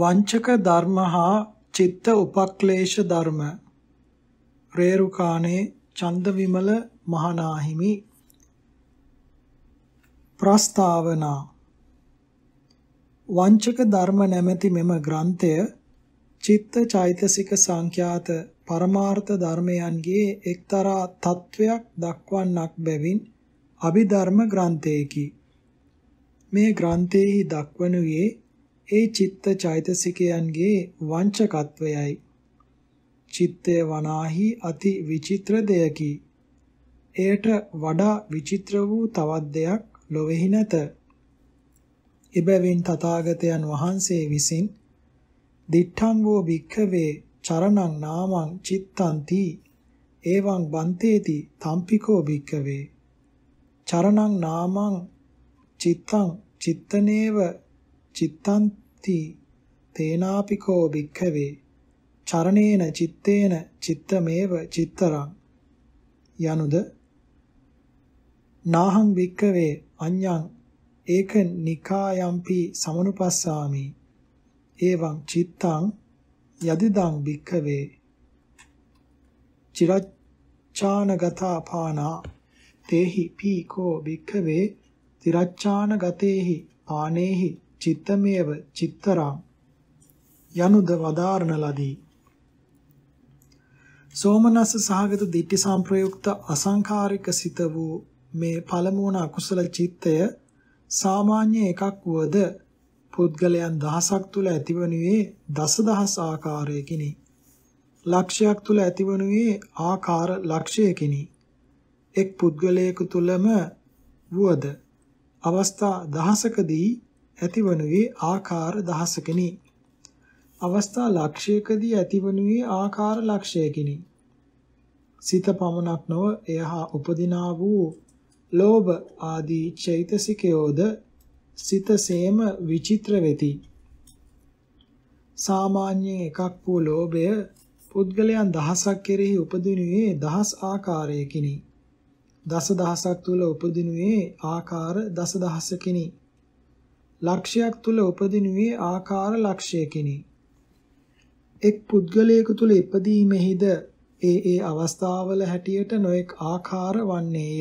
වංචක ධර්ම හා චිත්ත උපක්ලේශ ධර්ම රේරුකාණේ චන්දවිමල මහනාහිමි ප්‍රස්තාවනා වංචක ධර්ම නැමැති මෙම ග්‍රන්ථය චිත්ත චෛතසික සංඛ්‍යාත පරමාර්ථ ධර්මයන්ගේ එක්තරා තත්වයක් දක්වන්නක් බැවින් අභිධර්ම ග්‍රන්ථයකි. මේ ග්‍රන්ථයෙහි දක්වනුයේ ඒ චිත්ත චෛතසිකයන්ගේ වංචකත්වයයි. චිත්තය වනාහි අති විචිත්‍ර දෙයකි. එයට වඩා විචිත්‍ර වූ තවත් දෙයක් ලොවෙහි නැත. එබැවින් තථාගතයන් වහන්සේ විසින් දිඨං වූ භික්ඛවේ චරණං නාමං චිත්තන්ති එවං බන්තේති තම්පිකෝ භික්ඛවේ චරණං නාමං චිත්තං චිත්තනේව චිත්තන්ති තේනාපිකෝ භික්ඛවේ චරණේන චitteන චිත්තමේව චitterං යනුද නාහං භික්ඛවේ අඤ්ඤං ඒක නිකායම්පි සමනුපස්සාමි එවං චිත්තං යදිදං භික්ඛවේ චිරච්ඡානගතාපානා තේහි පීකෝ භික්ඛවේ තිරච්ඡානගතේහි පානේහි චිත්තමේව චිත්තරං යනුද වදාරණ ලදී. සෝමනස්ස සහගත දිට්ඨි සංප්‍රයුක්ත අසංකාරික සිත වූ මේ පළමුවන අකුසල චිත්තය සාමාන්‍ය එකක් වුවද පුද්ගලයන් දහසක් තුල ඇතිවනුයේ දසදහස් ආකාරයකිනි. ලක්ෂයක් තුල ඇතිවනුයේ ආකාර ලක්ෂයකිනි. එක් පුද්ගලයෙකු තුලම වුවද අවස්ථා දහසකදී ඇතිවනුයේ ආකාර දහසකිනි. අවස්ථා ලක්ෂයකදී ඇතිවනුයේ ආකාර ලක්ෂයකිනි. සිත පමණක් නොව එහා උපදිනා වූ ලෝභ ආදී චෛතසිකයෝද සිතසේම විචිත්‍ර වෙති. සාමාන්‍යයෙන් එකක් වූ ලෝභය පුද්ගලයන් දහසක් කෙරෙහි උපදිනුයේ දහස් ආකාරයකිනි. දස දහසක් තුල උපදිනුයේ ආකාර දස දහසකිනි. ලක්ෂයක් තුල උපදිනුයේ ආකාර ලක්ෂයකිනි. එක් පුද්ගලයෙකු තුල ඉපදීමෙහිද ඒ ඒ අවස්ථාවල හැටියට නොඑක් ආකාර වන්නේය.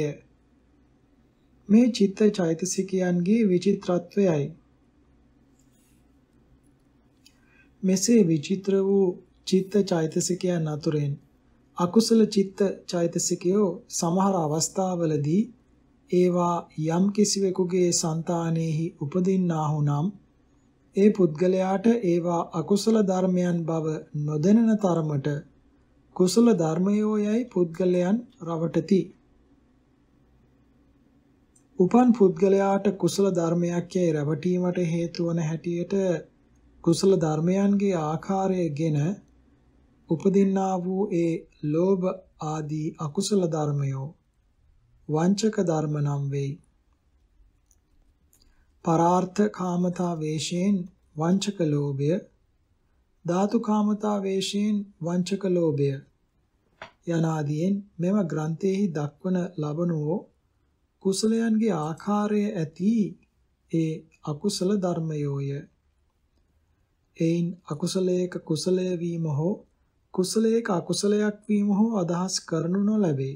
මේ චිත්ත චෛතසිකයන්ගේ විචිත්‍රත්වයයි. මෙසේ විචිත්‍ර වූ චිත්ත චෛතසිකයන් අතුරෙන් අකුසල චිත්ත චෛතසිකයෝ සමහර අවස්ථාවලදී ඒවා යම් කිසිවෙකුගේ సంతානෙහි උපදින්නාහු නම් ඒ පුද්ගලයාට ඒවා අකුසල ධර්මයන් බව නොදැනෙන තරමට කුසල ධර්මයෝ යයි පුද්ගලයන් රවටති. උපන් පුද්ගලයාට කුසල ධර්මයක් යයි රැවටීමට හේතු වන හැටියට කුසල ධර්මයන්ගේ ආකාරයගෙන උපදින්නා වූ ඒ ලෝභ ආදී අකුසල ධර්මයෝ වංචක ධර්ම නම් වෙයි. පරාර්ථ කාමතා වේශයෙන් වංචක ලෝභය ධාතු කාමතා වේශයෙන් වංචක ලෝභය යනාදීන් මෙම ග්‍රන්ථයෙහි දක්වන ලබනෝ කුසලයන්ගේ ආකාරය ඇති ඒ අකුසල ධර්මයෝය එයින් අකුසලයක කුසලය වීම හෝ කුසලයක අකුසලයක් වීම හෝ අදහස් කරනු නොලැබේ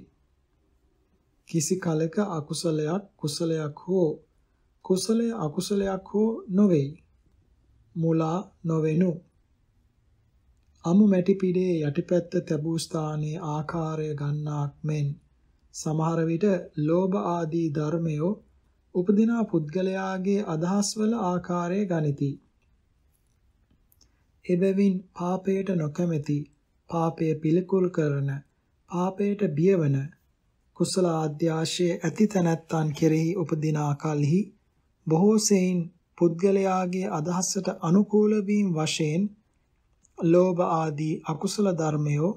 කිසි කලක අකුසලයක් කුසලයක් හෝ කුසලය අකුසලයක් හෝ නොවේයි. මුලා නොවෙනු. අමු මැටි පිඩේ යටිපැත්ත තැබූ ස්ථානයේ ආකාරය ගන්නාක් මෙන් සමහර විට ලෝභ ආදී ධර්මයෝ උපදිනා පුද්ගලයාගේ අදහස්වල ආකාරය ගනිති. එබැවින් පාපයට නොකමැති, පාපය පිළිකුල් කරන, පාපයට බියවන, කුසල ආද්‍යාශය ඇති තැනැත්තන් කෙරෙහි උපදින කලෙහි බොහෝ සෙයින් පුද්ගලයාගේ අදහසට අනුකූල වීම වශයෙන් ලෝභ ආදී අකුසල ධර්මයෝ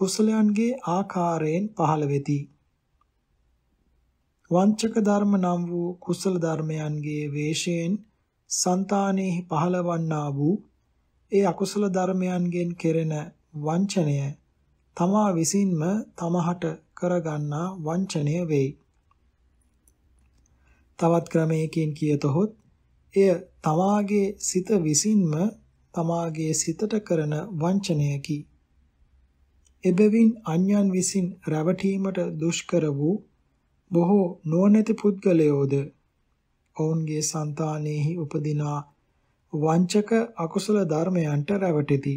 කුසලයන්ගේ ආකාරයෙන් පහළ වෙති. වංචක ධර්ම නම් වූ කුසල ධර්මයන්ගේ වේශයෙන් సంతානෙහි පහළවන්නා වූ ඒ අකුසල ධර්මයන්ගෙන් කෙරෙන වංචනය තමා විසින්ම තමහට කරගන්නා වංචනය වෙයි. තවත් ක්‍රමයකින් කියතොත් එය තමාගේ සිත විසින්ම තමාගේ සිතට කරන වංචනයකි. එබැවින් අන්‍යයන් විසින් රැවටීමට දුෂ්කර වූ බොහෝ නුවණැති පුද්ගලයෝද ඔවුන්ගේ సంతානෙහි උපදිනා වංචක අකුසල ධර්මයන්ට රැවටෙති.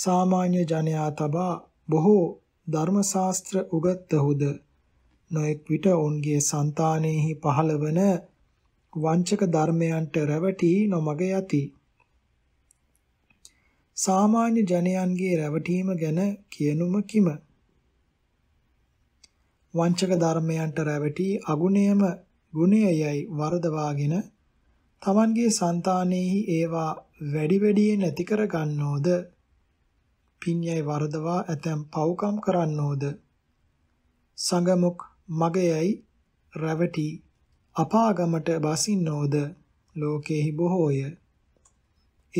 සාමාන්‍ය ජනයා තබා බොහෝ ධර්මශාස්ත්‍ර උගත්තහුද නොඑක් විට ඔවුන්ගේ సంతානෙහි පහළවන වංචක ධර්මයන්ට රැවටී නොමග යති. සාමාන්‍ය ජනයන්ගේ රැවටීම ගැන කියනුම කිම? වංචක ධර්මයන්ට රැවටී අගුණයම ගුණයයයි වරදවාගෙන තමන්ගේ సంతානෙහි ඒවා වැඩි වැඩියෙන් ඇති කර ගන්නෝද පින් යයි වරදවා ඇතැම් පව්කම් කරන්නෝද සංගමුක් මගයයි රැවටි අපාගමට බසින්නෝද ලෝකේහි බොහෝය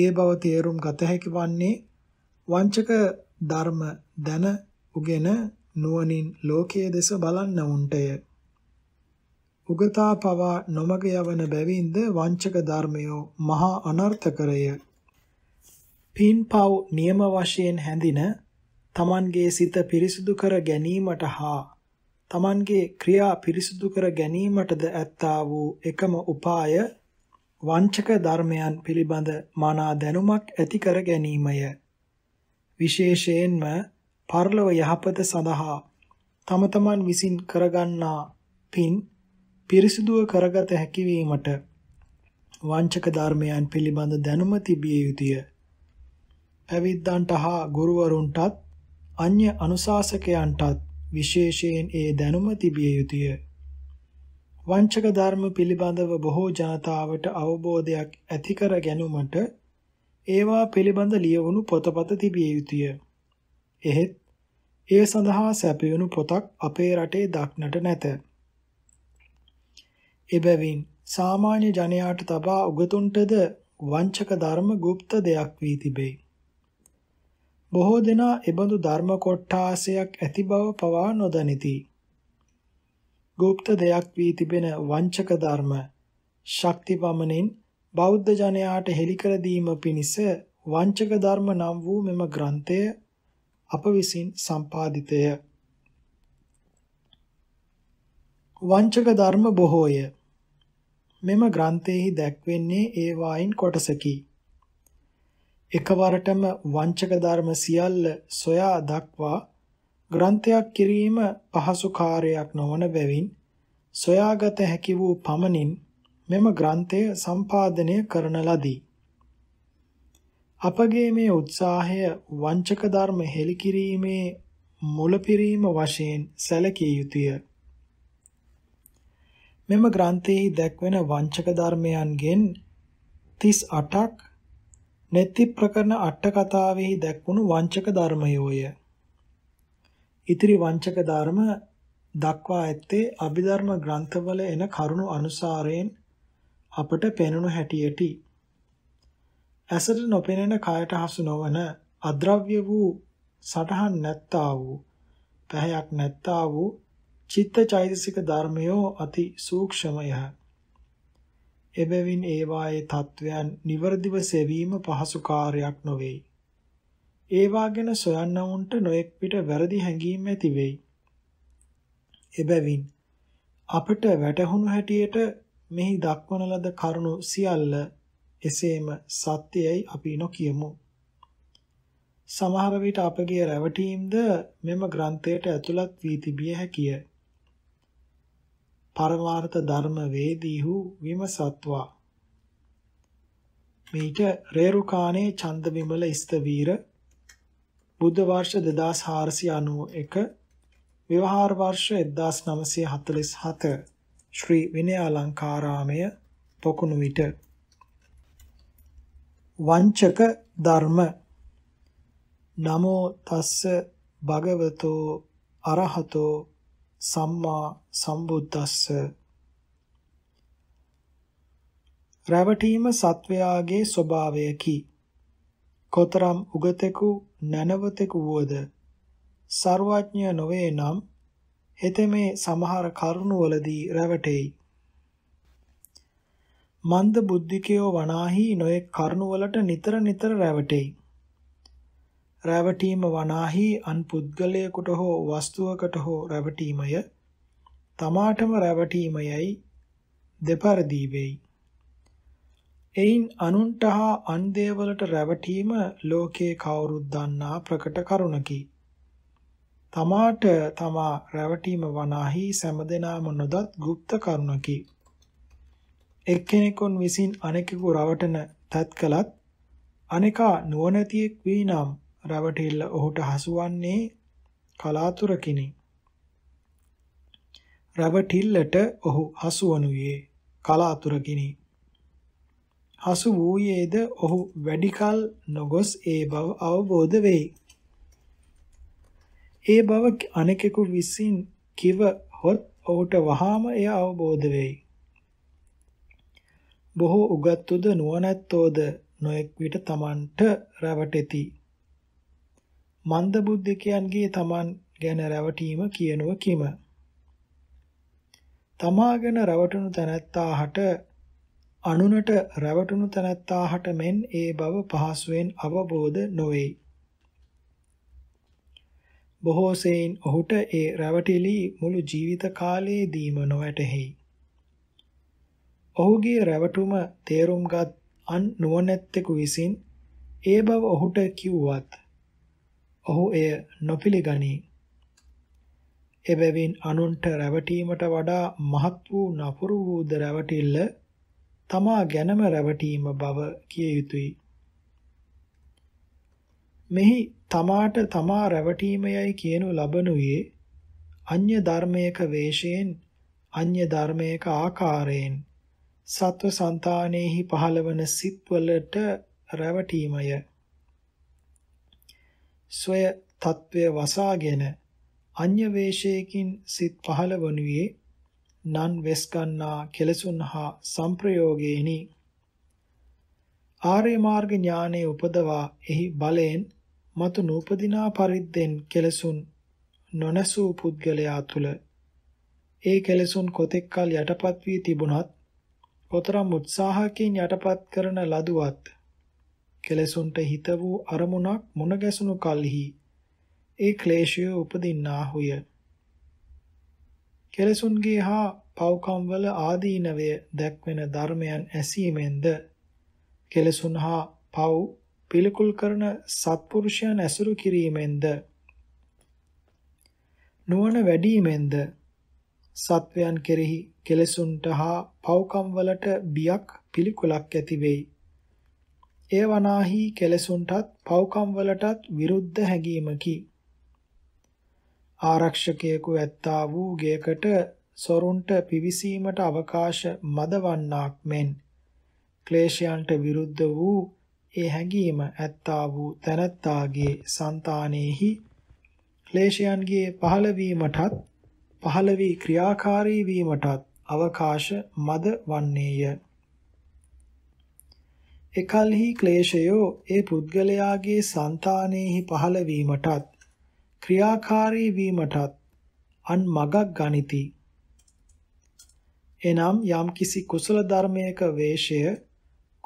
ඒ බව තේරුම් ගත හැකි වන්නේ වංචක ධර්ම දන උගෙන නුවණින් ලෝකයේ දෙස බලන්න උන්ටය උගතා පවා නොමග යවන බැවින්ද වංචක ධර්මයෝ මහා අනර්ථකරය පින්පව් නියම වශයෙන් හැඳින තමන්ගේ සිත පිරිසිදු කර ගැනීමට හා තමන්ගේ ක්‍රියා පිරිසිදු කර ගැනීමටද ඇත්තා වූ එකම උපාය වංචක ධර්මයන් පිළිබඳ මනා දැනුමක් ඇති කර ගැනීමය විශේෂයෙන්ම පරලොව යහපත සඳහා තම තමන් විසින් කරගන්නා පින් පිරිසිදුව කරගත හැකි වීමට වංචක ධර්මයන් පිළිබඳ දැනුම තිබිය යුතුය පැවිද්දන්ට හා ගුරුවරුන්ටත් අන්‍ය අනුශාසකයන්ටත් විශේෂයෙන් ඒ දැනුම තිබිය යුතුය. වංචක ධර්ම පිළිබඳව බොහෝ ජනතාවට අවබෝධයක් ඇති කර ගැනීමට ඒවා පිළිබඳ ලියවුණු පොතපත තිබිය යුතුය. එහෙත් ඒ සඳහා සැපයුණු පොතක් අපේ රටේ දක්නට නැත. එබැවින් සාමාන්‍ය ජනයාට තබා උගතුන්ටද වංචක ධර්ම গুপ্ত දෙයක් වී තිබේ. බොහෝ දෙනා එබඳු ධර්ම කොට්ටාසයක් ඇති බව පවා නොදනිති. ගුප්ත දෙයක් වී තිබෙන වංචක ධර්ම ශක්ති වමනින් බෞද්ධ ජනයාට හෙළි කර දීම පිණිස වංචක ධර්ම නම් වූ මෙම ග්‍රන්ථය අප විසින් සම්පාදිතය. වංචක ධර්ම බොහෝය. මෙම ග්‍රන්ථයෙහි දැක්වෙන්නේ ඒ වයින් කොටසකි. එකවරටම වංචක ධර්ම සියල්ල සොයා දක්වා ග්‍රන්ථයක් කිරීම පහසු කාර්යයක් නොවන බැවින් සොයාගත හැකි වූ පමණින් මෙම ග්‍රන්ථය සම්පාදනය කරන ලදී. අපගේ මේ උත්සාහය වංචක ධර්ම හෙළි කිරීමේ මුලපිරීම වශයෙන් සැලකිය යුතුය. මෙම ග්‍රන්ථයෙහි දැක්වෙන වංචක ධර්මයන්ගෙන් 38ක් නෙත්ති ප්‍රකරණ අට කතාවෙහි දැක්වුණු වංචක ධර්මයෝය. ඉතිරි වංචක ධර්ම දක්වා ඇත්තේ අභිධර්ම ග්‍රන්ථවල එන කරුණු අනුසාරයෙන් අපට පෙනුණු හැටියටි. ඇසට නොපෙනෙන කයට හසු නොවන අද්‍රව්‍ය වූ සටහන් නැත්තා වූ පැහැයක් නැත්තා වූ චිත්ත චෛතසික ධර්මයෝ අති සූක්ෂමය. එබැවින් ඒවායේ තත්වයන් નિවර්දිව සෙවීම පහසු කාර්යයක් නොවේ. ඒවා ගැන සොයන්නවුන්ට නොඑක් පිට වැරදි හැඟීම් ඇති වෙයි. එබැවින් අපට වැටහුණු හැටියට මෙහි දක්වන ලද කරුණු සියල්ල එසේම සත්‍යයයි අපි නොකියමු. සමහර විට අපගේ රැවටීම්ද මෙම ග්‍රන්ථයට ඇතුළත් වී තිබිය හැකිය. පරමාර්ථ ධර්ම වේදීහු විමසත්වා මීට රේරුකාණේ චන්ද විමල ස්තවීර බුද්ධ වර්ෂ 2491 විවහාර වර්ෂ 1947 ශ්‍රී විනයාලංකාරාමය පොකුණු විට වංචක ධර්ම නමෝ තස්ස භගවතෝ අරහතෝ සම්මා සම්බුද්දස්ස රැවටීම සත්වයාගේ ස්වභාවයකි කොතරම් උගතෙකු නැනවතෙකු වුවද ਸਰවඥ නොවේ නම් හෙතෙමේ සමහර කරුණවලදී රැවටෙයි මන්ද බුද්ධිකයෝ වනාහි නොයෙක් කරුණවලට නිතර නිතර රැවටෙයි රැවටීම වනාහි අන් පුද්ගලයෙකුට හෝ වස්තුවකට හෝ රැවටීමය තමාටම රැවටීමයයි දෙපරදී වෙයි. එයින් අනුන්ට හා අන් දේවලට රැවටීම ලෝකේ කවුරුත් දන්නා ප්‍රකට කරුණකි. තමාට තමා රැවටීම වනාහි සෑමදෙනාම නොදත් গুপ্ত කරුණකි. එක්කෙනෙකුන් විසින් අනෙකෙකු රවටන තත් කලත් අනෙකා නුවණැතියෙක් වී නම් රැවටිල්ල ඔහුට හසුවන්නේ කලාතුරකිනි. රැවටිල්ලට ඔහු හසුවනුයේ කලාතුරකිනි. හසු වූයේද ඔහු වැඩිකල් නොගොස් ඒ බව අවබෝධ වෙයි. ඒ බව අනෙකෙකු විසින් කිව හොත් ඔහුට වහාම එය අවබෝධ වෙයි. බොහෝ උගත්තුද නුවණැත්තෝද නොඑක් විට Tamanට රැවටෙති. මන්දබුද්ධිකයන්ගේ තමන් ගැන රැවටීම කියනුව කිම. තමා ගැන රැවටුණු තැනැත්තාහට අනුනට රැවටුණු තැනැත්තාහට මෙන් ඒ බව පහසුවෙන් අවබෝධ නොවේ. බොහෝ සෙයින් ඔහුට ඒ රැවටිලි මුළු ජීවිත කාලයේදීම නොවැටහෙයි. ඔහුගේ රැවටුම තේරුම්ගත් අන් නුවණැත්තෙකු විසින් ඒ බව ඔහුට කිව්වත් ඔහු එය නොපිළගනී. එබැවින් අනුන්ට රැවටීමට වඩා මහත් වූ නපුරු වූද රැවටිල්ල තමා ගැනම රැවටීම බව කිය යුතුය. මෙහි තමාට තමා රැවටීමයයි කියනු ලබනුයේ අන්‍ය ධර්මයක වේශයෙන් අන්‍ය ධර්මයක ආකාරයෙන් සත්ව సంతානෙහි පහළවන සිත්වලට රැවටීමය. සොය తත්වය වසාගෙන අඤ්‍ය වේශයකින් සිත් පහළ වනුයේ නන් වෙස් ගන්නා කෙලසුන් හා සංප්‍රයෝගේනි ආර්ය මාර්ග ඥානයේ උපදවා එහි බලයෙන් මතු නූපදිනා පරිද්දෙන් කෙලසුන් නොනසූ පුද්ගලයා තුල ඒ කෙලසුන් කොතෙක් කල යටපත් වී තිබුණත් කොතරම් උත්සාහකින් යටපත් කරන ලදුවත් කෙලෙසුන්ට හිත වූ අරමුණක් මුණ ගැසුණු කල්හි ඒ ක්ලේශය උපදින්නාහුය. කෙලෙසුන්ගේ හා පව්කම්වල ආදීනවය දැක්වෙන ධර්මයන් ඇසීමෙන්ද කෙලෙසුන් හා පව් පිළිකුල් කරන සත්පුරුෂයන් ඇසුරු කිරීමෙන්ද නුවණ වැඩිමෙන්ද සත්වයන් කෙරෙහි කෙලෙසුන්ට හා පව්කම්වලට බියක් පිළිකුලක් ඇති වෙයි. ඒ වනාහි කෙලෙසුන්ටත් පව්කම් වලටත් විරුද්ධ හැඟීමකි. ආරක්ෂකයෙකු ඇත්තා වූ ගේකට සොරුන්ට පිවිසීමට අවකාශ මදවන්නාක් මෙන් ක්ලේශයන්ට විරුද්ධ වූ ඒ හැඟීම ඇත්තා වූ තනත්තාගේ సంతානෙහි ක්ලේශයන්ගේ පහළවීමටත් පහළවි ක්‍රියාකාරී වීමටත් අවකාශ මද වන්නේය. එකල්හි ක්ලේශයෝ ඒ පුද්ගලයාගේ సంతානෙහි පහළ වීමටත් ක්‍රියාකාරී වීමටත් අන් මගක් ගනිති. එනම් යම්කිසි කුසල ධර්මයක වේශය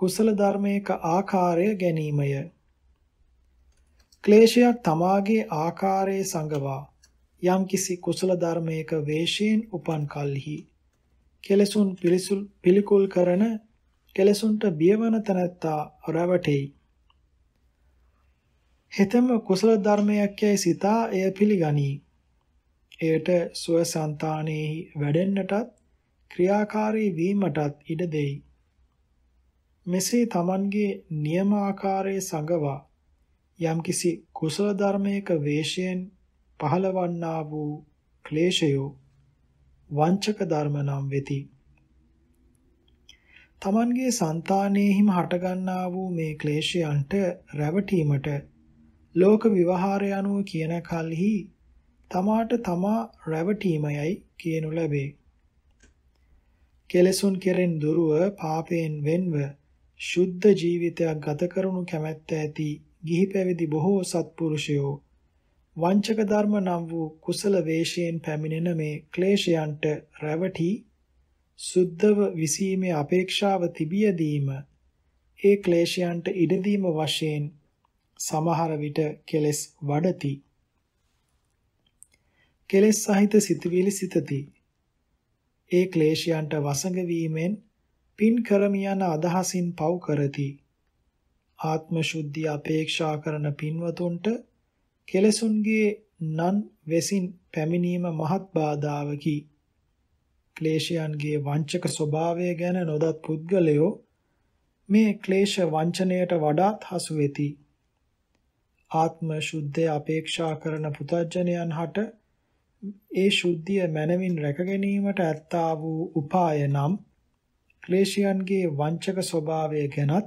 කුසල ධර්මයක ආකාරය ගැනීමය. ක්ලේශයක් තමාගේ ආකාරයේ සංගවා යම්කිසි කුසල ධර්මයක වේශයෙන් උපන් කල්හි කෙලසුන් පිළිකුල් කරන කෙලසුන්ට බියවන තැනැත්තා රැවටෙයි. හෙතෙම කුසල ධර්මයක් යයි සිතා එය පිළිගනී. එයට සුවසංතානෙහි වැඩෙන්නටත් ක්‍රියාකාරී වීමටත් ඉඩ දෙයි. මෙසේ Tamanගේ නියම ආකාරයේ සංගවා යම්කිසි කුසල ධර්මයක වේශයෙන් පහළවන්නා වූ ක්ලේශයෝ වංචක ධර්ම නම් වෙති. තමන්ගේ సంతානෙහිම හටගන්නා වූ මේ ක්ලේශයන්ට රැවටීමට ලෝක විවහාරය අනුව කියන කල්හි තමාට තමා රැවටීමයයි කියනු ලැබේ. කෙලසුන් කෙරෙන් දුරව පාපයෙන් වෙන්ව ශුද්ධ ජීවිතයක් ගත කරනු කැමැත්ත ඇති ගිහි පැවිදි බොහෝ සත්පුරුෂයෝ වංචක ධර්ම නම් වූ කුසල වේශයෙන් පැමිණෙන මේ ක්ලේශයන්ට රැවටී සුද්ධව විසීමේ අපේක්ෂාව තිබියදීම ඒ ක්ලේශයන්ට ඉඩදීම වශයෙන් සමහර විට කෙලෙස් වඩති. කෙලෙස් සහිත සිතවිලි සිතති. ඒ ක්ලේශයන්ට වසඟ වීමෙන් පින් කරමි යන අදහසින් පව කරති. ආත්ම ශුද්ධිය අපේක්ෂා කරන පින්වතුන්ට කෙලසුන්ගේ නන් වෙසින් පැමිණීම මහත් බාධාවකි. ක්ලේශයන්ගේ වංචක ස්වභාවය ගැන නොදත් පුද්ගලයෝ මේ ක්ලේශ වංචනයට වඩාත් හසු වෙති. ආත්ම ශුද්ධය අපේක්ෂා කරන පුතජනයන් හට ඒ ශුද්ධිය මනමින් රැක ගැනීමට ඇත්තා වූ උපාය නම් ක්ලේශයන්ගේ වංචක ස්වභාවය ගැනත්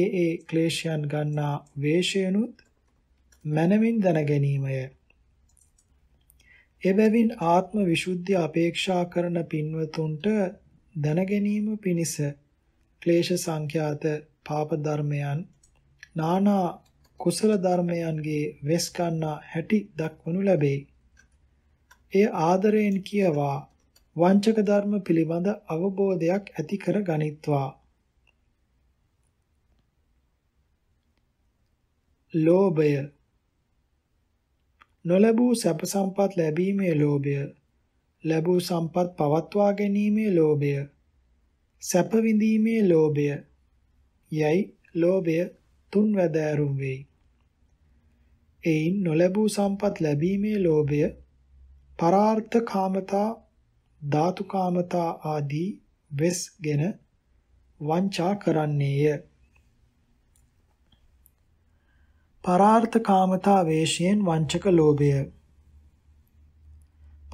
ඒ ඒ ක්ලේශයන් ගන්නා වේශයනුත් මනමින් දැන ගැනීමය. එබැවින් ආත්ම විසුද්ධිය අපේක්ෂා කරන පින්වතුන්ට දැනගැනීම පිණිස ක්ලේශ සංඛ්‍යාත පාප ධර්මයන් නානා කුසල ධර්මයන්ගේ වෙස් ගන්නා හැටි දක්වනු ලැබේ. එය ආදරයෙන් කියවා වංචක ධර්ම පිළිබඳ අවබෝධයක් ඇති කර ගනිත්වා. ලෝභය නොලැබූ සැප සම්පත් ලැබීමේ ලෝභය ලැබූ සම්පත් පවත්වා ගැනීමේ ලෝභය සැප විඳීමේ ලෝභය යයි ලෝභය තුන් වැදෑරුම් වෙයි එයින් නොලැබූ සම්පත් ලැබීමේ ලෝභය පරාර්ථ කාමතා ධාතු කාමතා ආදී වෙස්ගෙන වංචා කරන්නේය පරාර්ථකාමතා වේශයෙන් වංචක ලෝභය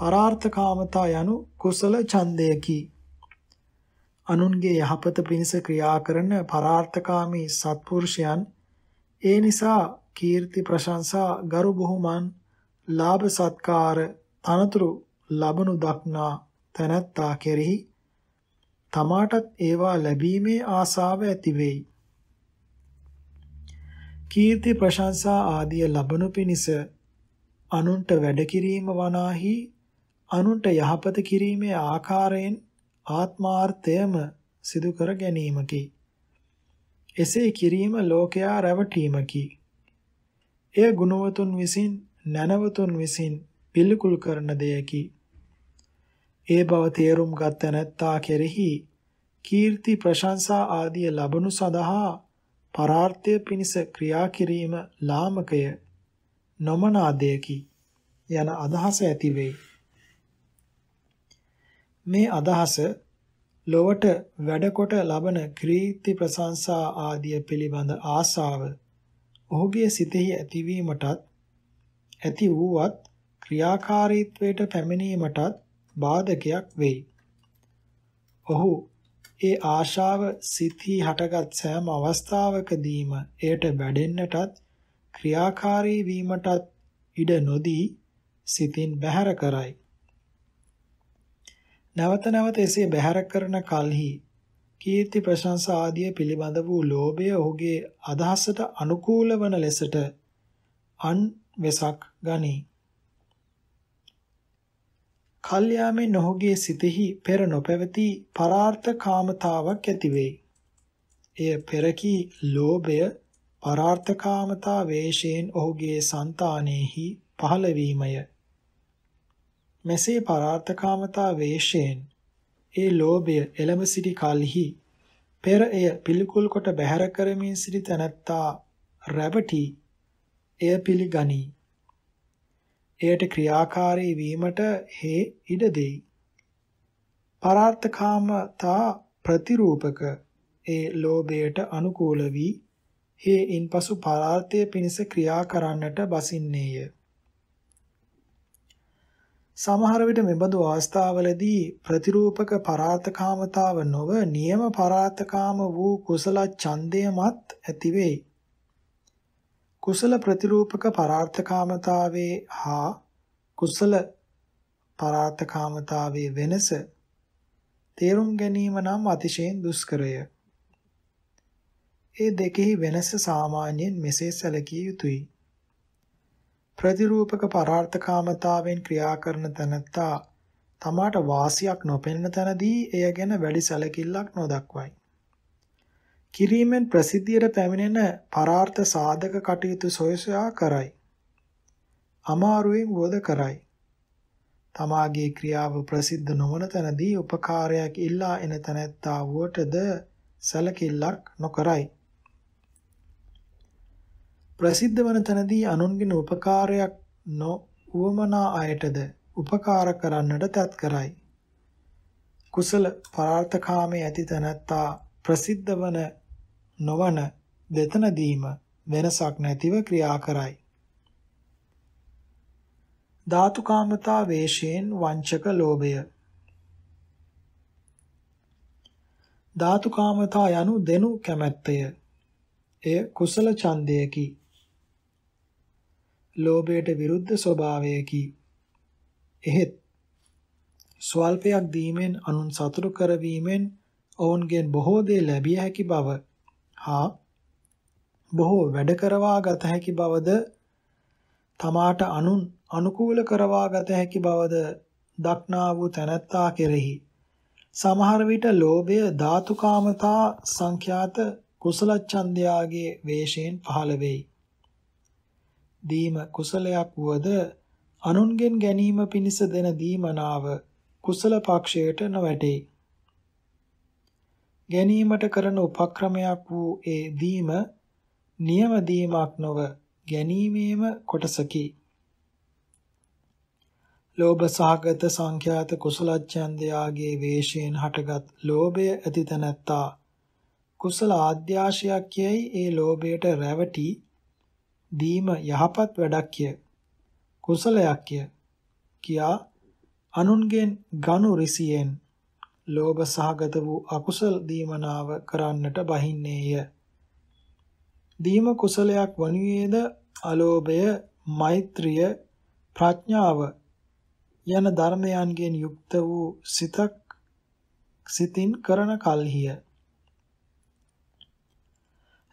පරාර්ථකාමතා යනු කුසල ඡන්දයකි අනුන්ගේ යහපත පිණිස ක්‍රියා කරන පරාර්ථකාමී සත්පුරුෂයන් ඒ නිසා කීර්ති ප්‍රශංසා ගරු බුහුමන් ලාභ සත්කාර තනතුරු ලබනු දක්නා තැනැත්තා කෙරෙහි තමාටත් ඒවා ලැබීමේ ආසාව ඇති වෙයි කීර්ති ප්‍රශංසා ආදිය ලබනු පිණිස අනුන්ට වැඩ කිරීම වනාහි අනුන්ට යහපත කිරීමේ ආකාරයෙන් ආත්මාර්ථයම සිදු කර ගැනීමකි. එසේ කිරීම ලෝකයා රැවටීමකි. එය ගුණවතුන් විසින් නැනවතුන් විසින් පිළිකුල් කරන දෙයකි. ඒ බව තේරුම් ගත නැත්තා කෙරෙහි කීර්ති ප්‍රශංසා ආදිය ලබනු සඳහා පරාර්ථය පිණිස ක්‍රියා කිරීම ලාමකය නොමන ආදයකි යන අදහස ඇති වෙයි. මේ අදහස ලොවට වැඩකොට ලබන කීර්ති ප්‍රශංසා ආදිය පිළිබඳ ආසාව ඔහුගේ සිතෙහි ඇතිවීමටත් ඇති වූවත් ක්‍රියාකාරීත්වයට පැමිණීමටත් බාධකයක් වෙයි. ඔහු ඒ ආශාව සිතී හටගත් සෑම අවස්ථාවකදීම එයට බැඩෙන්නටත් ක්‍රියාකාරී වීමටත් ඉඩ නොදී සිතින් බැහැර කරයි. නැවත නැවත එසේ බැහැර කරන කල්හි කීර්ති ප්‍රශංසා ආදී පිළිබඳ වූ ලෝභය ඔහුගේ අදහසට අනුකූල වන ලෙසට අන් වෙසක් ගනී. කල්යාමෙන් ඔහුගේ සිතෙහි පෙර නොපැවති පරාර්ථ කාමතාවක් ඇතිවෙයි. එය පෙරකී ලෝභය පරාර්ථකාමතා වේශයෙන් ඔහුගේ సంతානෙහි පහළවීමය. මෙසේ පරාර්ථකාමතා වේශයෙන් ඒ ලෝභය එළඹ සිටි කලෙහි පෙර එය පිළිකුල් කොට බැහැර කරමින් සිටි තැනැත්තා රැවටි එය පිළිගනී. එයට ක්‍රියාකාරී වීමට හේ ඉඩ දෙයි. පරාර්ථකාමතා ප්‍රතිරූපක ඒ ලෝභයට අනුකූල වී හේයින් පසු පරාර්ථය පිණිස ක්‍රියා කරන්නට බසින්නේය. සමහර විට මෙබඳු අවස්ථාවලදී ප්‍රතිරූපක පරාර්ථකාමතාව නොව නියම පරාර්ථකාම වූ කුසල ඡන්දයමත් ඇතිවේ. කුසල ප්‍රතිරූපක පරාර්ථකාමතාවේ හා කුසල පරාර්ථකාමතාවේ වෙනස තේරුම් ගැනීම නම් අතිශයින් දුෂ්කරය. ඒ දෙකෙහි වෙනස සාමාන්‍යයෙන් මෙසේ සැලකිය යුතුයි. ප්‍රතිරූපක පරාර්ථකාමතාවෙන් ක්‍රියා කරන තැනැත්තා තමාට වාසියක් නොපෙන්න තැනදී එය ගැන වැඩි සැලකිල්ලක් නොදක්වයි. කිරීමෙන් ප්‍රසිද්ධියට පැමිණෙන පරාර්ථ සාධක කටයුතු සොයසා කරයි. අමාරුවෙන් වෝද කරයි. තමාගේ ක්‍රියාව ප්‍රසිද්ධ නොවන තැනදී උපකාරයක් ඉල්ලා එන තැනැත්තා වුවටද සැලකිල්ලක් නොකරයි. ප්‍රසිද්ධ වන තැනදී අනුන්ගෙන් උපකාරයක් නොවමනා අයටද උපකාර කරන්නට තත් කරයි. කුසල පරාර්ථකාමී ඇති තැනැත්තා ප්‍රසිද්ධ වන නොවන දෙතනදීම වෙනසක් නැතිව ක්‍රියා කරයි. ධාතුකාමතා වේශයෙන් වංචක ලෝභය ධාතුකාමතා යනු දෙනු කැමැත්තය එය කුසල ඡන්දයකි ලෝභයට විරුද්ධ ස්වභාවයකි එහෙත් ස්වල්පයක් දීමෙන් අනුන් සතුටු කරවීමෙන් ඔවුන්ගෙන් බොහෝ දේ ලැබිය හැකි බව හා බොහෝ වැඩ කරවා ගත හැකි බවද තමාට අනුන් අනුකූල කරවා ගත හැකි බවද දක්නා වූ තැනැත්තා කෙරෙහි සමහර විට ලෝභය ධාතුකාමතා සංඛ්‍යාත කුසල ඡන්දයාගේ වේශයෙන් පහළ වෙයි. දීම කුසලයක් වුවද අනුන්ගෙන් ගැනීම පිණිස දෙන දීමනාව කුසල පක්ෂයට නොවැටේ. ගැනීමට කරන උපක්‍රමයක් වූ ඒ දීම නියම දීමක් නොව ගැනීමේම කොටසකි. ලෝභ සහගත සංඛ්‍යාත කුසල ඡන්දයාගේ වේශයෙන් හටගත් ලෝභය ඇති තැනැත්තා කුසල ආද්‍යාශයක් යයි ඒ ලෝභයට රැවටි දීම යහපත් වැඩක්ය කුසලයක්ය කියා අනුන්ගෙන් ගනු රිසියෙන් ලෝභ සහගත වූ අකුසල දීමනාව කරන්නට බහින්නේය. දීම කුසලයක් වනුයේද අලෝභය, මෛත්‍රිය, ප්‍රඥාව යන ධර්මයන්ගෙන් යුක්ත වූ සිතක් සිතින් කරන කල්හිය.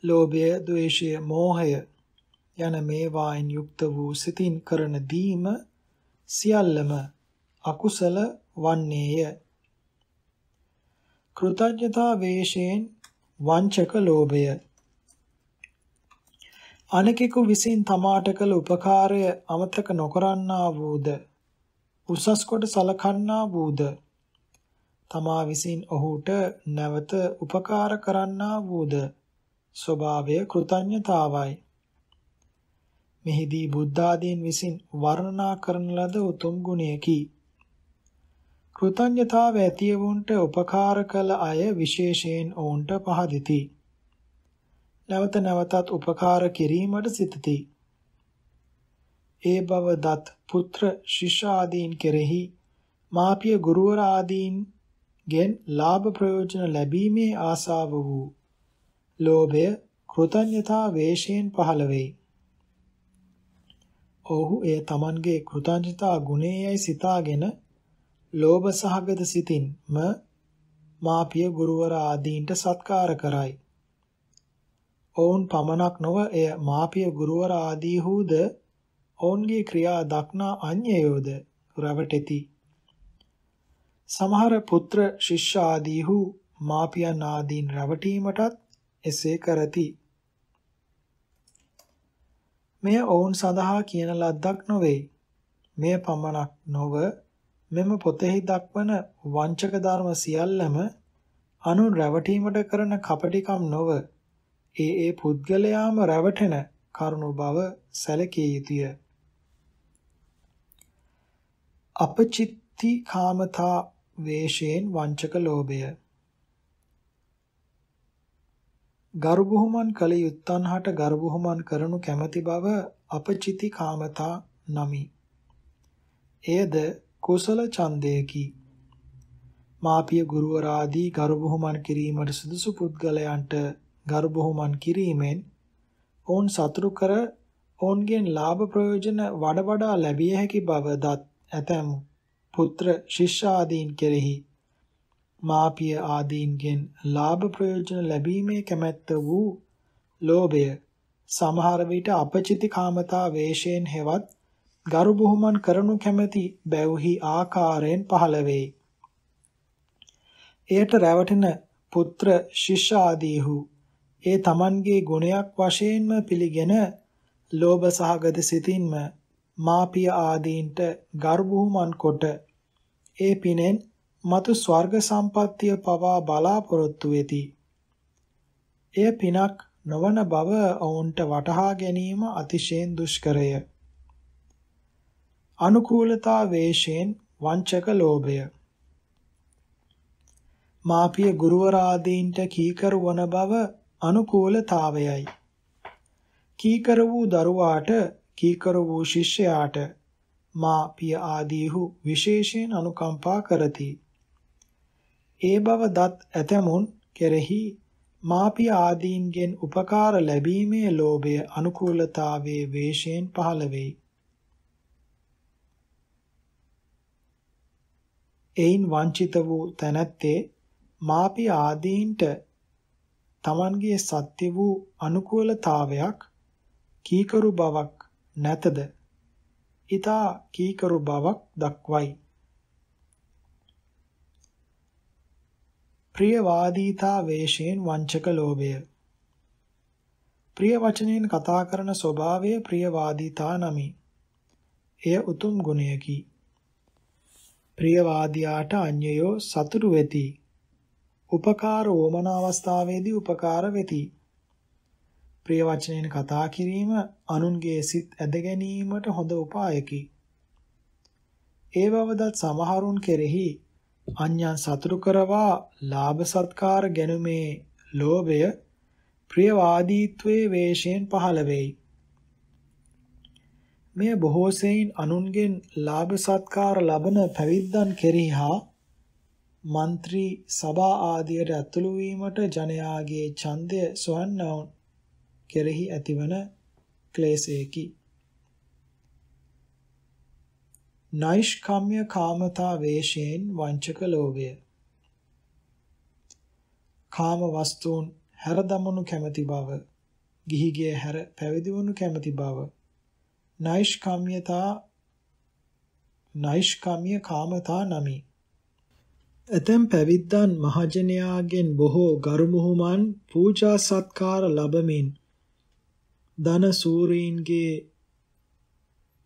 ලෝභය, ද්වේෂය, මෝහය යන මේවායින් යුක්ත වූ සිතින් කරන දීම සියල්ලම අකුසල වන්නේය. කෘතඥතා වේශයෙන් වංචක ලෝභය අනෙකෙකු විසින් තමාට කළ උපකාරය අමතක නොකරන්නා වූද උසස් කොට සලකන්නා වූද තමා විසින් ඔහුට නැවත උපකාර කරන්නා වූද ස්වභාවය කෘතඥතාවයි මෙහිදී බුද්ධ ආදීන් විසින් වර්ණනා කරන ලද උතුම් ගුණයකි කෘතඥතාව ඇති වුන්ට උපකාර කළ අය විශේෂයෙන් ඔවුන්ට පහදිති. නැවත නැවතත් උපකාර කිරීමට සිතති. ඒ බව දත් පුත්‍ර ශිෂ්‍ය ආදීන් කෙරෙහි මාපිය ගුරුවර ආදීන් ගෙන් ලාභ ප්‍රයෝජන ලැබීමේ ආසාව වූ ලෝභය කෘතඥතා වේශයෙන් පහළ වෙයි. ඔහු එය තමන්ගේ කෘතඥතා ගුණයයි සිතාගෙන ලෝභ සහගත සිතින්ම මාපිය ගුරුවර ආදීන්ට සත්කාර කරයි. ඔවුන් පමණක් නොව එය මාපිය ගුරුවර ආදීහුද ඔවුන්ගේ ක්‍රියා දක්නා අඤ්‍යයෝද රැවටෙති. සමහර පුත්‍ර ශිෂ්‍ය ආදීහු මාපියන් ආදීන් රැවටීමටත් එසේ කරති. මෙය ඔවුන් සඳහා කියන ලද්දක් නොවේ. මෙය පමණක් නොව මෙම පොතෙහි දක්වන වංචක ධර්ම සියල්ලම අනුන් රැවටීමට කරන කපටිකම් නොව ඒ ඒ පුද්ගලයාම රැවටෙන කරුණු බව සැලකිය යුතුය. අපචිත්ති කාමතා වේශයෙන් වංචක ලෝභය ගරුබුහුමන් කල යුත්තන් හට ගරුබුහුමන් කරනු කැමැති බව අපචිති කාමතා නමි. එයද කුසල ඡන්දයකි. මාපිය ගුරුවරාදී ගරු බුහුමන් කිරීමට සුදුසු පුද්ගලයන්ට ගරු බුහුමන් කිරීමෙන් ඔවුන් සතුරු කර ඔවුන්ගෙන් ලාභ ප්‍රයෝජන වඩ වඩා ලැබිය හැකි බව දත් ඇතැම් පුත්‍ර ශිෂ්‍ය ආදීන් කෙරෙහි මාපිය ආදීන්ගෙන් ලාභ ප්‍රයෝජන ලැබීමේ කැමැත්ත වූ ලෝභය සමහර විට අපචිති කාමතා වේශයෙන් හෙවත් ගරු බුහුමන් කරනු කැමැති බැවුහි ආකාරයෙන් පහළ වෙයි. එයට රැවටෙන පුත්‍ර ශිෂ්‍ය ආදීහු ඒ Tamanගේ ගුණයක් වශයෙන්ම පිළිගෙන ලෝභ සහගත සිතින්ම මාපිය ආදීන්ට ගරු බුහුමන් කොට ඒ පිනෙන් මතු ස්වර්ග සම්පත්තිය පවා බලාපොරොත්තු වෙති. එය පිනක් නොවන බව ඔවුන්ට වටහා ගැනීම අතිශයින් දුෂ්කරය. අනුකූලතා වේශයෙන් වංචක ලෝභය මාපිය ගුරුවරාදීන්ට කීකරු වන බව අනුකූලතාවයයි කීකර වූ දරුවාට කීකර වූ ශිෂ්‍යයාට මාපිය ආදීහු විශේෂයෙන් අනුකම්පා කරති ඒ බව දත් ඇතමුන් කෙරෙහි මාපිය ආදීන්ගෙන් උපකාර ලැබීමේ ලෝභය අනුකූලතාවයේ වේශයෙන් පහළ වෙයි එයින් වංචිත වූ තැනැත්තේ මාපි ආදීන්ට තමන්ගේ සත්‍ය වූ අනුකූලතාවයක් කීකරු බවක් නැතද? ඊතා කීකරු බවක් දක්වයි. ප්‍රියවාදීතා වේශයෙන් වංචක ලෝභය ප්‍රිය වචනෙන් කතා කරන ස්වභාවය ප්‍රියවාදීතා නමි. එය උතුම් ගුණයකි. ප්‍රියවාදියාට අඤ්‍යයෝ සතුරු වෙති. උපකාර ඕමන අවස්ථාවේදී උපකාර වෙති. ප්‍රිය වචනයෙන් කතා කිරීම අනුන්ගේ සිත් ඇද ගැනීමට හොඳ උපායකි. ඒ බවදත් සමහරුන් කෙරෙහි අඤ්ඤා සතුරු කරවා ලාභ සත්කාර ගැනීමේ ලෝභය ප්‍රියවාදීත්වයේ වේශයෙන් පහළ වෙයි. මෙය බොහෝ සෙයින් අනුන්ගෙන් ලාභ සත්කාර ලබන පැවිද්දන් කෙරෙහි හා മന്ത്രി සභා ආදියට ඇතුළු වීමට ජනයාගේ ඡන්දය සොයන්නවුන් කෙරෙහි ඇතිවන ක්ලේශයකි. නෛෂ්කම්ම්‍ය කාමතා වේශයෙන් වංචක ලෝභය කාම වස්තුන් හැර දමනු කැමැති බව ගිහිගේ හැර පැවිදි වනු කැමැති බව නෛෂ්කාම්‍යතා නෛෂ්කාම්‍ය කාමතා නමි. ඇතැම් පැවිද්දන් මහජනයාගෙන් බොහෝ ගරුමුහුමන් පූජා සත්කාර ලබමින් දන සූරීන්ගේ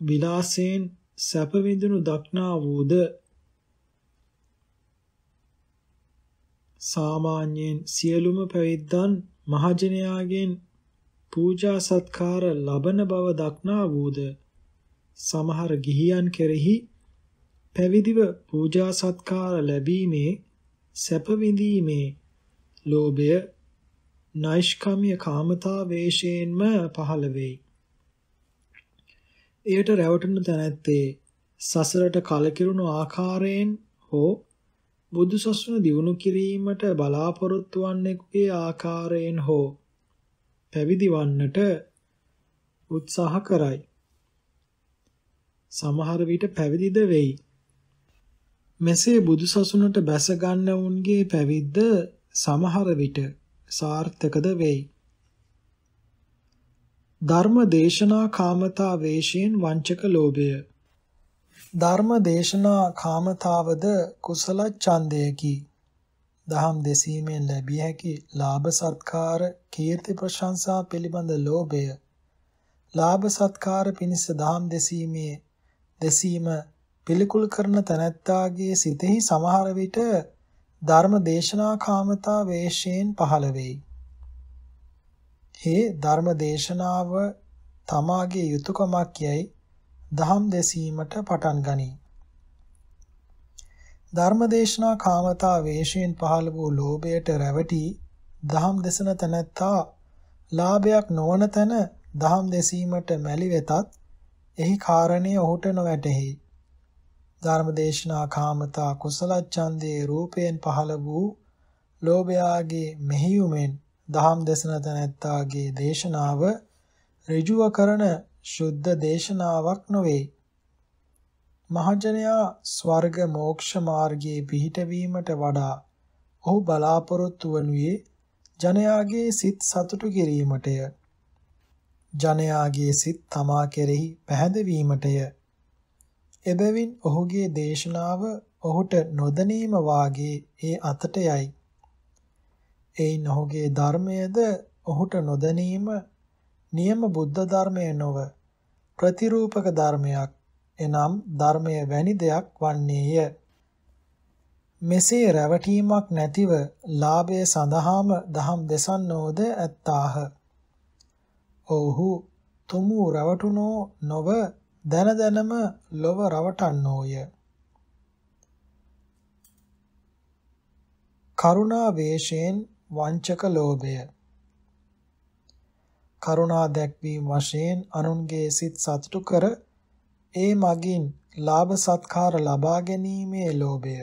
විලාසයෙන් සැප විඳුණු දක්නා වූද සාමාන්‍යයෙන් සියලුම පැවිද්දන් මහජනයාගෙන් පූජා සත්කාර ලබන බව දක්නා වූද සමහර ගිහියන් කෙරෙහි පැවිදිව පූජා සත්කාර ලැබීමේ සැප විඳීමේ ලෝභය නෛෂ්කාම්‍ය කාමතා වේශයෙන්ම පහළ වෙයි. එයට රැවටෙන තැනැත්තේ සසරට කලකිරුණු ආකාරයෙන් හෝ බුදු සසුන දියුණු කිරීමට බලාපොරොත්තු වන්නෙකුගේ ආකාරයෙන් හෝ පැවිදි වන්නට උත්සාහ කරයි. සමහර විට පැවිදිද වෙයි. මෙසේ බුදුසසුනට බැස ගන්නවුන්ගේ පැවිද්ද සමහර විට සාර්ථකද වෙයි. ධර්ම දේශනා කාමතා වේශයෙන් වංචක ලෝභය ධර්ම දේශනා කාමතාවද කුසල ඡන්දයකි දහම් දෙසීමෙන් ලැබිය හැකි ලාභ සත්කාර කීර්ති ප්‍රශංසා පිළිබඳ ලෝභය ලාභ සත්කාර පිණිස දහම් දෙසීමේ දෙසීම පිළිකුල් කරන තැනැත්තාගේ සිතෙහි සමහර විට ධර්ම දේශනා කාමතා වේශයෙන් පහළ වෙයි. හේ ධර්ම දේශනාව තමාගේ යුතුයකමක් යයි දහම් දෙසීමට පටන් ගනී. ධර්මදේශනා කාමතා වේශයෙන් පහළ වූ ලෝභයට රැවටි දහම් දෙසන තැනැත්තා ලාභයක් නොවන තැන දහම් දෙසීමට මැලි වෙතත් එහි කාරණේ ඔහුට නොවැටහි. ධර්මදේශනා කාමතා කුසල ඡන්දේ රූපයෙන් පහළ වූ ලෝභයාගේ මෙහියුමෙන් දහම් දෙසන තැනැත්තාගේ දේශනාව ඍජුව කරන ශුද්ධ දේශනාවක් නොවේ. මහජනයා ස්වර්ග මෝක්ෂ මාර්ගයේ පිහිටවීමට වඩා ඔහු බලාපොරොත්තු වනුයේ ජනයාගේ සිත් සතුටු කිරීමටය. ජනයාගේ සිත් තමා කෙරෙහි පැහැදවීමටය. එබැවින් ඔහුගේ දේශනාව ඔහුට නොදැනීම වාගේ ඒ අතට යයි. එයින් ඔහුගේ ධර්මයේද ඔහුට නොදැනීම නියම බුද්ධ ධර්මය නොව ප්‍රතිරූපක ධර්මයක් එනම් ධර්මය වැනි දෙයක් වන්නේය. මෙසේ රැවටීමක් නැතිව ලාභය සඳහාම දහම් දෙසන්නෝද ඇත්තාහ. ඔව්හු තුමු රවටුනෝ නොව දැන දැනම ලොව රවටන්නෝය. කරුණා වේශයෙන් වංචක ලෝභය. කරුණා දැක්වීම වශයෙන් අනුන්ගේ සිත් සතුටු කර ඒ මගින් ලාභ සත්කාර ලබා ගැනීමේ ලෝභය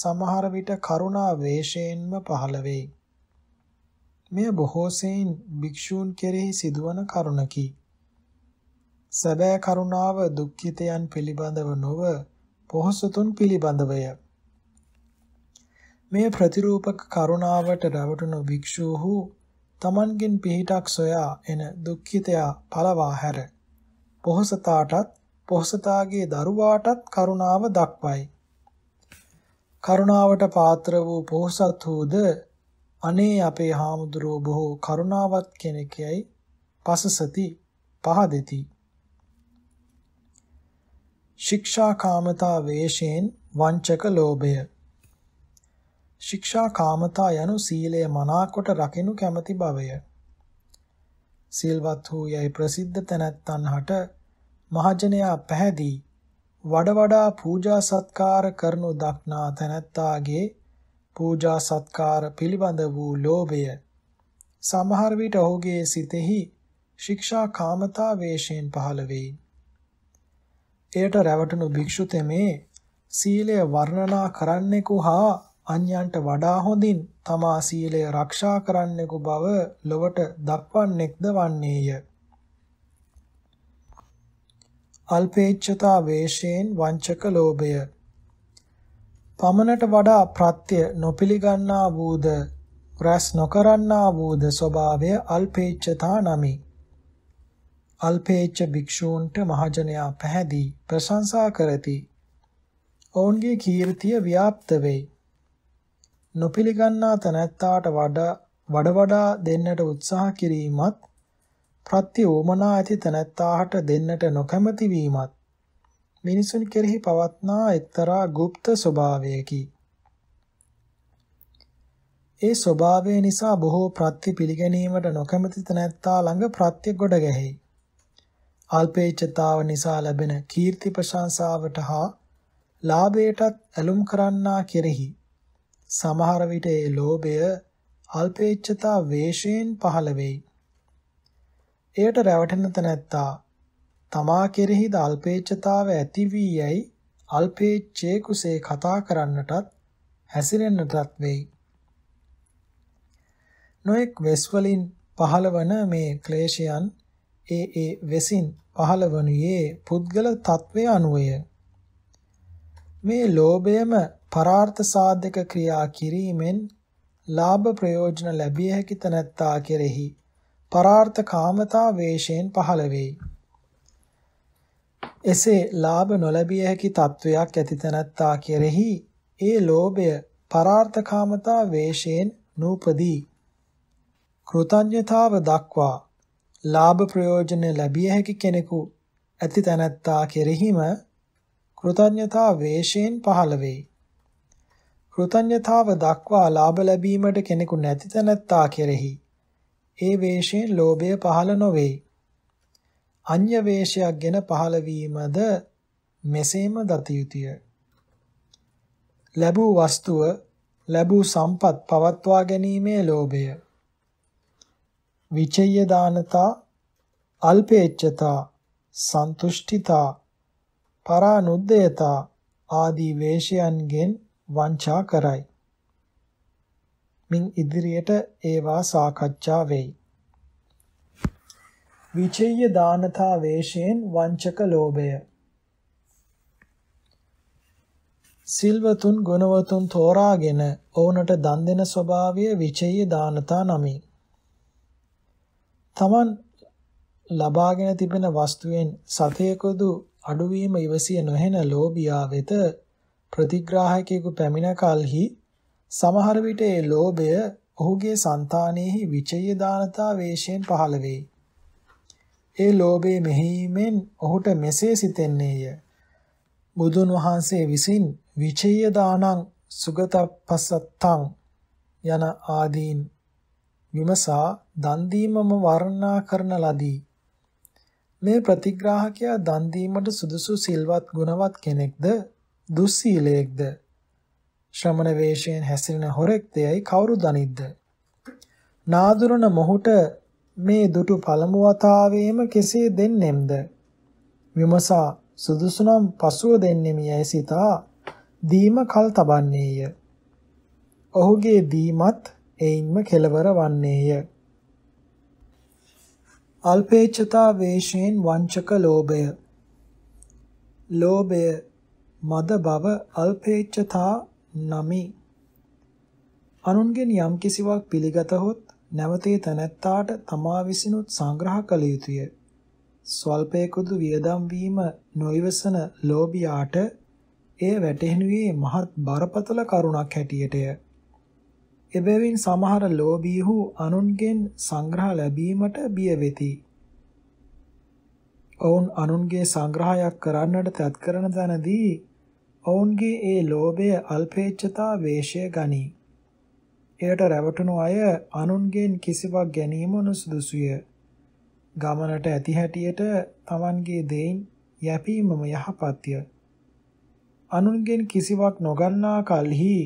සමහර විට කරුණා වේශයෙන්ම පහළ වෙයි. මෙය බොහෝ සෙයින් භික්ෂූන් කෙරෙහි සිදුවන කරුණකි. සැබෑ කරුණාව දුක්ඛිතයන් පිළිබඳව නොව පොහොසතුන් පිළිබඳවය. මේ ප්‍රතිරූපක කරුණාවට රැවටුණු භික්ෂූහු තමන්ගෙන් පිහිටක් සොයා එන දුක්ඛිතයා පළවා හැර පොහොසතාටත් පොහොසතාගේ දරුවාටත් කරුණාව දක්වයි. කරුණාවට පාත්‍ර වූ පොහොසත් හූද අනේ අපේ හාමුදුරුව බොහෝ කරුණාවත් කෙනෙකයි පසසති පහදෙති. ශික්ෂාකාමතා වේශයෙන් වංචක ලෝභය ශික්ෂාකාමතා යනු සීලය මනාකොට රකිනු කැමැති බවය. සිල්වත් වූ යයි ප්‍රසිද්ධ තැනැත්තන් හට මහජනයා පැහැදී වඩ වඩා පූජා සත්කාර කරනු දක්නා තැනැත්තාගේ පූජා සත්කාර පිළිබඳ වූ ලෝභය සමහර විට ඔහුගේ සිතෙහි ශික්ෂා කාමතා වේශයෙන් පහළ වෙයි. එයට රැවටුණු භික්ෂු තෙමේ සීලය වර්ණනා කරන්නෙකු හා අන්‍යයන්ට වඩා හොඳින් තමා සීලය ආරක්ෂා කරන්නෙකු බව ලොවට දක්වන්නෙක්ද වන්නේය. අල්පේච්ඡතා වේශයෙන් වංචක ලෝභය පමණට වඩා ප්‍රත්‍ය නොපිලිගන්නා වූද රැස් නොකරන්නා වූද ස්වභාවය අල්පේච්ඡතා නමි අල්පේච්ඡ භික්ෂූන්ට මහජනයා පැහැදී ප්‍රශංසා කරති ඔවුන්ගේ කීර්තිය ව්‍යාප්ත වෙයි නොපිලිගන්නා තැනැත්තාට වඩා වඩ වඩා දෙන්නට උත්සාහ කිරීමත් ප්‍රත්‍යෝමනා ඇති තනත්තාහට දෙන්නට නොකමැති වීමත් මිනිසුන් කෙරෙහි පවත්නා එක්තරා গুপ্ত ස්වභාවයකි. ඒ ස්වභාවය නිසා බොහෝ ප්‍රත්‍ය පිළිගැනීමට නොකමැති තනත්තා ළඟ ප්‍රත්‍ය ගොඩ ගැහෙයි. අල්පේච්ඡතාව නිසා ලැබෙන කීර්ති ප්‍රශංසාවට හා ලාභයටත් ඇලුම් කරන්නා කෙරෙහි සමහර විට ඒ ලෝභය අල්පේච්ඡතා වේශයෙන් පහළ වෙයි. එයට රැවටෙන තැනැත්තා තමා කෙරෙහි ද අල්පේච්ඡතාව ඇති වී යයි අල්පේච්ඡේ කුසේ කතා කරන්නටත් හැසිරෙන්නටත් වෙයි. නොඑක් වෙස්වලින් පහළවන මේ ක්ලේශයන් ඒ ඒ වෙසින් පහළවනුයේ පුද්ගල తත්වය අනුවය. මේ ලෝභයම පරාර්ථ සාධක ක්‍රියා කිරීමෙන් ලාභ ප්‍රයෝජන ලැබිය හැකි තැනැත්තා කෙරෙහි පරාර්ථ කාමතා වේශයෙන් පහළ වෙයි. එසේ ලාභ නොලැබිය හැකි තත්වයක් ඇති තැනැත්තා කෙරෙහි ඒ ලෝභය පරාර්ථකාමතා වේශයෙන් නූපදී. කෘතඥතාව දක්වා ලාභ ප්‍රයෝජන ලැබිය හැකි කෙනෙකු ඇති තැනැත්තා කෙරෙහිම කෘතඥතා වේශයෙන් පහළ වෙයි. කෘතඥතාව දක්වා ලාභ ලැබීමට කෙනෙකු නැති තැනැත්තා කෙරෙහි ඒ වේශයෙන් ලෝභය පහළ නොවේ. අඤ්‍ය වේශයක් ගැන පහළ වීමද මෙසේම දත යුතුය. ලැබූ වස්තුව ලැබූ සම්පත් පවත්වා ගැනීමේ ලෝභය. විචය දානතා අල්පේච්ඡතා සන්තුෂ්ඨිතා පරානුද්යතා ආදී වේශයන්ගෙන් වංචා කරයි. මින් ඉදිරියට ඒවා සාකච්ඡා වෙයි. විචේය දානතා වේශයෙන් වංචක ලෝභය සිල්වතුන් ගුණවතුන් තෝරාගෙන ඔවුන්ට දන් දෙන ස්වභාවය විචේය දානතා නමි. තමන් ලබාගෙන තිබෙන වස්තුවෙන් සතේකදු අඩුවීම ඉවසිය නොහෙන ලෝභියා වෙත ප්‍රතිග්‍රාහකයෙකු පැමිණ කලෙහි සමහර විට ඒ ලෝභය ඔහුගේ సంతානෙහි විචේය දානතා වේශයෙන් පහළ වේ. ඒ ලෝභයේ මෙහිමෙන් ඔහුට මෙසේ සිතෙන්නේය. බුදුන් වහන්සේ විසින් විචේය දානං සුගතප්පසත්තං යන ආදීන් විමසා දන් දීමම වර්ණනා කරන ලදී. මේ ප්‍රතිග්‍රාහකයා දන් දීමට සුදුසු සිල්වත් ගුණවත් කෙනෙක්ද දුස්සීලයෙක්ද ශ්‍රමණ වේශයෙන් හැසිරෙන හොරෙක්ද යයි කවුරු දනිද්ද නාදුරන මොහුට මේ දුටු පළමු වතාවේම කෙසේ දෙන්නෙම්ද විමසා සුදුසුනම් පසුව දෙන්නෙමි යැයි සිතා දීම කල් තබන්නේය ඔහුගේ දීමත් එයින්ම කෙලවර වන්නේය අල්පේච්ඡතා වේශයෙන් වංචක ලෝභය ලෝභය මද බව අල්පේච්ඡතා නමි අනුන්ගෙන් යම් කිසිවක් පිළිගතහොත් නැවතේ තැනැත්තාට තමා විසිනුත් සංග්‍රහ කළ යුතුය. ස්වල්පයකුදු වියදම් වීම නොයවසන ලෝභියාට එය වැටහෙනුයේ මහත් බරපතල කරුණක් හැටියටය. එබැවින් සමහර ලෝභීහු අනුන්ගෙන් සංග්‍රහ ලැබීමට බිය වෙති. ඔවුන් අනුන්ගේ සංග්‍රහයක් කරන්නට තත් කරන තැනදී ඔවුන්ගේ ඒ ලෝභය අල්පේච්ඡතා වේශය ගනී. එයට රැවටුණු අය අනුන්ගෙන් කිසිවක් ගැනීම නුසුදුසුය. ගමනට ඇති හැටියට Tamanගේ දෙයින් යැපීමම යහපත්ය. අනුන්ගෙන් කිසිවක් නොගන්නා කලෙහි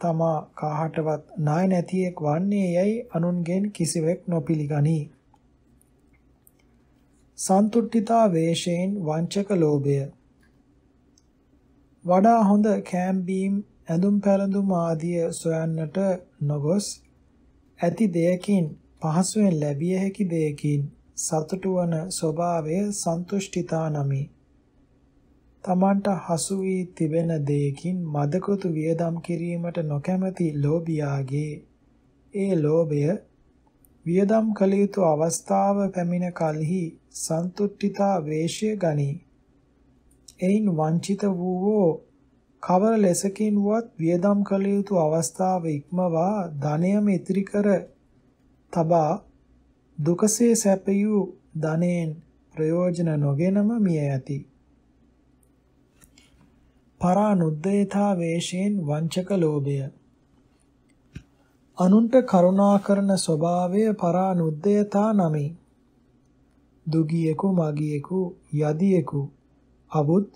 තමා කාහටවත් ණය නැතිෙක් වන්නේ යයි අනුන්ගෙන් කිසිවෙක් නොපිළිගනි. සන්තුට්ඨිතා වේශයෙන් වංචක ලෝභය වඩා හොඳ කෑම් බීම් ඇඳුම් පැළඳුම් ආදිය සොයන්නට නොගොස් ඇති දෙයකින් පහසුවෙන් ලැබිය හැකි දෙයකින් සතුටු වන ස්වභාවය සන්තුෂ්ඨිතා නමි. තමන්ට හසු වී තිබෙන දෙයකින් මදකුතු වියදම් කිරීමට නොකැමැති ලෝභියාගේ ඒ ලෝභය වියදම් කළ යුතු අවස්ථාව පැමිණ කලෙහි සන්තුට්ඨිතා වේශය ගනී. එයින් වංචිත වූවෝ කවර ලෙසකින් වුවත් වියදම් කළ යුතු අවස්ථාව ඉක්මවා ධනයම ඉතිරි කර තබා දුකසේ සැපයූ ධනයෙන් ප්‍රයෝජන නොගෙනම මිය යති. පරානුද්දේතා වේශයෙන් වංචක ලෝභය අනුන්ට කරුණා කරන ස්වභාවය පරානුද්දේතා නමි. දුගියෙකු මගියෙකු යදියෙකු අබුත්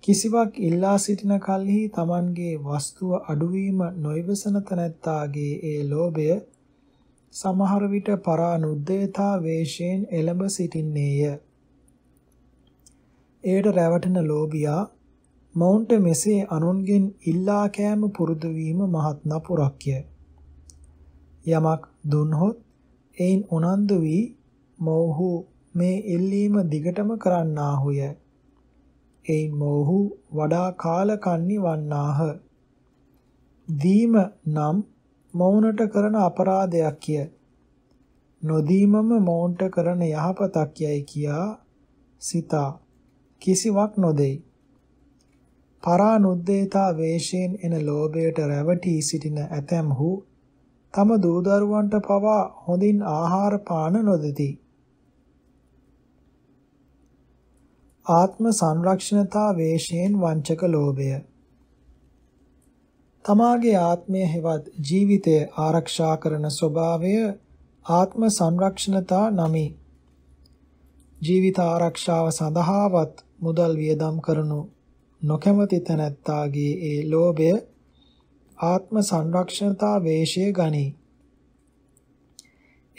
කිසිවක් ඉල්ලා සිටින කල්හි Tamanගේ වස්තුව අඩුවීම නොයවසන තැනැත්තාගේ ඒ ලෝභය සමහර විට පරානුද්දේතා වේශයෙන් එළඹ සිටින්නේය. ඒට රැවටෙන ලෝභියා මවුන්ට මෙසේ අනුන්ගෙන් ඉල්ලා කෑම පුරුදු වීම මහත් නපුරක්ය. යමක් දුන්හොත් එයින් උනන්දු වී මොවුහු මේ ඉල්ලීම දිගටම කරන්නාහුය. එයින් මොහු වඩා කාලකන්ණි වන්නාහ. දීම නම් මෞනට කරන අපරාධයක් කිය. නොදීමම මෞන්ට කරන යහපතක් යයි කියා සිතා කිසිවක් නොදෙයි. පරානුද්දේතා වේශයෙන් එන ලෝභයට රැවටී සිටින ඇතැම්හු තම දූදරුවන්ට පවා හොඳින් ආහාර පාන නොදෙති. ආත්ම සංරක්ෂණතා වේශයෙන් වංචක ලෝභය තමාගේ ආත්මය හෙවත් ජීවිතය ආරක්ෂා කරන ස්වභාවය ආත්ම සංරක්ෂණතා නමි. ජීවිත ආරක්ෂාව සඳහාවත් මුදල් වියදම් කරනු නොකැමති තැනැත්තාගේ ඒ ලෝභය ආත්ම සංරක්ෂණතා වේශය ගනී.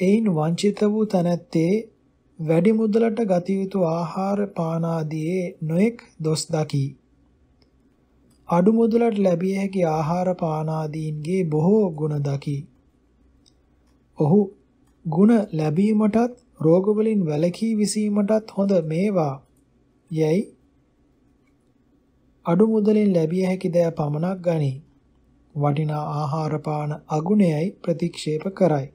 එයින් වංචිත වූ තැනැත්තේ වැඩි මුදලට ගතිය යුතු ආහාර පාන ආදී නොඑක් දොස් දකි. අඩු මුදලට ලැබිය හැකි ආහාර පාන ආදීන්ගේ බොහෝ ගුණ දකි. ඔහු ගුණ ලැබීමටත් රෝගවලින් වැළකී විසීමටත් හොඳ මේවා යැයි අඩු මුදලින් ලැබිය හැකි දෑ පමණක් ගනී. වටිනා ආහාර පාන අගුණයයි ප්‍රතික්ෂේප කරයි.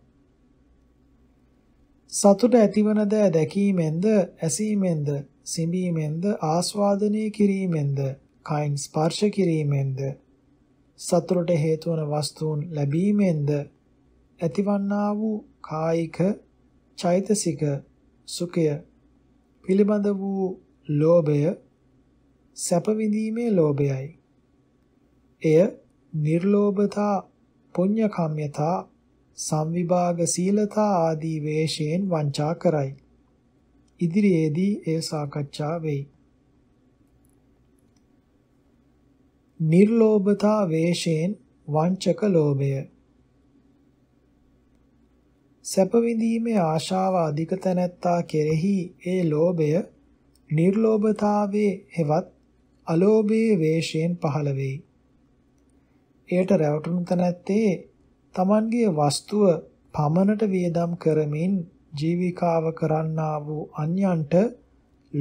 සතුට ඇතිවන දෑ දැකීමෙන්ද ඇසීමෙන්ද සිඹීමෙන්ද ආස්වාදනය කිරීමෙන්ද කයින් ස්පර්ශ කිරීමෙන්ද සතුටට හේතු වන වස්තුන් ලැබීමෙන්ද ඇතිවන්නා වූ කායික චෛතසික සුඛය පිළිබඳ වූ ලෝභය සැප විඳීමේ ලෝභයයි එය නිර්ලෝභතා පුඤ්ඤ කම්යතා සංවිභාග සීලතා ආදී වේශයෙන් වංචා කරයි. ඉදිරියේදී ඒ සාකච්ඡා වෙයි. නිර්ලෝභතා වේශයෙන් වංචක ලෝභය සැප විඳීමේ ආශාව අධික තැනැත්තා කෙරෙහි ඒ ලෝභය නිර්ලෝභතාවේ හෙවත් අලෝභයේ වේශයෙන් පහළ වෙයි. එයට රැවටුණු තැනැත්තේ Tamanගේ වස්තුව පමණට වියදම් කරමින් ජීවිකාව කරන්නා වූ අන්‍යන්ට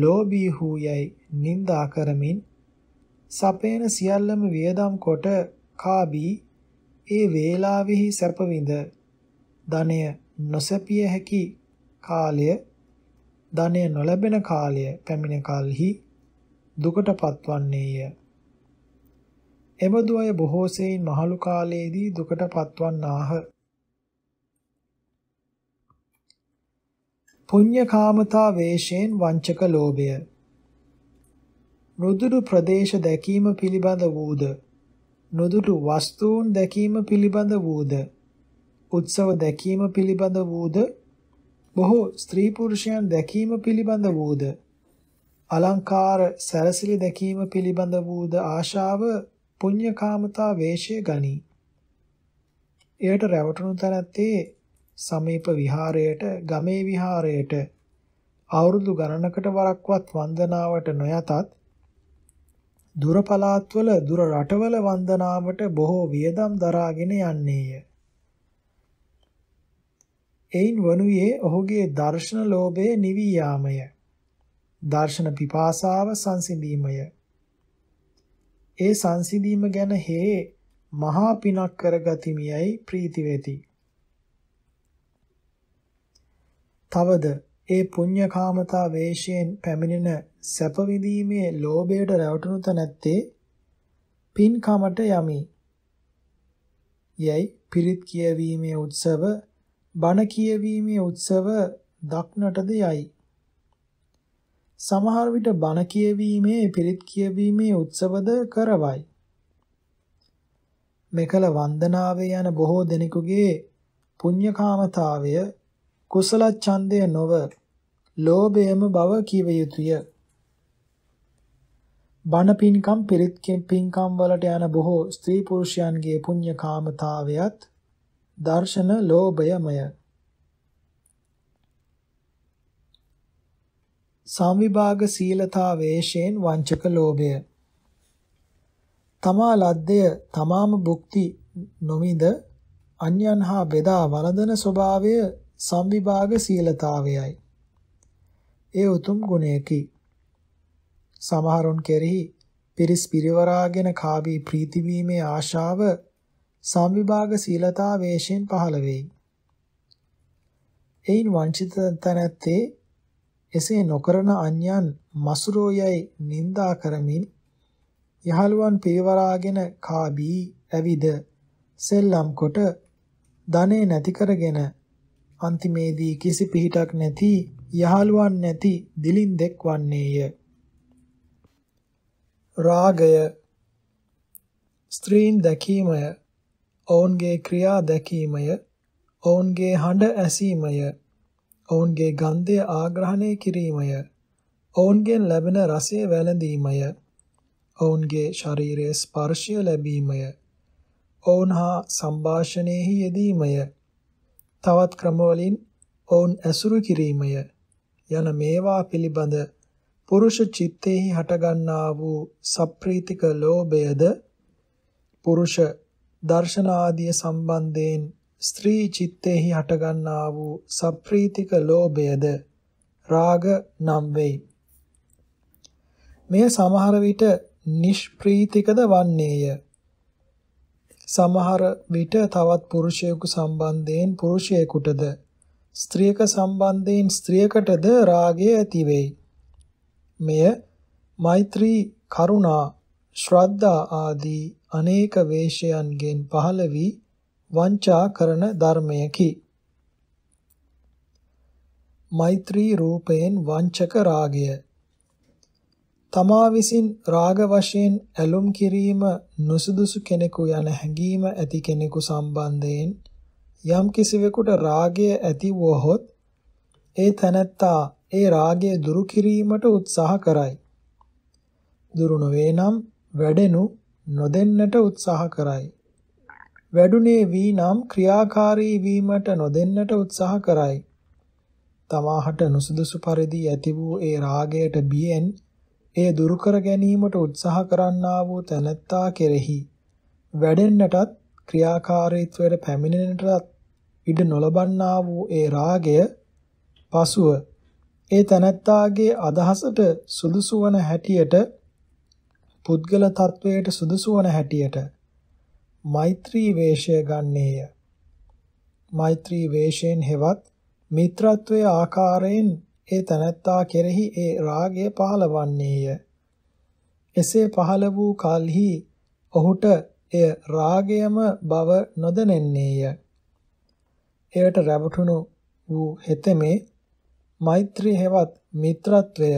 ලෝභී වූ යයි නිඳා කරමින් සපේන සියල්ලම වියදම් කොට කාබී ඒ වේලාවෙහි සර්පවිඳ ධනය නොසැපිය හැකි කාලය ධනය නොලැබෙන කාලය පැමිණ කලෙහි දුකට පත්වන්නේය එබඳු අය බොහෝ සෙයින් මහලු කාලයේදී දුකට පත්වන්නාහ. පුඤ්ඤකාමතා වේශයෙන් වංචක ලෝභය. නුදුරු ප්‍රදේශ දැකීම පිළිබඳ වූද නුදුරු වස්තුන් දැකීම පිළිබඳ වූද උත්සව දැකීම පිළිබඳ වූද බොහෝ ස්ත්‍රී පුරුෂයන් දැකීම පිළිබඳ වූද අලංකාර සැරසිලි දැකීම පිළිබඳ වූද ආශාව පුඤ්ඤකාමතා වේශය ගනී. එයට රැවටුණු තැනැත්තේ සමීප විහාරයට ගමේ විහාරයට අවුරුදු ගණනකට වරක්වත් වන්දනාවට නොයතත් දුර පළාත්වල දුර රටවල වන්දනාවට බොහෝ වියදම් දරාගෙන යන්නේය. එයින් වනුයේ ඔහුගේ දර්ශන ලෝභයේ නිවියාමය. දර්ශන පිපාසාව සංසිඳීමය. ඒ සංසිඳීම ගැන හේ මහා පිනක් කරගතිමියයි ප්‍රීති වෙති. තවද ඒ පුඤ්ඤකාමතා වේශයෙන් පැමිණෙන සැප විඳීමේ ලෝභයට රැවටුණු තැනැත්තේ පින්කමට යමි. යයි පිරිත් කියවීමේ උත්සව, බණ කියවීමේ උත්සව දක්නටද යයි. සමහර විට බණ කියවීමේ පිරිත් කියවීමේ උත්සවද කරවයි. මෙකල වන්දනාවේ යන බොහෝ දෙනෙකුගේ පුණ්‍යකාමතාවය කුසල ඡන්දය නොව ලෝභයම බව කිව යුතුය. බණ පින්කම් පිරිත් පින්කම් වලට යන බොහෝ ස්ත්‍රී පුරුෂයන්ගේ පුණ්‍යකාමතාවයත් දර්ශන ලෝභයමය. සංවිභාග සීලතා වේශයෙන් වංචක ලෝභය තමා ලද්දය තමාම භුක්ති නොමිද අන්‍යයන් හා බෙදා වළඳන ස්වභාවය සංවිභාග සීලතාවයයි ඒ උතුම් ගුණයකි සමහරුන් කෙරෙහි පිරිස් පිරිවරාගෙන කාවී ප්‍රීතිවීමේ ආශාව සංවිභාග සීලතා වේශයෙන් පහළ වෙයි එයින් වංචිත තැනැත්තේ එසේ නොකරන අන්‍යයන් මසුරෝ යයි නිඳා කරමින් යහළුවන් පේවරාගෙන කාබී ඇවිද සෙල්ලම් කොට ධනෙ නැති කරගෙන අන්තිමේදී කිසි පිහිටක් නැති යහළුවන් නැති දිලින්දෙක් වන්නේය රාගය ස්ත්‍රීන් දැකීමය ඔවුන්ගේ ක්‍රියා දැකීමය ඔවුන්ගේ හඬ ඇසීමය ඔවුන්ගේ ගන්ධය ආග්‍රහණය කිරීමය. ඔවුන්ගෙන් ලැබෙන රසය වැළඳීමය. ඔවුන්ගේ ශරීරයේ ස්පර්ශය ලැබීමය. ඔවුන් හා සංభాෂණයෙහි යෙදීමය. තවත් ක්‍රමවලින් ඔවුන් ඇසුරු කිරීමය. යන මේවා පිළිබඳ පුරුෂ චිත්තෙහි හටගන්නා වූ සප්‍රීතික ලෝභයද පුරුෂ දර්ශනාදී සම්බන්ධයෙන් ස්ත්‍රී චිත්තෙහි හටගන්නා වූ සප්‍රීතික ලෝභයද රාග නම් වෙයි. මෙය සමහර විට නිෂ්ප්‍රීතිකද වන්නේය. සමහර විට තවත් පුරුෂයෙකු සම්බන්ධයෙන් පුරුෂයෙකුටද ස්ත්‍රියක සම්බන්ධයෙන් ස්ත්‍රියකටද රාගය ඇති වෙයි. මෙය මෛත්‍රී කරුණා ශ්‍රද්ධා ආදී අනේක වේශයන්ගෙන් පහළ වී වංචා කරන ධර්මයකි. මෛත්‍රී රූපයෙන් වංචක රාගය තමා විසින් රාග වශයෙන් ඇලුම් කිරීම නුසුදුසු කෙනෙකු යන හැඟීම ඇති කෙනෙකු සම්බන්ධයෙන් යම් කිසිවෙකුට රාගය ඇති වුවහොත් ඒ තැනැත්තා ඒ රාගය දුරු කිරීමට උත්සාහ කරයි. දුරු නොවේ නම් වැඩෙනු නොදෙන්නට උත්සාහ කරයි. වැඩුණේ වී නම් ක්‍රියාකාරී වීමට නොදෙන්නට උත්සාහ කරයි. තමාහට නුසුදුසු පරිදි ඇති වූ ඒ රාගයට බියෙන් එය දුරු කර ගැනීමට උත්සාහ කරන්නා වූ තැනැත්තා කෙරෙහි වැඩෙන්නටත් ක්‍රියාකාරීත්වයට පැමිණෙන්නටත් ඉඩ නොලබන්නා වූ ඒ රාගය පසුව ඒ තැනැත්තාගේ අදහසට සුදුසු වන හැටියට පුද්ගල තත්වයට සුදුසු වන හැටියට මෛත්‍රී වේශය ගන්නේය. මෛත්‍රී වේශයෙන් හෙවත් මිත්‍රත්වයේ ආකාරයෙන් ඒ තනත්තා කෙරෙහි ඒ රාගය පහළවන්නේය. එසේ පහළ වූ කල්හි ඔහුට එය රාගයම බව නොදැනෙන්නේය. එයට රැවටුණු වූ හෙතෙමේ මෛත්‍රී හෙවත් මිත්‍රත්වය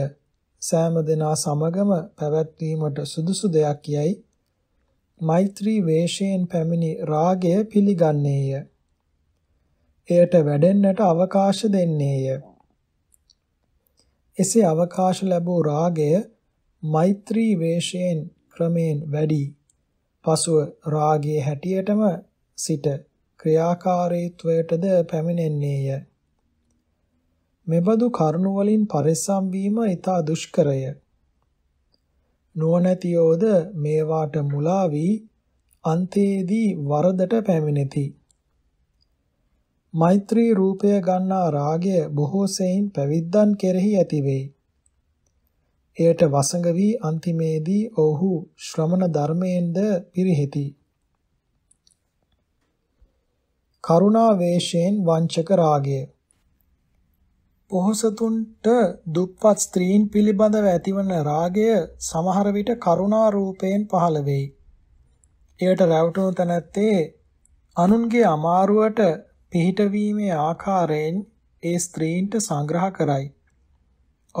සෑම දෙනා සමගම පැවැත්වීමට සුදුසු දෙයක් යයි මෛත්‍රී වේශයෙන් පැමිණි රාගය පිළිගන්නේය. එයට වැඩෙන්නට අවකාශ දෙන්නේය. එසේ අවකාශ ලැබූ රාගය මෛත්‍රී වේශයෙන් ක්‍රමයෙන් වැඩි. පසුව රාගයේ හැටියටම සිට ක්‍රියාකාරීත්වයටද පැමිණෙන්නේය. මෙබඳු කරුණු වලින් පරිස්සම් වීම ඊට දුෂ්කරය. නුවණැතියෝද මේවාට මුලා වී අන්තයේදී වරදට පැමිණෙති. මෛත්‍රී රූපය ගන්නා රාගය බොහෝ සෙයින් පැවිද්දන් කෙරෙහි ඇතිවේ. එයට වසඟ වී අන්තිමේදී ඔහු ශ්‍රමණ ධර්මයෙන්ද පිරිහෙති. කරුණා වේශයෙන් වංචක රාගය පොහොසතුන්ට දුප්පත් ස්ත්‍රීන් පිළිබඳව ඇතිවන රාගය සමහර විට කරුණා රූපයෙන් පහළ වෙයි. එයට රැවටුණු තැනැත්තේ අනුන්ගේ අමාරුවට පිහිටවීමේ ආකාරයෙන් ඒ ස්ත්‍රීන්ට සංග්‍රහ කරයි.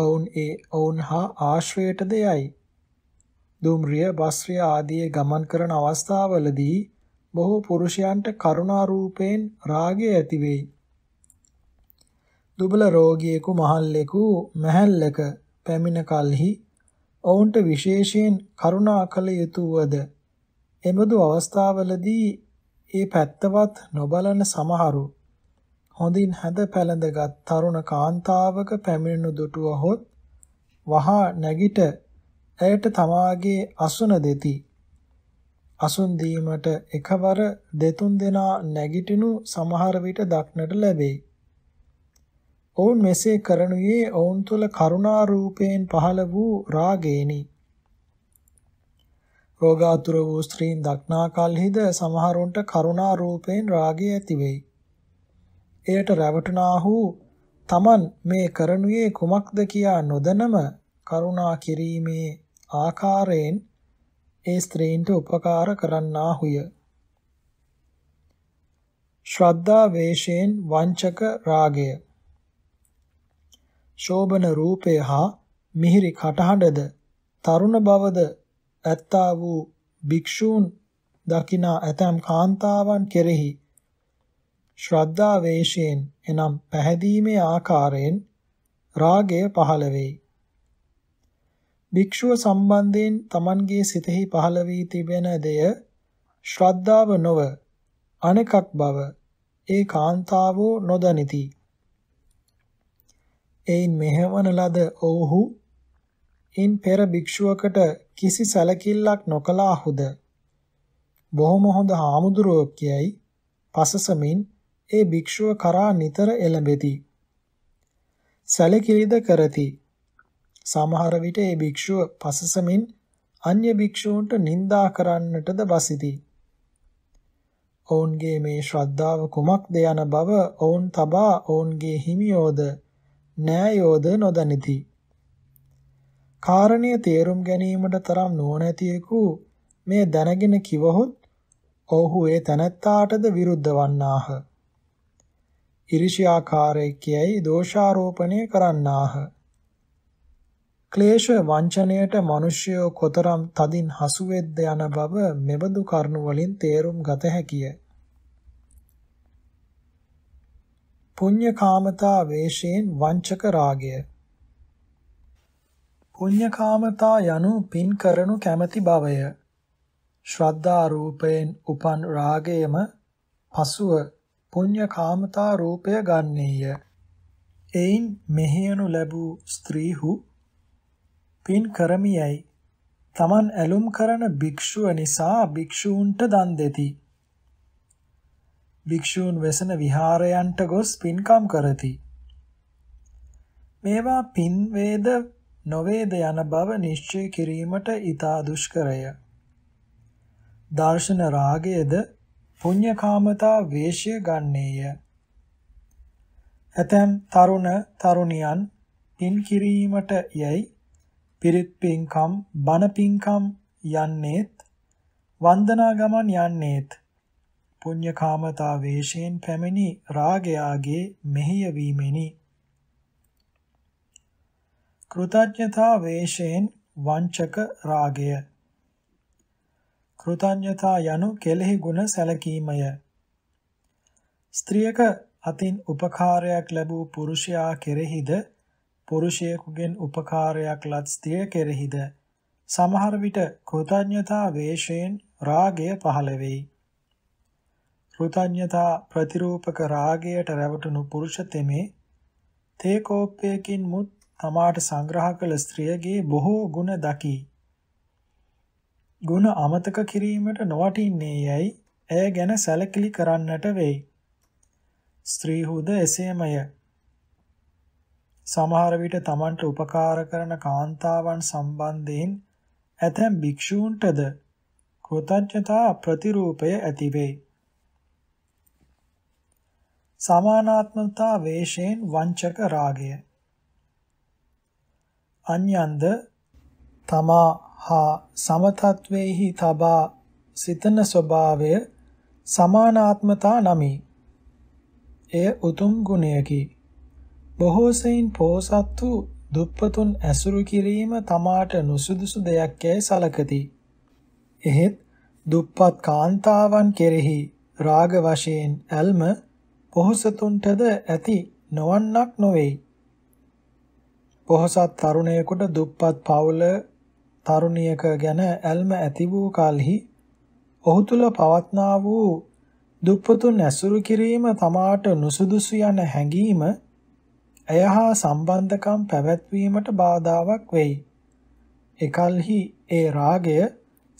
ඔවුන් ඒ ඔවුන් හා ආශ්‍රයයට දෙයයි. දුම්රිය, බස්රිය ආදී ගමන් කරන අවස්ථාවලදී බොහෝ පුරුෂයන්ට කරුණා රූපයෙන් රාගය ඇති වෙයි. දුබල රෝගියෙකු මහල්ලෙකු මැහැල්ලක පැමිණ කලෙහි ඔවුන්ට විශේෂයෙන් කරුණා කළ යුතුයද එබඳු අවස්ථාවලදී ඒ පැත්තවත් නොබලන සමහරු හොඳින් හැඳ පැළඳගත් තරුණ කාන්තාවක පැමිණෙනු දුටුවහොත් වහා නැගිට ඇයට තමාගේ අසුන දෙති අසුන් දීමට එකවර දෙතුන් දෙනා නැගිටිනු සමහර විට දක්නට ලැබේ ඔවුන් මෙසේ කරනුයේ ඔවුන් තුළ කරුණා රූපයෙන් පහළ වූ රාගේනි. රෝගාතුර වූ ස්ත්‍රීන් දක්නා කල්හිද සමහරුන්ට කරුණා රූපයෙන් රාගය ඇති වෙයි. එයට රැවටුනාහු තමන් මේ කරනුයේ කුමක්ද කියා නොදැනම කරුණා කිරීමේ ආකාරයෙන් ඒ ස්ත්‍රීන්ට උපකාර කරන්නාහුය. ශ්‍රද්ධා වේශයෙන් වංචක රාගය ශෝබන රූපය හා මිහිරි කටහඬද තරුණ බවද ඇත්තා වූ භික්ෂූන් දකිනා ඇතම් කාන්තාවන් කෙරෙහි ශ්‍රද්ධා වේශයෙන් එනම් පැහැදීමේ ආකාරයෙන් රාගය පහළ වෙයි. භික්ෂුව සම්බන්ධයෙන් Tamanගේ සිතෙහි පහළ වී තිබෙන දෙය ශ්‍රද්ධාව නොව අනෙකක් බව ඒ කාන්තාවෝ නොදනිති. එයින් මෙහෙවන ලද ඔව්හු ඉන් පෙර භික්ෂුවකට කිසි සැලකිල්ලක් නොකලාහුද බොහොම හොඳ හාමුදුරුවෝ කියයි පසසමින් ඒ භික්ෂුව කරා නිතර එළඹෙති සැලකිලිද කරති සමහර විට ඒ භික්ෂුව පසසමින් අන්‍ය භික්ෂූන්ට නිඳා කරන්නටද බසිති ඔවුන්ගේ මේ ශ්‍රද්ධාව කුමක්ද යන බව ඔවුන් තබා ඔවුන්ගේ හිමියෝද නෑයෝද නොදනිති. කාරණය තේරුම් ගැනීමට තරම් නුවණැතියෙකු මේ දැනගෙන කිවහොත් ඔහු ඒ තනත්තාටද විරුද්ධ වන්නාහ. ඉරිෂ්‍යාකාරයෙක්යයි දෝෂාරෝපණය කරන්නාහ. ක්ලේශ වංචනයට මිනිසයෝ කොතරම් තදින් හසු වෙද්ද යන බව මෙබඳු කරුණු වලින් තේරුම් ගත හැකිය. පුඤ්ඤකාමතා වේශයෙන් වංචක රාගය පුඤ්ඤකාමතා යනු පින් කරනු කැමැති බවය ශ්‍රද්ධා රූපයෙන් උපන් රාගයම පසුව පුඤ්ඤකාමතා රූපය ගන්නේය එයින් මෙහෙයනු ලැබූ ස්ත්‍රීහු පින් කරමියයි තමන් ඇලුම් කරන භික්ෂුව නිසා භික්ෂූන්ට දන් දෙති භික්ෂූන් වෙසෙන විහාරයන්ට ගොස් පින්කම් කරති. මේවා පින් වේද නොවේද යන බව නිශ්චය කිරීමට ඊතා දුෂ්කරය. දාර්ශන රාගයේද පුඤ්ඤකාමතා වේශය ගන්නේය. ඇතැම් තරුණ තරුණියන් පින් කිරීමට යයි පිරිත් පින්කම් බණ පින්කම් යන්නේත් වන්දනා ගමන් යන්නේත් පුඤ්ඤකාමතා වේශයෙන් පැමිණි රාගයාගේ මෙහිය වීමෙනි. කෘතඥතා වේශයෙන් වංචක රාගය කෘතඥතා යනු කෙලෙහි ගුණ සැලකීමය. ස්ත්‍රියක අතින් උපකාරයක් ලැබූ පුරුෂයා කෙරෙහිද පුරුෂයෙකුගෙන් උපකාරයක් ලත් ස්ත්‍රිය කෙරෙහිද සමහර විට කෘතඥතා වේශයෙන් රාගය පහළ වෙයි. කෘතඥතා ප්‍රතිරූපක රාගයට රැවටුණු පුරුෂ තෙමේ තේ කෝපයකින් මුත් තමාට සංග්‍රහ කළ ස්ත්‍රියගේ බොහෝ ගුණ දකි. ගුණ අමතක කිරීමට නොවටින්නේ යැයි ඇය ගැන සැලකිලි කරන්නට වෙයි. ස්ත්‍රීහුද එසේමය. සමහර විට තමන්ට උපකාර කරන කාන්තාවන් සම්බන්ධයෙන් ඇතැම් භික්ෂූන්ටද කෘතඥතා ප්‍රතිරූපය ඇතිවෙයි. සමානාත්මතා වේශයෙන් වංචක රාගය අඤ්ඤන්ද තමා හා සමතත්වෙහි තබා සිතන ස්වභාවය සමානාත්මතා නමි එය උතුම් ගුණයකි බොහෝ සෙයින් පෝසත් වූ දුප්පතුන් ඇසුරු කිරීම තමාට නුසුදුසු දෙයක් යැයි සලකති. එහෙත් දුප්පත් කාන්තාවන් කෙරෙහි රාග වශයෙන් ඇල්ම පොහොසතුන්ටද ඇති නොවන්නක් නොවේයි. පොහොසත් තරුණයෙකුට දුප්පත් පවුල තරුණියක ගැන ඇල්ම ඇති වූ කලෙහි ඔහු තුල පවත්නා වූ දුප්පතුන් ඇසුරු කිරීම තමාට නුසුදුසු යන හැඟීම ඇය හා සම්බන්ධකම් පැවැත්වීමට බාධාවක් වෙයි. එකල්හි ඒ රාගය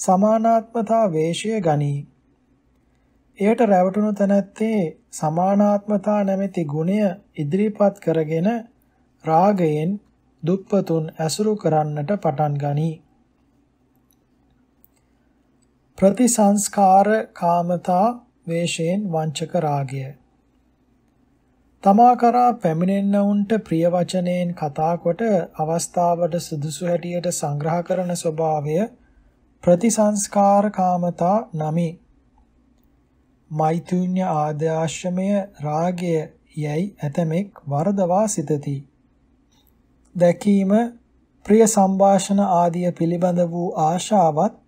සමානාත්මතා වේශය ගනී. එයට රැවටුණු තැනැත්තේ සමානාත්මතා නැමැති ගුණය ඉදිරිපත් කරගෙන රාගයෙන් දුප්පතුන් ඇසුරු කරන්නට පටන් ගනී. ප්‍රතිසංස්කාර කාමතා වේශයෙන් වංචක රාගය. තමා කරා පැමිණෙන්නවුන්ට ප්‍රිය වචනයෙන් කතා කොට අවස්ථාවට සුදුසු හැටියට සංග්‍රහ කරන ස්වභාවය ප්‍රතිසංස්කාර කාමතා නමි. මෛතුන්‍ය ආදාශ්‍රමය රාගය යැයි ඇතමෙක් වරදවා සිතති. දැකීම ප්‍රිය සම්භාෂණ ආදිය පිළිබඳ වූ ආශාවත්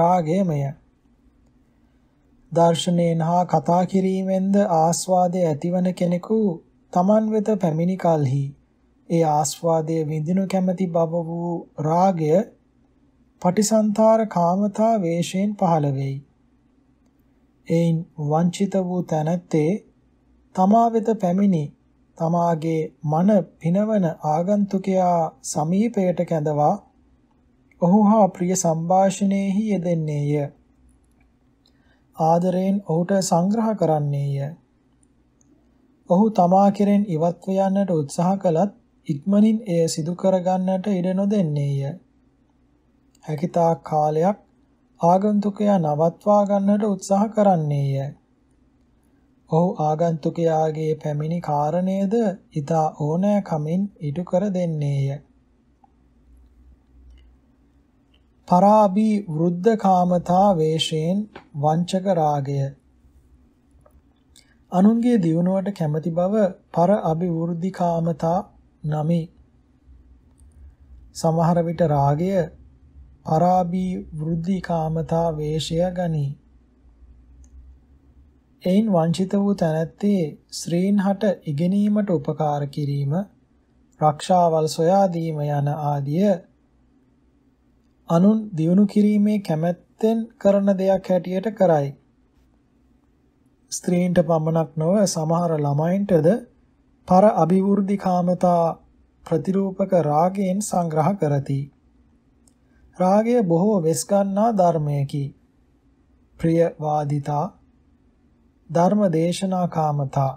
රාගයමය. දර්ශනයෙන් හා කතා කිරීමෙන්ද ආස්වාදය ඇතිවන කෙනෙකු තමන් වෙත පැමිණි කලෙහි ඒ ආස්වාදය විඳිනු කැමැති බව වූ රාගය පටිසන්තර කාමතා වේශයෙන් පහළ වෙයි. එයින් වංචිත වූ තැනැත්තේ තමා වෙත පැමිණි තමාගේ මන පිනවන ආගන්තුකයා සමීපයට කැඳවා ඔහු හා ප්‍රිය සංభాෂණයෙහි යෙදෙන්නේය. ආදරයෙන් ඔහුට සංග්‍රහ කරන්නේය. ඔහු තමා කෙරෙන් ඉවත්ව යන්නට උත්සාහ කළත් ඉක්මනින් එය සිදු කරගන්නට ඉඩ නොදෙන්නේය. හැකිතා කාලයක් ආගන්තුකයා නවත්වා ගන්නට උත්සාහ කරන්නේය. ඔහු ආගන්තුකයාගේ පැමිණි කාරණේද ඊතා ඕනෑකමින් ඉටු කර දෙන්නේය. පරාබී වෘද්ධ කාමතා වේශයෙන් වංචක රාගය අනුන්ගේ දියුණුවට කැමති බව පර අභිවෘද්ධිකාමතා නමි. සමහර විට රාගය අරාබී වෘද්ධි කාමතා වේශය ගනී. එයින් වංචිත වූ තැනැත්තේ ශ්‍රීන් හට ඉගෙනීමට උපකාර කිරීම, රක්ෂාවල් සොයා දීම යන ආදිය අනුන් දියුණු කිරීමේ කැමැත්තෙන් කරන දෙයක් හැටියට කරයි. ස්ත්‍රීන්ට පමණක් නොව සමහර ළමයින්ටද පර අභිවෘද්ධි කාමතා ප්‍රතිරූපක රාගයෙන් සංග්‍රහ කරති. රාගය බොහෝ වෙස් ගන්නා ධර්මයකි. ප්‍රිය වාදිතා ධර්ම දේශනා කාමතා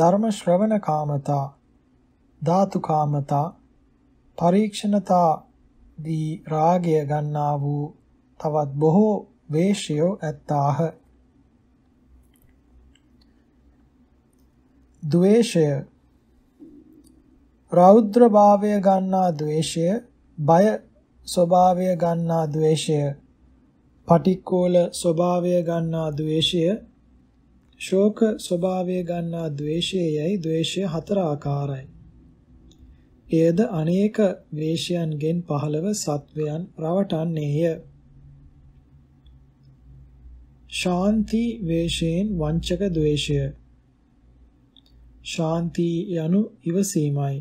ධර්ම ශ්‍රවණ කාමතා ධාතු කාමතා පරීක්ෂණතා දී රාගය ගන්නා වූ තවත් බොහෝ වේශයෝ ඇත්තාහ. ද්වේෂය රෞද්‍රභාවය ගන්නා ද්වේෂය බය ස්වභාවය ගන්නා ද්වේෂය පටික්කෝල ස්වභාවය ගන්නා ද්වේෂය ශෝක ස්වභාවය ගන්නා ද්වේෂයයි ද්වේෂය හතර ආකාරයි. එයද අනේක වේශයන්ගෙන් පහළව සත්වයන් රවටන්නේය. ශාන්ති වේශයෙන් වංචක ද්වේෂය. ශාන්ති යනු ඉවසීමයි.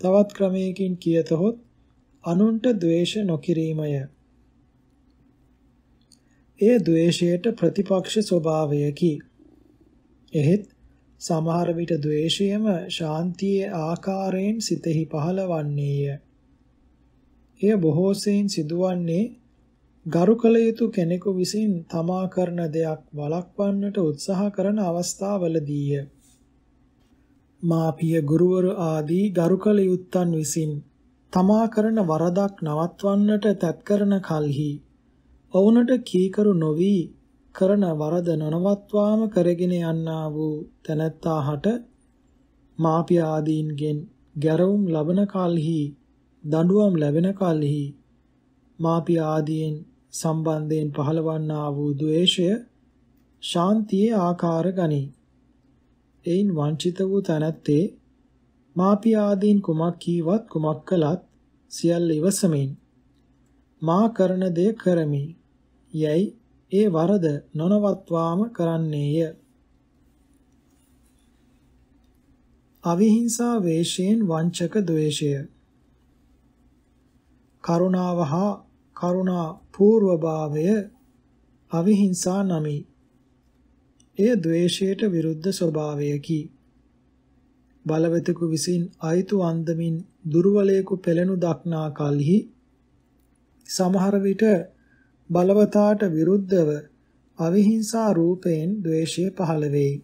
තවත් ක්‍රමයකින් කියතහොත් අනුන්ට ද්වේෂ නොකිරීමය. එය ද්වේෂයට ප්‍රතිපක්ෂ ස්වභාවයකි. එහෙත් සමහර විට ද්වේෂයම ශාන්තියේ ආකාරයෙන් සිතෙහි පහළවන්නේය. එය බොහෝ සෙයින් සිදුවන්නේ ගරු කළ යුතු කෙනෙකු විසින් තමා කරන දෙයක් වළක්වන්නට උත්සාහ කරන අවස්ථාවලදීය. මාපිය ගුරුවරු ආදී ගරු කළ යුත්තන් විසින් තමා කරන වරදක් නවත්වන්නට තැත් කරන කල්හි ඔවුනට කීකරු නොවි කරන වරද නොනවත්වාම කරගෙන යන්නා වූ තැනැත්තාහට මාපිය ආදීන්ගෙන් ගැරවුම් ලබන කල්හි දඬුවම් ලැබෙන කල්හි මාපිය ආදීන් සම්බන්ධයෙන් පහළවන්නා වූ ද්වේෂය ශාන්තියේ ආකාර ගනී. එයින් වංචිත වූ තැනැත්තේ මාපිය ආදීන් කුමක් කීවත් කුමක් කළත් සියල්ල ඉවසමින් මා කරන දේ කරමි යැයි ඒ වරද නොනවත්වාම කරන්නේය අවිහිංසා වේශයෙන් වංචක ද්වේෂය කරුණාව හා කරුණා పూర్වභාවය අවිහිංසා නමි එය ද්වේෂයට විරුද්ධ ස්වභාවයකි බලවතෙකු විසින් අයිතු අන්දමින් දුර්වලයෙකු පෙළෙනු දක්නා කලෙහි සමහර විට බලවතාට විරුද්ධව අවිහිංසා රූපයෙන් ද්වේෂය පහළ වෙයි.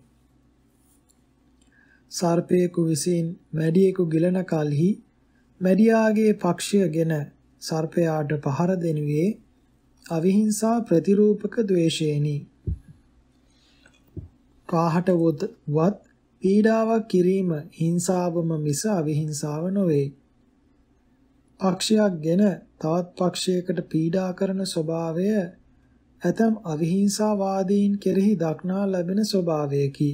සර්පයෙකු විසින් මැඩියෙකු ගිලන කලෙහි මැඩියාගේ පක්ෂයගෙන සර්පයාට පහර දෙනුවේ අවිහිංසා ප්‍රතිරූපක ද්වේෂයෙනි. කාහට වොත් පීඩාවක් කිරීම හිංසාවම මිස අවිහිංසාව නොවේ. පක්ෂයක්ගෙන තවත් පක්ෂයකට පීඩා කරන ස්වභාවය ඇතම් අවිහිංසාවාදීන් කෙරෙහි දක්නා ලැබෙන ස්වභාවයකි.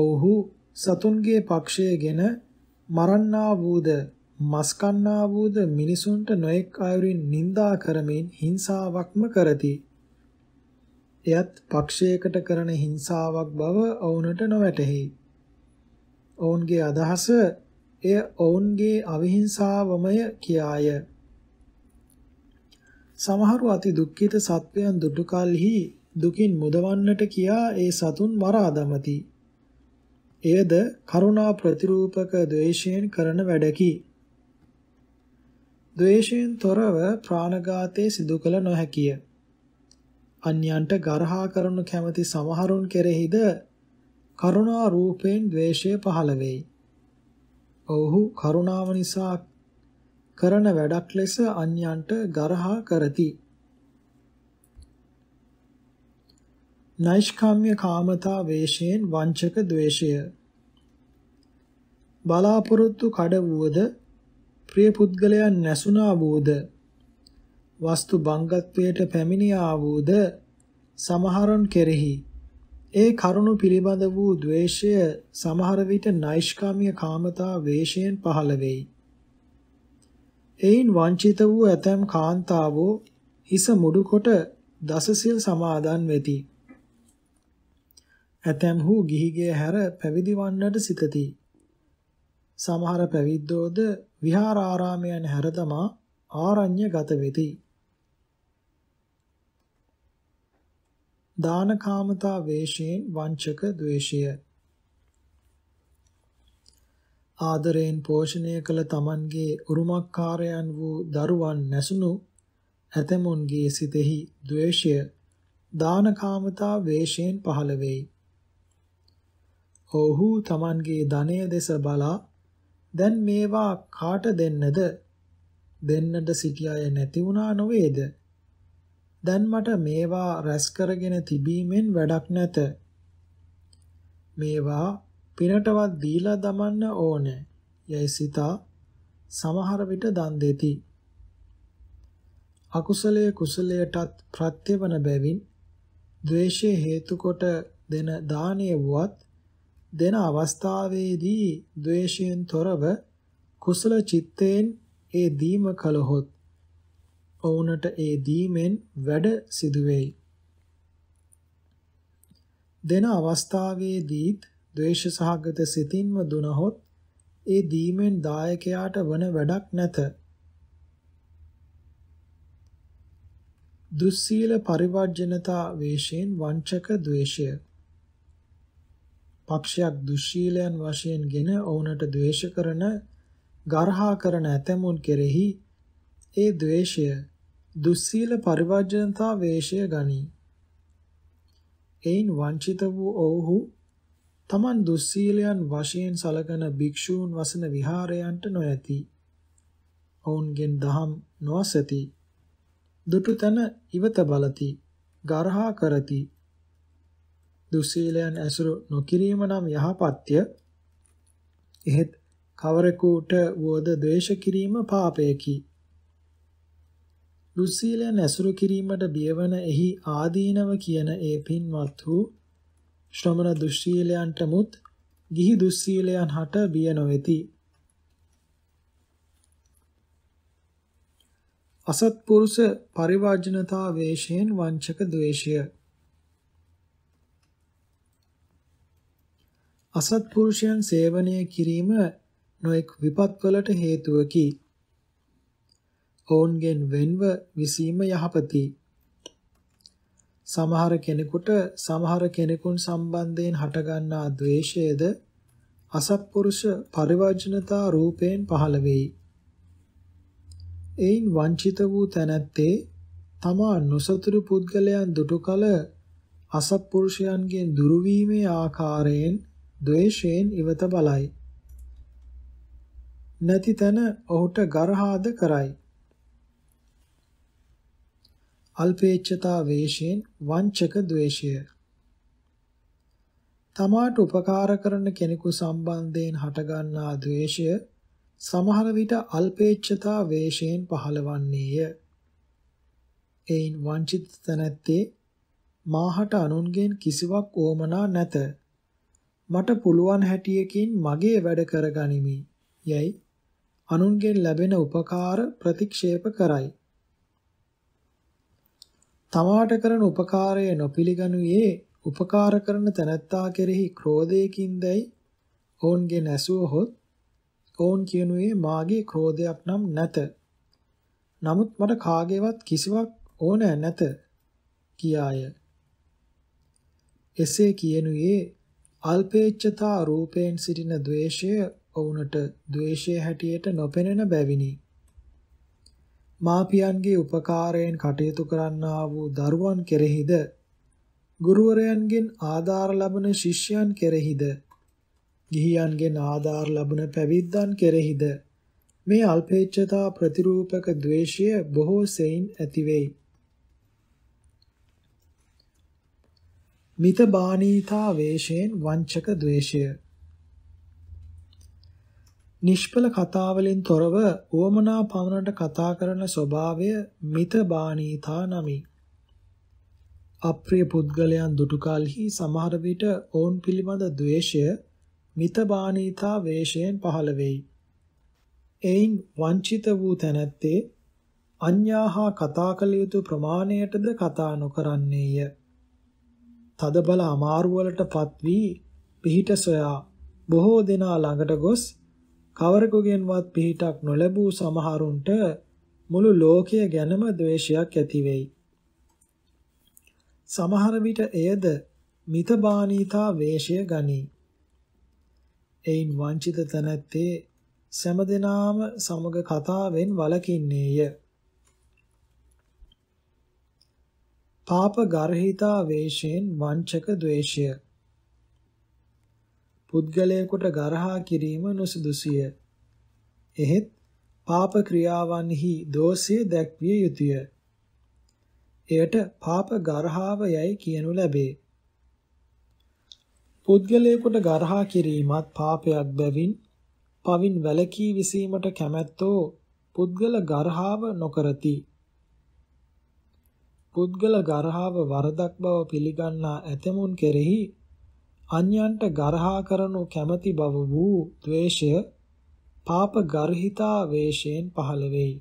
ඔව්හු සතුන්ගේ පක්ෂයගෙන මරන්නා වූද මස්කන්නා වූද මිනිසුන්ට නොඑක් අයුරින් නිඳා කරමින් හිංසාවක්ම කරති. එයත් පක්ෂයකට කරන හිංසාවක් බව ඔවුන්ට නොවැටහෙයි. ඔවුන්ගේ අදහස එය ඔවුන්ගේ අවිහිංසාවමය කියාය. සමහරු අති දුක්ඛිත සත්වයන් දුටුකල්හි දුකින් මුදවන්නට කියා ඒ සතුන් මරා දමති. එයද කරුණා ප්‍රතිරූපක ද්වේෂයෙන් කරන වැඩකි. ද්වේෂයෙන් තොරව ප්‍රාණඝාතයේ සිදු කළ නොහැකිය. අන්‍යයන්ට ගරහා කරනු කැමති සමහරුන් කෙරෙහිද කරුණා රූපයෙන් ද්වේෂය පහළ වෙයි. ඔව්හු කරුණාව නිසා කරන වැඩක් ලෙස අන්‍යයන්ට ගරහා කරති. නෛෂ්කාම්‍ය කාමතා වේශයෙන් වංචක ද්වේෂය බලාපොරොත්තු කඩ වූද ප්‍රිය පුද්ගලයන් නැසුණා වූද වස්තු බංගත්වයට පැමිණිය ආවෝද සමහරන් කෙරෙහි ඒ කරුණු පිළිබඳ වූ द्वේෂය සමහර විට නෛෂ්කාමීය කාමතා වේශයෙන් පහළ වෙයි. එයින් වංචිත වූ ඇතැම් කාන්තාවෝ හිස මුඩු කොට දසසිල් සමාදන් වෙති. ඇතැම්හු ගිහිගේ හැර පැවිදි වන්නට සිතති. සමහර පැවිද්දෝද විහාරාරාමයන් හැර තමා ආරණ්‍ය ගත වෙති. දානකාමතා වේශයෙන් වංචක ද්වේෂය ආදරයෙන් පෝෂණය කළ තමන්ගේ උරුමකාරයන් වූ දරුවන් නැසුණු ඇතමුන්ගේ සිතෙහි ද්වේෂය දානකාමතා වේශයෙන් පහළ වෙයි. ඔහු තමන්ගේ ධනය දෙස බලා දැන් මේවා කාට දෙන්නද දෙන්නට සිටි අය නැති වුණා නොවේද? දැන් මට මේවා රැස් කරගෙන තිබීමෙන් වැඩක් නැත. මේවා පිනටවත් දීලා දමන්න ඕනේ යයි සිතා සමහර විට දන් දෙති. අකුසලයේ කුසලයටත් ප්‍රත්‍යවන බැවින් ද්වේෂයේ හේතු කොට දෙන දානය වුවත් දෙන අවස්ථාවේදී ද්වේෂයෙන් තොරව කුසල චිත්තයෙන් ඒ දීම කළහොත් ඔවුනට ඒ දීමෙන් වැඩ සිදුවේයි. දෙන අවස්ථාවේදීත් ද්වේෂ සහගත සිතින්ම දුනහොත් ඒ දීමෙන් දායකයාට වන වැඩක් නැත. දුස්සීල පරිවර්ජනතා වේශයෙන් වංචක ද්වේෂය. පක්ෂයක් දුස්සීලයන් වශයෙන්ගෙන ඔවුන්ට ද්වේෂ කරන ගර්හා කරන ඇතමුන් කෙරෙහි ඒ ද්වේෂය දුස්සීල පරිවර්ජනතා වේශය ගනී. එයින් වංචිත වූ ඔවුහු තමන් දුස්සීලයන් වශයෙන් සලකන භික්ෂූන් වසන විහාරයන්ට නොයති. ඔවුන්ගෙන් දහම් නොසති. දුටුතන ඉවත බලති. ගරහා කරති. දුස්සීලයන් ඇසුරු නොකිරීම නම් යහපත්ය. එහෙත් කවරෙකුට වුවද ද්වේෂ කිරීම පාපයකි. දුස්සීලයන් ඇසුරු කිරීමට බියවන එහි ආදීනව කියන ඒ පින්වත් වූ ශ්‍රමණ දුස්සීලයන්ටමුත් ගිහි දුස්සීලයන් හට බිය නොවේති. අසත්පුරුෂ පරිවර්ජනතා වේශයෙන් වංචක ද්වේෂය අසත්පුරුෂයන් සේවනය කිරීම නොඑක් විපත්වලට හේතුවකි ඔවුන්ගෙන් වෙන්ව විසීම යහපති. සමහර කෙනෙකුට සමහර කෙනෙකුන් සම්බන්ධයෙන් හටගන්නා ද්වේෂයද අසත්පුරුෂ පරිවර්ජනතා රූපයෙන් පහළ වෙයි. එයින් වංචිත වූ තැනැත්තේ තමා නොසතුරු පුද්ගලයන් දුටු කල අසත්පුරුෂයන්ගෙන් දුරවීමේ ආකාරයෙන් ද්වේෂයෙන් ඉවත බලයි. නැති තැන ඔහුට ගරහාද කරයි. අල්පේච්ඡතා වේශයෙන් වංචක ද්වේෂය තමාට උපකාර කරන කෙනෙකු සම්බන්ධයෙන් හටගන්නා ද්වේෂය සමහර විට අල්පේච්ඡතා වේශයෙන් පහළවන්නේය එයින් වංචිත තැනැත්තේ මාහට අනුන්ගෙන් කිසිවක් ඕමනා නැත මට පුළුවන් හැටියකින් මගේ වැඩ කරගනිමි යයි අනුන්ගෙන් ලැබෙන උපකාර ප්‍රතික්ෂේප කරයි තමාට කරන උපකාරය නොපිළිගනුයේ උපකාර කරන තැනැත්තා කෙරෙහි ක්‍රෝධයකින්දයි ඔවුන්ගේ නැසුවහොත් ඔවුන් කියනුයේ මාගේ ක්‍රෝධයක් නම් නැත. නමුත් මට කාගේවත් කිසිවක් ඕනෑ නැත කියාය. එසේ කියනුයේ අල්පේච්ඡතා රූපයෙන් සිටින ද්වේෂය ඔවුනට ද්වේෂය හැටියට නොපෙනෙන බැවිනි. මාපියන්ගේ උපකාරයෙන් කටයුතු කරන්නා වූ දරුවන් කෙරෙහිද ගුරුවරයන්ගෙන් ආධාර ලබන ශිෂ්‍යයන් කෙරෙහිද ගිහියන්ගෙන් ආධාර ලබන පැවිද්දන් කෙරෙහිද මේ අල්පේච්ඡතා ප්‍රතිරූපක ද්වේෂය බොහෝ සෙයින් ඇතිවේයි මිත බාණීතා වේශයෙන් වංචක ද්වේෂය නිෂ්පල කතාවලින් තොරව උවමනා පමණට කතා කරන ස්වභාවය මිතබාණීතා නමි. අප්‍රිය පුද්ගලයන් දුටුකල්හි සමහර විට ඔවුන් පිළිබඳ ද්වේෂය මිතබාණීතා වේශයෙන් පහළ වෙයි. එයින් වංචිත වූ තැනැත්තේ අඤ්ඤාහා කතා කළ යුතු ප්‍රමාණයටද කතා නොකරන්නේය. තදබල අමාරුවලටපත් වී පිහිට සොයා බොහෝ දෙනා ළඟට ගොස් කවරෙකුගෙන්වත් පිහිටක් නොලැබූ සමහරුන්ට මුළු ලෝකය ගැනම ද්වේෂයක් ඇති වෙයි. සමහර විට එයද මිතබානීතා වේශය ගනී. එයින් වංචිත තැනැත්තේ සෑමදෙනාම සමග කතාවෙන් වළකින්නේය. පාප ගර්හිතා වේශයෙන් වංචක ද්වේෂය පුද්ගලයෙකුට ගරහා කිරීම නුසුදුසුය. එහෙත් පාප ක්‍රියාවන්හි දෝෂය දැක්විය යුතුය. එයට පාප ගරහාව යයි කියනු ලැබේ. පුද්ගලයෙකුට ගරහා කිරීමත් පාපයක් බැවින් පවින් වැලකී විසීමට කැමැත්තෝ පුද්ගල ගරහාව නොකරති. පුද්ගල ගරහාව වරදක් බව පිළිගන්නා ඇතමුන් කෙරෙහි අන්‍යයන්ට ගරහා කරනු කැමැති බව වූ ද්වේෂය පාප ගර්හිතා වේශයෙන් පහළ වෙයි.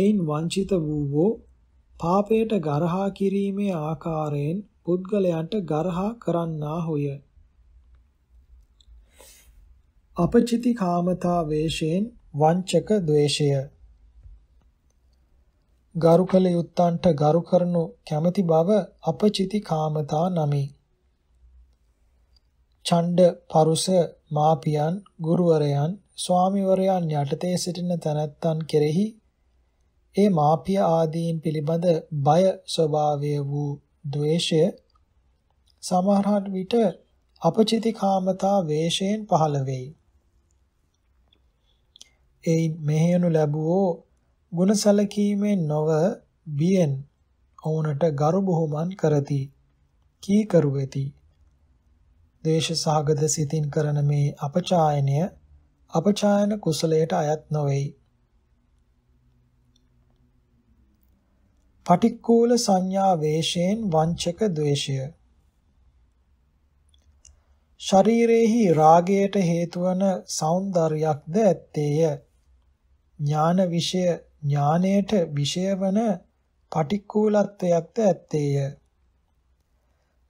එයින් වංචිත වූවෝ පාපයට ගරහා කිරීමේ ආකාරයෙන් පුද්ගලයන්ට ගරහා කරන්නා හොය. අපචිති කාමතා වේශයෙන් වංචක ද්වේෂය ගරු කළ යුත්තන්ට ගරු කරනු කැමැති බව අපචිති කාමතා නමි. ඡණ්ඩ පරුස මාපියන් ගුරුවරයන් ස්වාමිවරයන් යටතේ සිටින තැනැත්තන් කෙරෙහි ඒ මාපිය ආදීන් පිළිබඳ බය ස්වභාවය වූ ද්වේෂය සමහරහට විට අපචිති කාමතා වේශයෙන් පහළ වෙයි. ඒ මෙහෙයනු ලැබුවෝ ගුණ සැලකීමෙන් නොව බියෙන් ඔවුනට ගරු බොහොමන් කරති කීකරු වෙති දේශසහගත සිතින් කරන මේ අපචායනය අපචායන කුසලයට අයත් නොවේයි පටික්කූල සංඥා වේශයෙන් වංචක ද්වේෂය ශරීරේහි රාගයට හේතු වන సౌందර්යයක්ද ඇත්තේය ඥාන විෂය ඥානයට විෂය වන පටික්කුලත්වයක්ද ඇත්තේය.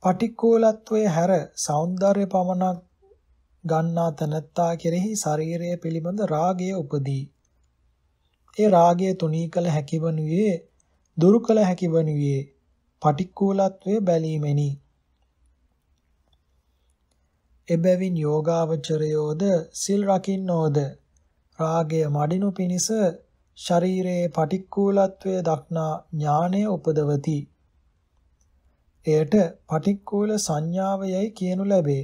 පටික්කුලත්වයේ හැර సౌందර්ය පමණක් ගන්නා තනත්තා කෙරෙහි ශරීරය පිළිබඳ රාගය උපදී. ඒ රාගය තුනී කළ හැකිවනුයේ දුරු කළ හැකිවනුයේ පටික්කුලත්වයේ බැලීමෙනි. එබැවින් යෝගාවචරයෝද සිල් රකින්නෝද රාගය මඩිනු පිණිස ශරීරයේ පටික්කුලත්වය දක්නා ඥානය උපදවති. එයට පටික්කුල සංඥාවයයි කියනු ලැබේ.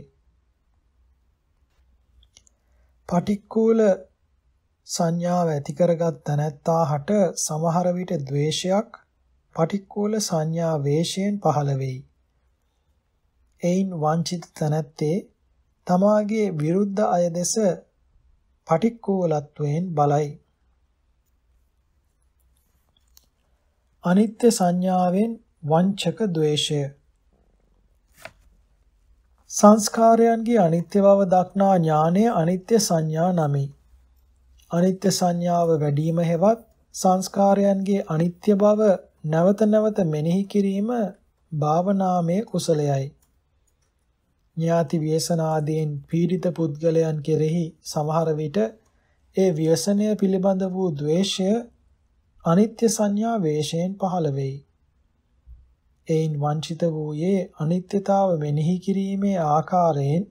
පටික්කුල සංඥාව ඇති කරගත් තැනැත්තාට සමහර විට द्वේෂයක් පටික්කුල සංඥා වේශයෙන් පහළ වෙයි. එයින් වංචිත තැනැත්තේ තමාගේ විරුද්ධ අය දෙස පටික්කුලත්වයෙන් බලයි. අනිත්‍ය සංඥාවෙන් වංචක ද්වේෂය සංස්කාරයන්ගේ අනිත්‍ය බව දක්නා ඥානය අනිත්‍ය සංඥා නමි. අනිත්‍ය සංඥාව වැඩිම හෙවත් සංස්කාරයන්ගේ අනිත්‍ය බව නැවත නැවත මෙනෙහි කිරීම භාවනාමය කුසලයයි. ඥාති ව්‍යසනාදීන් පීඩිත පුද්ගලයන් කෙරෙහි සමහර විට ඒ ව්‍යසනය පිළිබඳ වූ ද්වේෂය අනිත්‍ය සංඥා වේශයෙන් පහළ වෙයි. එයින් වංචිත වූයේ අනිත්‍යතාව මෙනෙහි කිරීමේ ආකාරයෙන්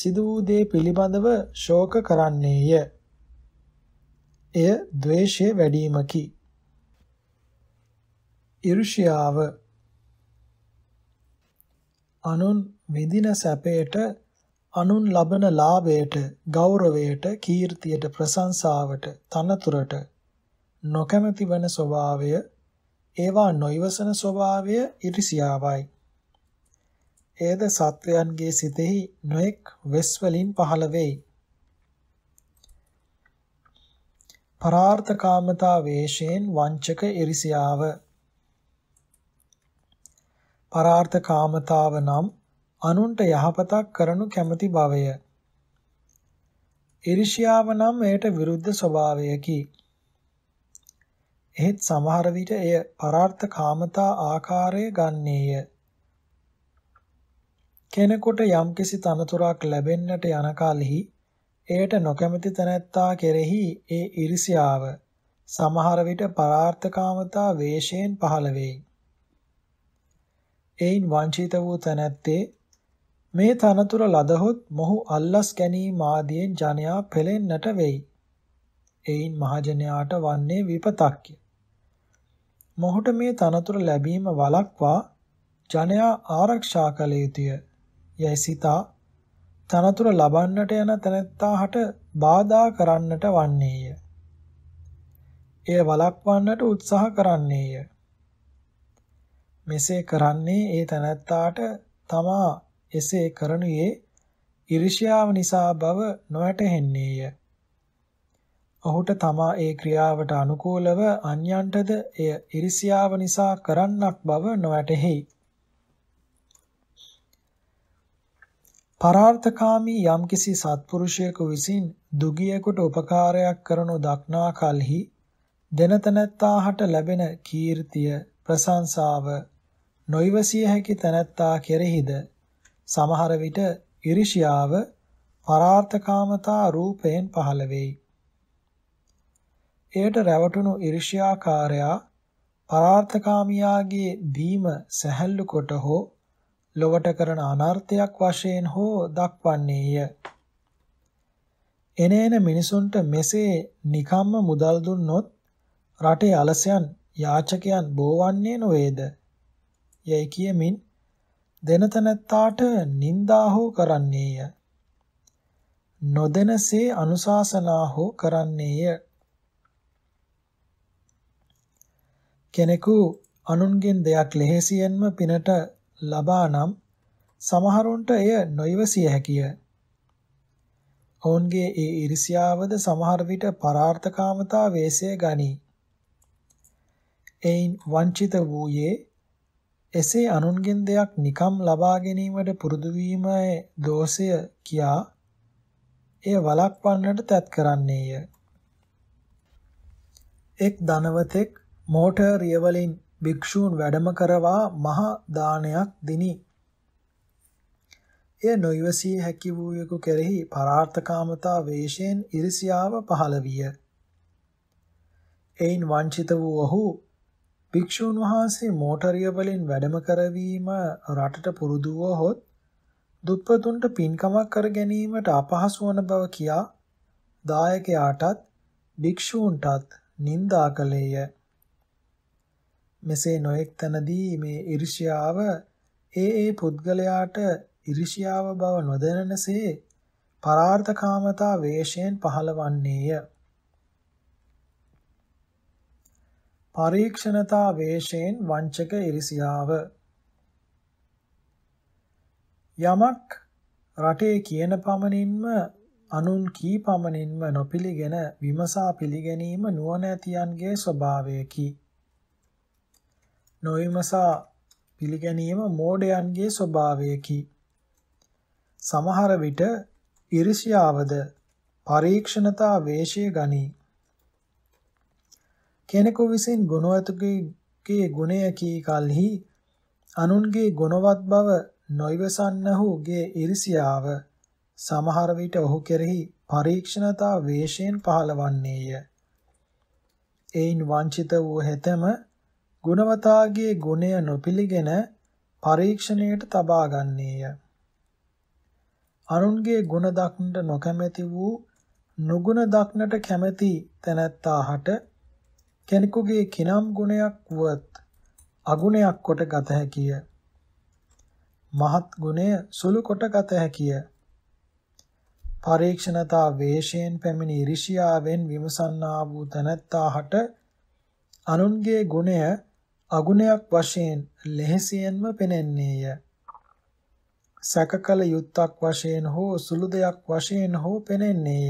සිදු වූ දේ පිළිබඳව ශෝක කරන්නේය. එය ද්වේෂයේ වැඩිමකි. ඉරුෂියාව අනුන් විඳින සැපයට අනුන් ලබන ලාභයට ගෞරවයට කීර්තියට ප්‍රශංසාවට තනතුරට නොකැමැති වන ස්වභාවය ඒවා නොයවසන ස්වභාවය ඉරිසියාවයි. එයද සත්වයන්ගේ සිතෙහි නොඑක් වෙස් වලින් පහළ වෙයි. පරාර්ථකාමතා වේශයෙන් වංචක ඉරිසියාව පරාර්ථකාමතාව නම් අනුන්ට යහපතක් කරනු කැමති භවය. ඉරිෂියාව නම් එයට විරුද්ධ ස්වභාවයකි. එහෙත් සමහර විට එය පරාර්ථ කාමතා ආකාරය ගන්නේය. කෙනෙකුට යම්කිසි තනතුරක් ලැබෙන්නට යන කලෙහි එයට නොකැමති තැනැත්තා කෙරෙහි ඒ iriසියාව සමහර විට පරාර්ථකාමතා වේශයෙන් පහළ වෙයි. එයින් වංචිත වූ තැනැත්තේ මේ තනතුර ලදහොත් මොහු අල්ලස් ගැනීම ආදියෙන් ජනයා පෙළෙන්නට වෙයි. එයින් මහජනයාට වන්නේ විපතක්ය. මොහුට මේ තනතුර ලැබීම වළක්වා ජනයා ආරක්ෂා කළ යුතුය යයි සිතා තනතුර ලබන්නට යන තැනැත්තාට බාධා කරන්නට වන්නේය. එය වළක්වන්නට උත්සාහ කරන්නේය. මෙසේ කරන්නේ ඒ තැනැත්තාට තමා එසේ කරනුයේ ඉරිෂ්‍යාව නිසා බව නොවැටහෙන්නේය. ඔහුට තමා ඒ ක්‍රියාවට අනුකූලව අන්‍යයන්ටද එය ඉරිසියාව නිසා කරන්නක් බව නොවැටහෙයි. පරාර්ථකාමී යම්කිසි සත්පුරුෂයෙකු විසින් දුගියෙකුට උපකාරයක් කරනු දක්නා කලෙහි දෙනතනත්තාහට ලැබෙන කීර්තිය ප්‍රශංසාව නොයිවසිය හැකි තනත්තා කෙරෙහිද සමහර විට ඉරිෂියාව පරාර්ථකාමතා රූපයෙන් පහළ වෙයි. එයට රැවටුණු ඊර්ෂ්‍යාකාරයා පරාර්ථකාමියාගේ දීම සැහැල්ලු කොට හෝ ලොවට කරන අනර්ථයක් වශයෙන් හෝ දක්වන්නේය. එනේන මිනිසුන්ට මෙසේ නිකම්ම මුදල් දුන්නොත් රටේ අලසයන් යාචකයන් බෝවන්නේ නොවේද? යයි කියමින් දෙනතනත්තාට නින්දා හෝ කරන්නේය. නොදෙනසේ අනුශාසනා හෝ කරන්නේය. කෙනෙකු අනුන්ගෙන් දෙයක් ලෙහෙසියෙන්ම පිනට ලබා නම් සමහරුන්ට එය නොයවසිය හැකිය. ඔවුන්ගේ ඒ iriසියාවද සමහර විට පරාර්ථකාමතා වේසය ගනී. එයින් වංචිත වූයේ එසේ අනුන්ගෙන් දෙයක් නිකම් ලබා ගැනීමට පුරුදු වීමේ දෝෂය කියා එය වළක්වන්නට තත් කරන්නේය. එක් ධනවතෙක් මෝටරිය වලින් භික්ෂූන් වැඩම කරවා මහ දානයක් දිනි. එය නොයවසී හැකි වූයෙකු කෙරෙහි පරාර්ථකාමතා වේශයෙන් ඉරිසියාව පහළ විය. එයින් වංචිත වූ ඔහු භික්ෂූන් වහන්සේ මෝටරිය වලින් වැඩම කරවීම රටට පුරුදු වූහොත් දුප්පතුන්ට පින්කමක් කර ගැනීමට අපහසු වන බව කියා දායකයාටත් භික්ෂූන්ටත් නින්දා කළේය. මෙසේ නොඑක් තැනදී මේ iriṣyාව ඒ ඒ පුද්ගලයාට iriṣyාව බව නොදැනනසේ පරාර්ථකාමතා වේශයෙන් පහළවන්නේය. පරීක්ෂණතා වේශයෙන් වංචක ඉරිසියාව යමක් රටේ කියන පමණින්ම අනුන් කී පමණින්ම නොපිළිගෙන විමසා පිළිගැනීම නුවණැතියන්ගේ ස්වභාවයකි. නොවිමසා පිළිගැනීම මෝඩයන්ගේ ස්වභාවයකි. සමහර විට ඉරිසියාවද පරීක්ෂණතා වේශය ගනී. කෙනෙකු විසින් ගුණවතුගේ ගුණයකී කල්හි අනුන්ගේ ගුණවත් බව නොයවසන්නහුගේ ඉරිසියාව සමහර විට ඔහු කෙරෙහි පරීක්ෂණතා වේශයෙන් පහළවන්නේය. එයින් වංචිත වූ හෙතෙම ගුණවතාගේ ගුණය නොපිළිගෙන පරීක්ෂණයට තබා ගන්නේය. අරුන්ගේ ගුණ දක්නට නොකමැති වූ නුගුණ දක්නට කැමැති තැනැත්තාහට කෙනෙකුගේ කිනම් ගුණයක් වුවත් අගුණයක් කොට ගත හැකිය. මහත් ගුණය සුළු කොට ගත හැකිය. පරීක්ෂණතා වේශයෙන් පැමිණි ඉරිෂියාවෙන් විමසන්නා වූ තැනැත්තාහට අනුන්ගේ ගුණය අගුණයක් වශයෙන් ලෙහෙසියෙන්ම පෙනෙන්නේය. සැකකල යුත්තක් වශයෙන් හෝ සුළු දෙයක් වශයෙන් හෝ පෙනෙන්නේය.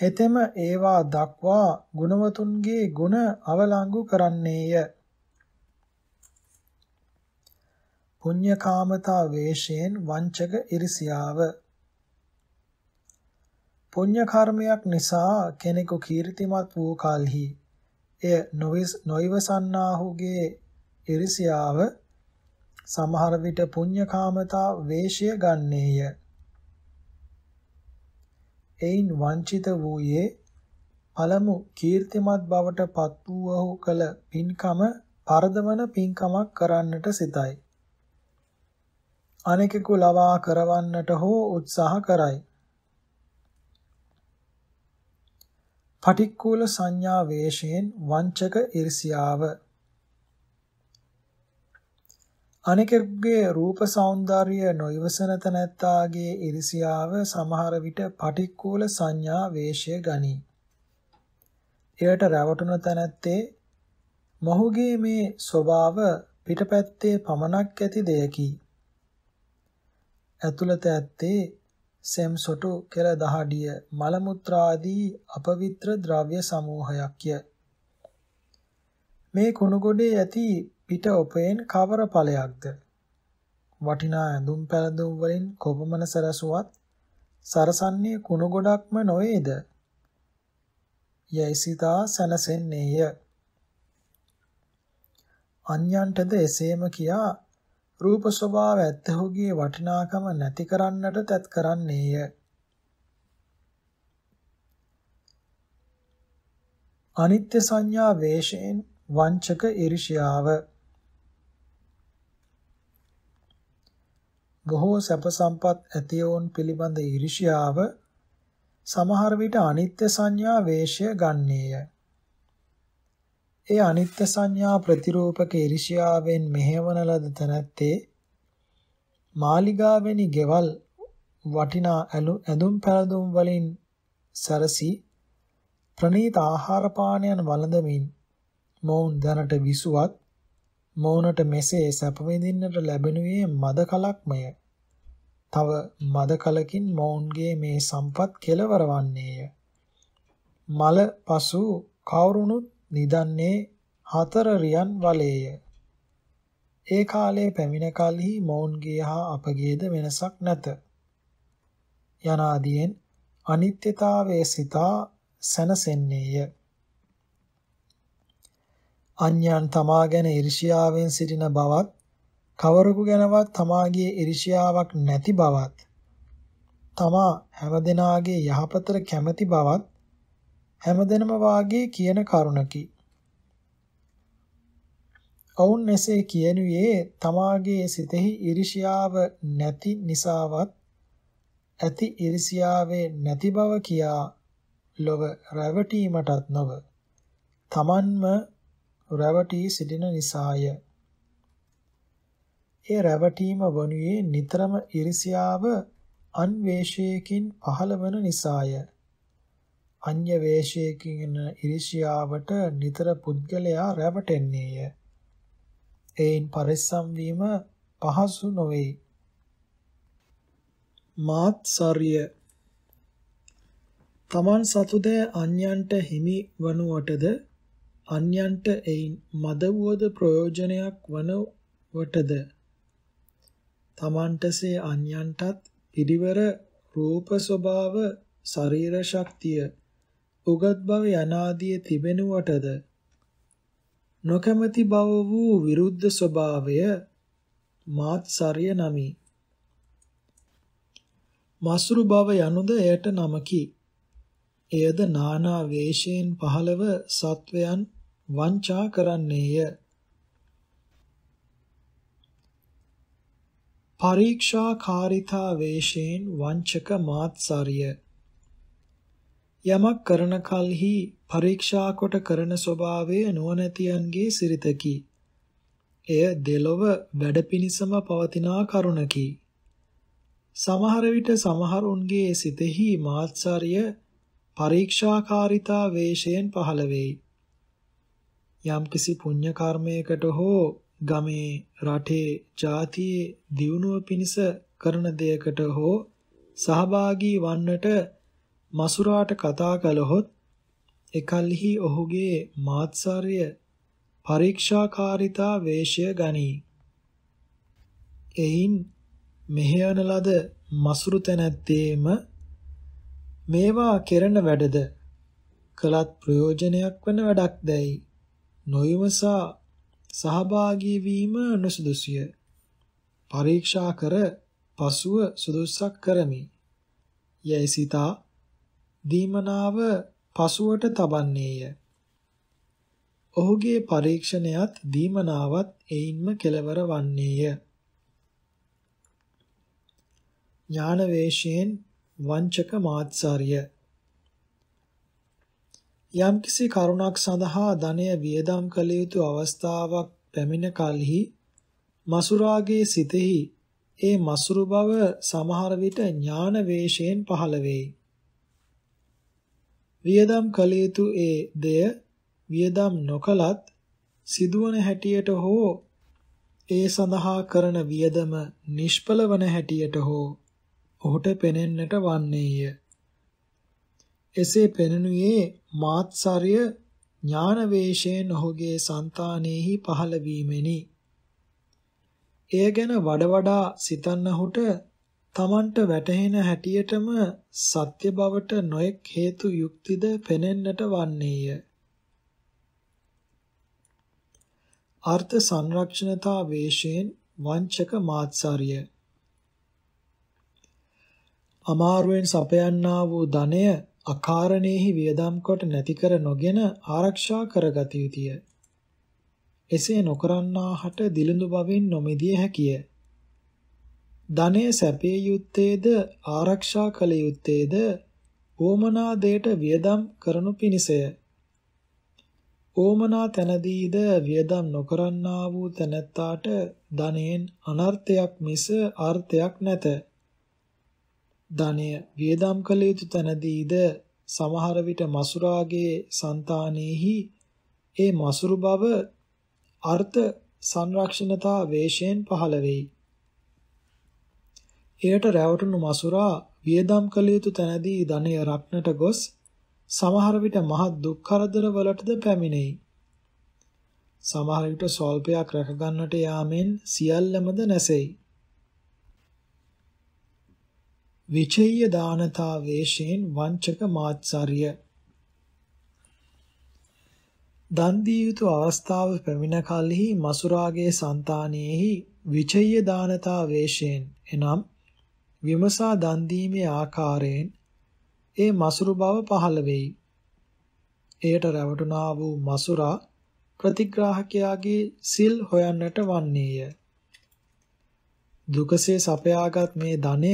හෙතෙම ඒවා දක්වා ගුණවතුන්ගේ ගුණ අවලංගු කරන්නේය. පුඤ්ඤකාමතා වේශයෙන් වංචක ඉරිසියාව පුඤ්ඤ කර්මයක් නිසා කෙනෙකු කීර්තිමත් වූ කලෙහි එය නොයවසන්නාහුගේ ඉරිසියාව සමහර විට පුඤ්ඤකාමතා වේශය ගන්නේය. එයින් වංචිත වූයේ පළමු කීර්තිමත් බවට පත් වූවහු කළ පින්කම පරදවන පින්කමක් කරන්නට සිතයි. අනෙකෙකු ලවා කරවන්නට හෝ උත්සාහ කරයි. පටික්කුල සංඥා වේශයෙන් වංචක ඉර්සියාව අනිකෙක්ගේ රූප సౌందර්ය නොයවසන තනත්තාගේ ඉරිසියාව සමහර විට පටික්කුල සංඥා වේශය ගනී. එයට රැවටුන තනත්තේ මොහුගේ මේ ස්වභාව පිටපැත්තේ පමණක් ඇති දෙයකි. ඇතුළත ඇත්තේ සෙම් සොටු කෙල දහඩිය මල මුත්‍රාදී අපවිත්‍ර ද්‍රව්‍ය සමූහයක්ය. මේ කුණුගොඩේ ඇති පිට ඔපයෙන් කවර ඵලයක්ද? වටිනා ඇඳුම් පැළඳුම් වලින් කොපමණ සරසුවත් සරසන්නේ කුණුගොඩක්ම නොවේද? යයි සිතා සැනසෙන්නේය. අන්‍යන්ටද එසේම කියා රූප ස්වභාව ඇත්තහුගේ වටිනාකම නැති කරන්නට තත් කරන්නේය. අනිත්‍ය සංඥා වේශයෙන් වංචක ඉරිෂියාව බොහෝ සැප සම්පත් ඇතිවුන් පිළිබඳ ඉරිෂියාව සමහර විට අනිත්‍ය සංඥා වේශය ගන්නේය. ඒ අනිත්‍ය සංඥා ප්‍රතිරූපක ඉරිෂියාවෙන් මෙහෙවන ලද තැනැත්තේ මාලිගාවෙනි ගෙවල් වටිනා ඇඳුම් පැළඳුම් වලින් සැරසී ප්‍රණීත ආහාර පානයන් වළඳමින් මොවුන් දැනට විසුවත් මොවුනට මෙසේ සැප විඳින්නට ලැබෙනුයේ මද කලක්මය. තව මද කලකින් මොවුන්ගේ මේ සම්පත් කෙලවර වන්නේය. මල පසු කවුරුණුත් නිදන්නේ හතර රියන් වලේය. ඒ කාලේ පැමිණ කලෙහි මොවුන්ගේ හා අපගේද වෙනසක් නැත. යනාදීන් අනිත්‍යතාවයේ සිතා සැනසෙන්නේය. අන්‍යයන් තමා ගැන iriසියාවෙන් සිටින බවත් කවරෙකු ගැනවත් තමාගේ iriසියාවක් නැති බවත් තමා හැමදෙනාගේ යහපතට කැමති බවත් හැමදෙනම වාගේ කියන කරුණකි. ඔවුන් එසේ කියනුයේ තමාගේ සිතෙහි iriසියාව නැති නිසාවත් ඇති iriසියාවේ නැති බව කියා ලොව රැවටීමටත් නොව තමන්ම රැවටී සිටින නිසාය. ඒ රැවටීම වනුයේ නිතරම iriසියාව අන්වේෂයකින් පහළවන නිසාය. අඤ්‍ය වේශයකින් ඉරිෂියාවට නිතර පුද්ගලයා රැවටෙන්නේය. එයින් පරිස්සම් වීම පහසු නොවේ. මාත්සර්ය තමන් සතුද අන්‍යන්ට හිමි වනුවටද අන්‍යන්ට එයින් මදවුවද ප්‍රයෝජනයක් වනවටද තමන්ටසේ අන්‍යන්ටත් පිරිවර රූප ස්වභාව ශරීර ශක්තිය උගත් බව යනාදිය තිබෙනුවටද නොකමැති බව වූ විරුද්ධ ස්වභාවය මාත්සරිය නමි. මසුරු බව යනුද එයට නමකි. එයද නානා වේශයෙන් පහළව සත්වයන් වංචා කරන්නේය. පරීක්ෂාකාරිතා වේශයෙන් වංචක මාත්සරිය යමක් කරන කලෙහි පරීක්ෂා කොට කරන ස්වභාවය නුවණැතියන්ගේ සිරිතකි. එය දෙලොව වැඩ පිණිසම පවතිනා කරුණකි. සමහර විට සමහරුන්ගේ සිතෙහි මාත්සාරය පරීක්ෂාකාරිතා වේශයෙන් පහළ වෙයි. යම්කිසි පුණ්‍ය කර්මයකට හෝ ගමේ රටේ ජාතියේ දියුණුව පිණිස කරන දෙයකට හෝ සහභාගී වන්නට මසුරාට කතා කළහොත් එකල්හි ඔහුගේ මාත්සාරය පරීක්ෂාකාරිතා වේශය ගනී. එයින් මෙහෙයන ලද මසුරු තැනැත්තේම මේවා කෙරෙන වැඩද කළත් ප්‍රයෝජනයක් වන වැඩක් දැයි නොයවසා සහභාගී වීම නුසුදුසුය. පරීක්ෂා කර පසුව සුදුස්සක් කරමි. යැයි සිතා දීමනාව පසුවට තබන්නේය. ඔහුගේ පරීක්ෂණයත් දීමනාවත් එයින්ම කෙලවර වන්නේය. ඥානවේශයෙන් වංචක මාත්සාරිය යම්කිසි කරුණක් සඳහා ධනය වියදම් කළ යුතු අවස්ථාවක් පැමිණ කලෙහි මසුරාගේ සිතෙහි ඒ මසුරු බව සමහර විට ඥාන වේශයෙන් පහළ වෙයි. වියදම් කළ යුතු ඒ දෙය වියදම් නොකලත් සිදුවන හැටියට හෝ ඒ සඳහා කරන වියදම නිෂ්ඵල වන හැටියට හෝ ඔහුට පෙනෙන්නට වන්නේය. එසේ පෙනුනුයේ මාත්සර්ය ඥාන වේශයෙන් ඔහුගේ సంతානෙහි පහළ වීමෙනි. එය ගැන වඩ වඩා සිතන්නහුට තමන්ට වැටහෙන හැටියටම සත්‍ය බවට නොඑක් හේතු යුක්තිද පෙනෙන්නට වන්නේය. අර්ථ සංරක්ෂණතා වේශයෙන් වංචක මාත්සාරිය අමාරුවෙන් සපයන්නා වූ ධනය අකාරණේහි වියදම් කොට නැති කර නොගෙන ආරක්ෂා කරගත යුතුය. එසේ නොකරන්නාහට දිලිඳු බවින් නොමිදිය හැකිය. ධනය සැපිය යුත්තේද ආරක්ෂා කළ යුත්තේද ඕමනා දේට වියදම් කරනු පිණිසය. ඕමනා තැනදීද වියදම් නොකරන්නා වූ තැනැත්තාට ධනයෙන් අනර්ථයක් මිස අර්ථයක් නැත. ධනය වියදම් කළ යුතු තැනදීද සමහර විට මසුරාගේ సంతානෙහි ඒ මසුරු බව අර්ථ සංරක්ෂණතා වේශයෙන් පහළ වෙයි. එයට රැවටුණු මසුරා වියදම් කළ යුතු තැනදී ධනය රක්නට ගොස් සමහර විට මහත් දුක් කරදර වලටද පැමිණෙයි. සමහර විට සල්පයක් රැක ගන්නට යාමෙන් සියල්ලමද නැසෙයි. විචේය දානතා වේශයෙන් වංචක මාත්සාරිය දන් දිය යුතු අවස්ථාව පැමිණ කලෙහි මසුරාගේ సంతානෙහි විචේය දානතා වේශයෙන් එනම් විමසා දන් දීමේ ආකාරයෙන් ඒ මසුරු බව පහළ වෙයි. එයට රැවටුණා වූ මසුරා ප්‍රතිග්‍රාහකයාගේ සිල් හොයන්නට වන්නේය. දුකසේ සපයාගත් මේ ධනය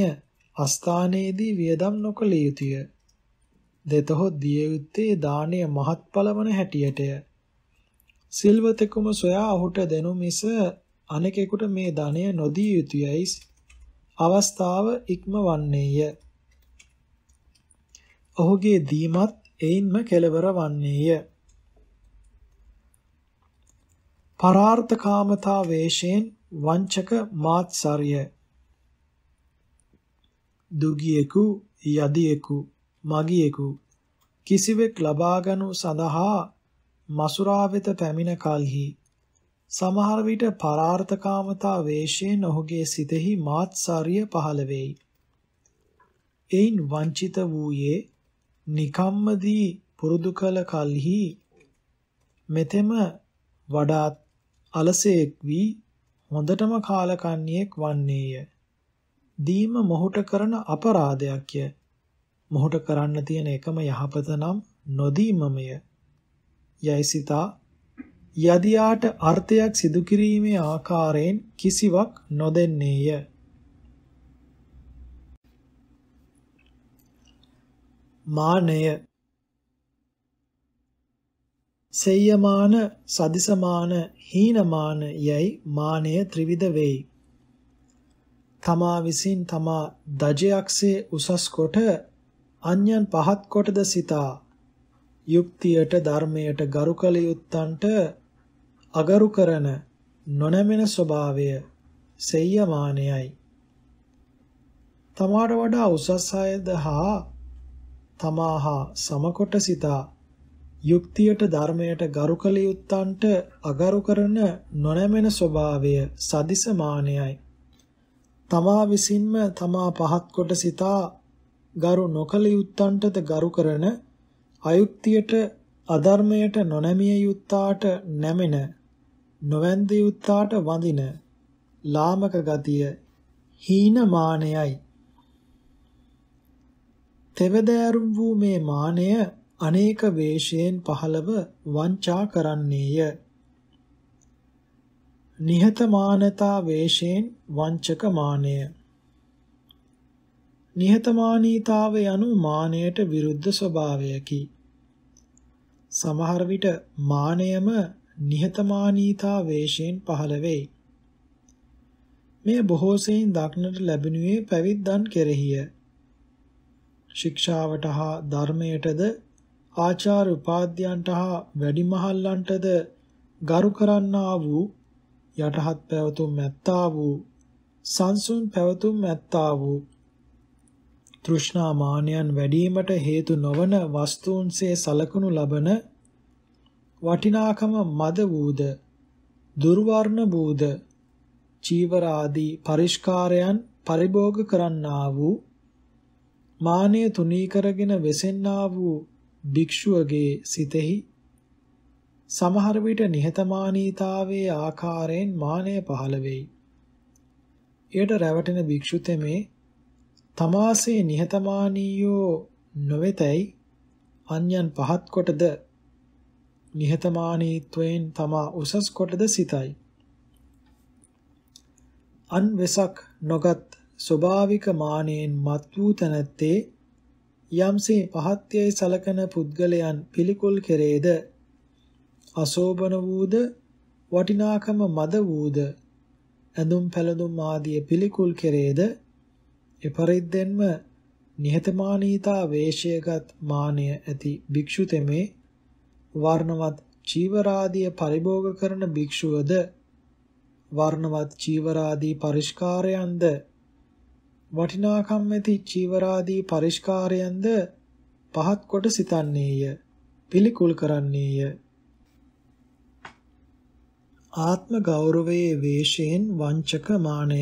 අස්ථානයේදී වියදම් නොකළ යුතුය. දෙතහොත් දිය යුත්තේ දාණය මහත්ඵල වන හැටියටය. සිල්වතෙකුම සොයා ඔහුට දෙනු මිස අනෙකෙකුට මේ ධනය නොදී යුතුයයි අවස්ථාව ඉක්මවන්නේය. ඔහුගේ දීමත් එයින්ම කෙලවර වන්නේය. පරාර්ථකාමතා වේශයෙන් වංචක මාත්සර්ය දුගියෙකු යදියෙකු මගියෙකු කිසිවෙක් ලබාගනු සඳහා මසුරා වෙත පැමිණ කලෙහි සමහර විට පරාර්ථකාමතා වේශයෙන් ඔහුගේ සිතෙහි මාත්සාරිය පහළ වෙයි. එයින් වංචිත වූයේ නිකම්මදී පුරුදු කළ කල්හි මෙතෙම වඩාත් අලසෙක් වී හොඳටම කාලකන්ණියෙක් වන්නේය. දීම මොහුට කරන අපරාධයක්ය. මොහුට කරන්න තියෙන එකම යහපත නම් නොදීමමය. යයිසිතා යදියාට අර්ථයක් සිදු කිරීමේ ආකාරයෙන් කිසිවක් නොදෙන්නේය. මානය සේයමාන සදිසමාන හීනමාන යයි මානය ත්‍රිවිධ වෙයි. තමා විසින් තමා දජයක්සේ උසස් කොට අන්‍යන් පහත් කොටද සිතා යුක්තියට ධර්මයට ගරු කළ යුත්තන්ට අගරු කරන නොනැමෙන ස්වභාවය සෙය්‍යමානයයි. තමාට වඩා උසස් අයද හා තමා හා සමකොට සිතා යුක්තියට ධර්මයට ගරු කළ යුත්තන්ට අගරු කරන නොනැමෙන ස්වභාවය සදිසමානයයි. තමා විසින්ම තමා පහත් කොට සිතා ගරු නොකළ යුත්තන්ටද ගරු කරන අයුක්තියට අධර්මයට නොනැමිය යුත්තාට නැමෙන නොවැන්දිය උත්තාට වඳින ලාමක ගතිය හීනමානයයි. තෙවදෑරුම් වූ මේ මානය අනේක වේශයෙන් පහළව වංචා කරන්නේය. නිහතමානතා වේශයෙන් වංචක මානය. නිහතමානීතාව යනු මානයට විරුද්ධ ස්වභාවයකි. සමහර විට මානයම නිහතමානීතා වේශයෙන් පහළ වෙයි. මේ බොහෝ සෙයින් දක්නට ලැබෙනුයේ පැවිද්දන් කෙරෙහිය. ශික්ෂාවට හා ධර්මයටද ආචාර උපාධ්‍යයන්ට හා වැඩිමහල්ලන්ටද ගරු කරන්නා වූ යටහත් පැවතුම් ඇත්තා වූ සංසුන් පැවතුම් ඇත්තා වූ තෘෂ්ණා මානයන් වැඩිවීමට හේතු නොවන වස්තුන්සේ සලකනු ලබන වටිනාකම මද වූද දුර්වර්ණ වූද චීවර ආදී පරිස්කාරයන් පරිභෝග කරන්නා වූ මානය තුනී කරගෙන වෙසෙන්නා වූ භික්ෂුවගේ සිතෙහි සමහර විට නිහතමානීතාවයේ ආකාරයෙන් මානය පහළ වෙයි. එයට රැවටෙන භික්ෂු තෙමේ තමාසේ නිහතමානීයෝ නොවේතයි අන්‍යන් පහත් කොටද නිහතමානීත්වයෙන් තමා උසස් කොටද සිතයි. අන් වෙසක් නොගත් ස්වභාවික මානයෙන් මත් වූ තැනැත්තේ යම්සේ පහත්යයි සලකන පුද්ගලයන් පිළිකුල් කෙරේද අසෝබන වූද වටිනාකම මද වූද ඇඳුම් පැළඳුම් ආදිය පිළිකුල් කෙරේද එපරිද්දෙන්ම නිහතමානීතා වේශයගත් මානය ඇති භික්ෂු තෙමේ වර්ණවත් චීවරාදිය පරිභෝග කරන භික්ෂුවද වර්ණවත් චීවරාදී පරිස්කාරයන්ද වටිනාකම් ඇති චීවරාදී පරිස්කාරයන්ද පහත් කොට සිතන්නේය පිළිකුල් කරන්නේය ආත්ම ගෞරවයේ වේශයෙන් වංචක මානය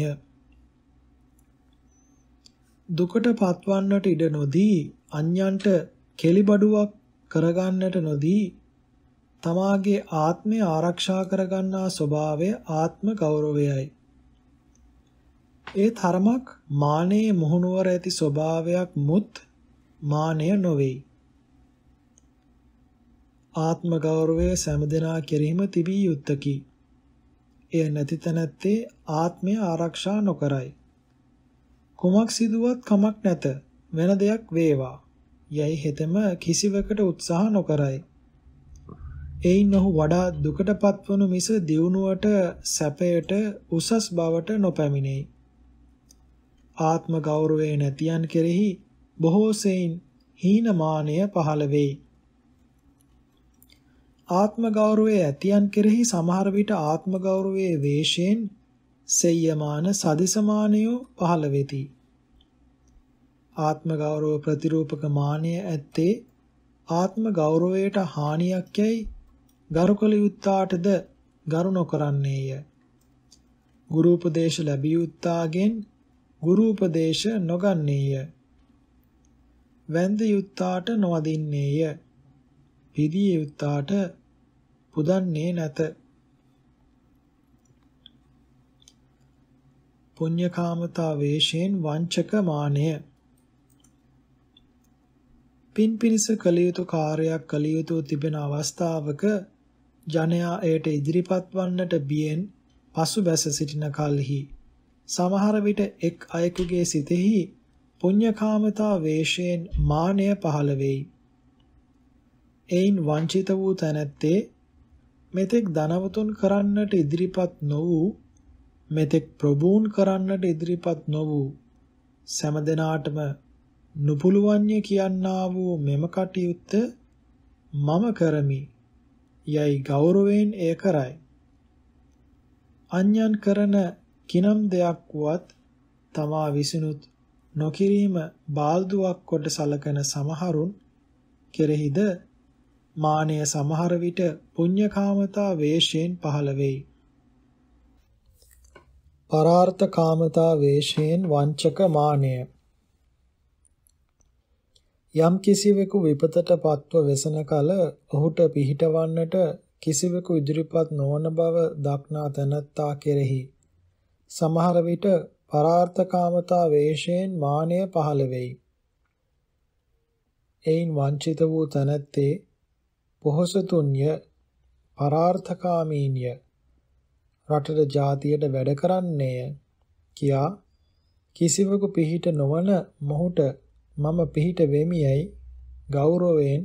දුකට පත්වන්නට ඉඩ නොදී අන්‍යන්ට කෙලිබඩුවක් කරගන්නට නොදී තමාගේ ආත්මය ආරක්ෂා කරගන්නා ස්වභාවය ආත්ම ගෞරවයයි. ඒ තරමක් මානයේ මුහුණුවර ඇති ස්වභාවයක් මුත් මානය නොවේ. ආත්ම ගෞරවය සෑමදෙනා කෙරෙහිම තිබිය යුත්තකි. එය නැති තැනැත්තේ ආත්මය ආරක්ෂා නොකරයි. කුමක් සිදුවත් කමක් නැත. වෙන දෙයක් වේවා. යයි හෙතෙම කිසිවකට උත්සාහ නොකරයි. එයින් ඔහු වඩා දුකට පත්වනු මිස දියුණුවට සැපයට උසස් බවට නොපැමිණෙයි. ආත්ම ගෞරවය නැතියන් කෙරෙහි බොහෝ සෙයින් හීනමානය පහළ වෙයි. ආත්ම ගෞරවයේ ඇතියන් කෙරෙහි සමහර විට ආත්ම ගෞරවයේ වේශයෙන් සෙය්‍යමාන සදිසමානයෝ පහළ වෙති. ආත්ම ගෞරව ප්‍රතිරූපක මානය ඇත්තේ ආත්ම ගෞරවයට හානියක් යයි ගරුකල යුත්තාටද ගරු නොකරන්නේය. ගුරු උපදේශ ලැබිය යුත්තාගෙන් ගුරු උපදේශ නොගන්නේය. වැඳ යුත්තාට නොවදින්නේය. පිරිය යුත්තාට පුදන්නේ නැත. පුඤ්ඤකාමතා වේශයෙන් වංචක මානය පින් පිණිස කළ යුතු කාර්යයක් කළ යුතු තිබෙන අවස්ථාවක ජනයා එයට ඉදිරිපත් වන්නට බියෙන් පසුබැස සිටින කල්හි සමහර විට එක් අයෙකුගේ සිතෙහි පුඤ්ඤකාමතා වේශයෙන් මානය පහළ වෙයි. එයින් වංචිත වූ තැනැත්තේ මෙතෙක් ධනවතුන් කරන්නට ඉදිරිපත් නොවූ මෙතෙක් ප්‍රබෝධ කරන්නට ඉදිරිපත් නොවූ සෑම දිනාටම නුපුලුවන්්‍ය කියන්නා වූ මෙම කටයුත්ත මම කරමි යයි ගෞරවයෙන් එය කරයි. අන්‍යන් කරන කිනම් දෙයක් වුවත් තමා විසිනුත් නොකිරීම බාල්දුවක් කොට සලකන සමහරුන් කෙරෙහිද මානය සමහර විට පුඤ්ඤකාමතා වේශයෙන් පහළ වෙයි. පරාර්ථකාමතා වේශයෙන් වංචක මානය යම් කිසිවෙකු විපතට පත්ව වෙසන කල ඔහුට පිහිටවන්නට කිසිවෙකු ඉදිරිපත් නොවන බව දක්නා තැනැත්තා කෙරෙහි සමහර විට පරාර්ථකාමතා වේශයෙන් මානය පහළ වෙයි. එයින් වංචිත වූ තැනැත්තේ පොහොසතුන්ය පරාර්ථකාමීන්ය රටට ජාතියට වැඩ කරන්නේය කියා කිසිවෙකු පිහිට නොවන මොහුට මම පිහිට වෙමියයි ගෞරවයෙන්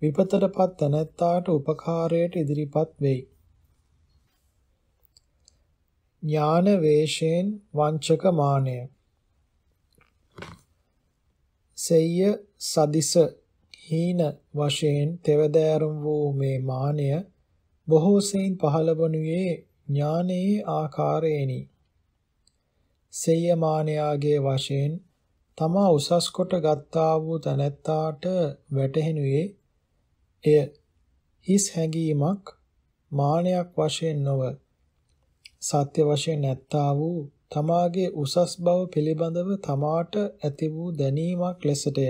විපතටපත් තැනැත්තාට උපකාරයට ඉදිරිපත් වෙයි. ඥාන වේශයෙන් වංචක මානය. සෙය්‍ය සදිස හීන වශයෙන් තෙවදෑරුම් වූ මේ මානය බොහෝ සෙයින් පහළවනුයේ ඥානයේ ආකාරයෙනි. සෙය්‍ය මානයාගේ වශයෙන් තමා උසස් කොට ගත්තා වූ තැනැත්තාට වැටහෙනුයේ එය හිස් හැඟීමක් මානයක් වශයෙන් නොව සත්‍ය වශයෙන් නැත්තා වූ තමාගේ උසස් බව පිළිබඳව තමාට ඇති වූ දැනීමක් ලෙසටය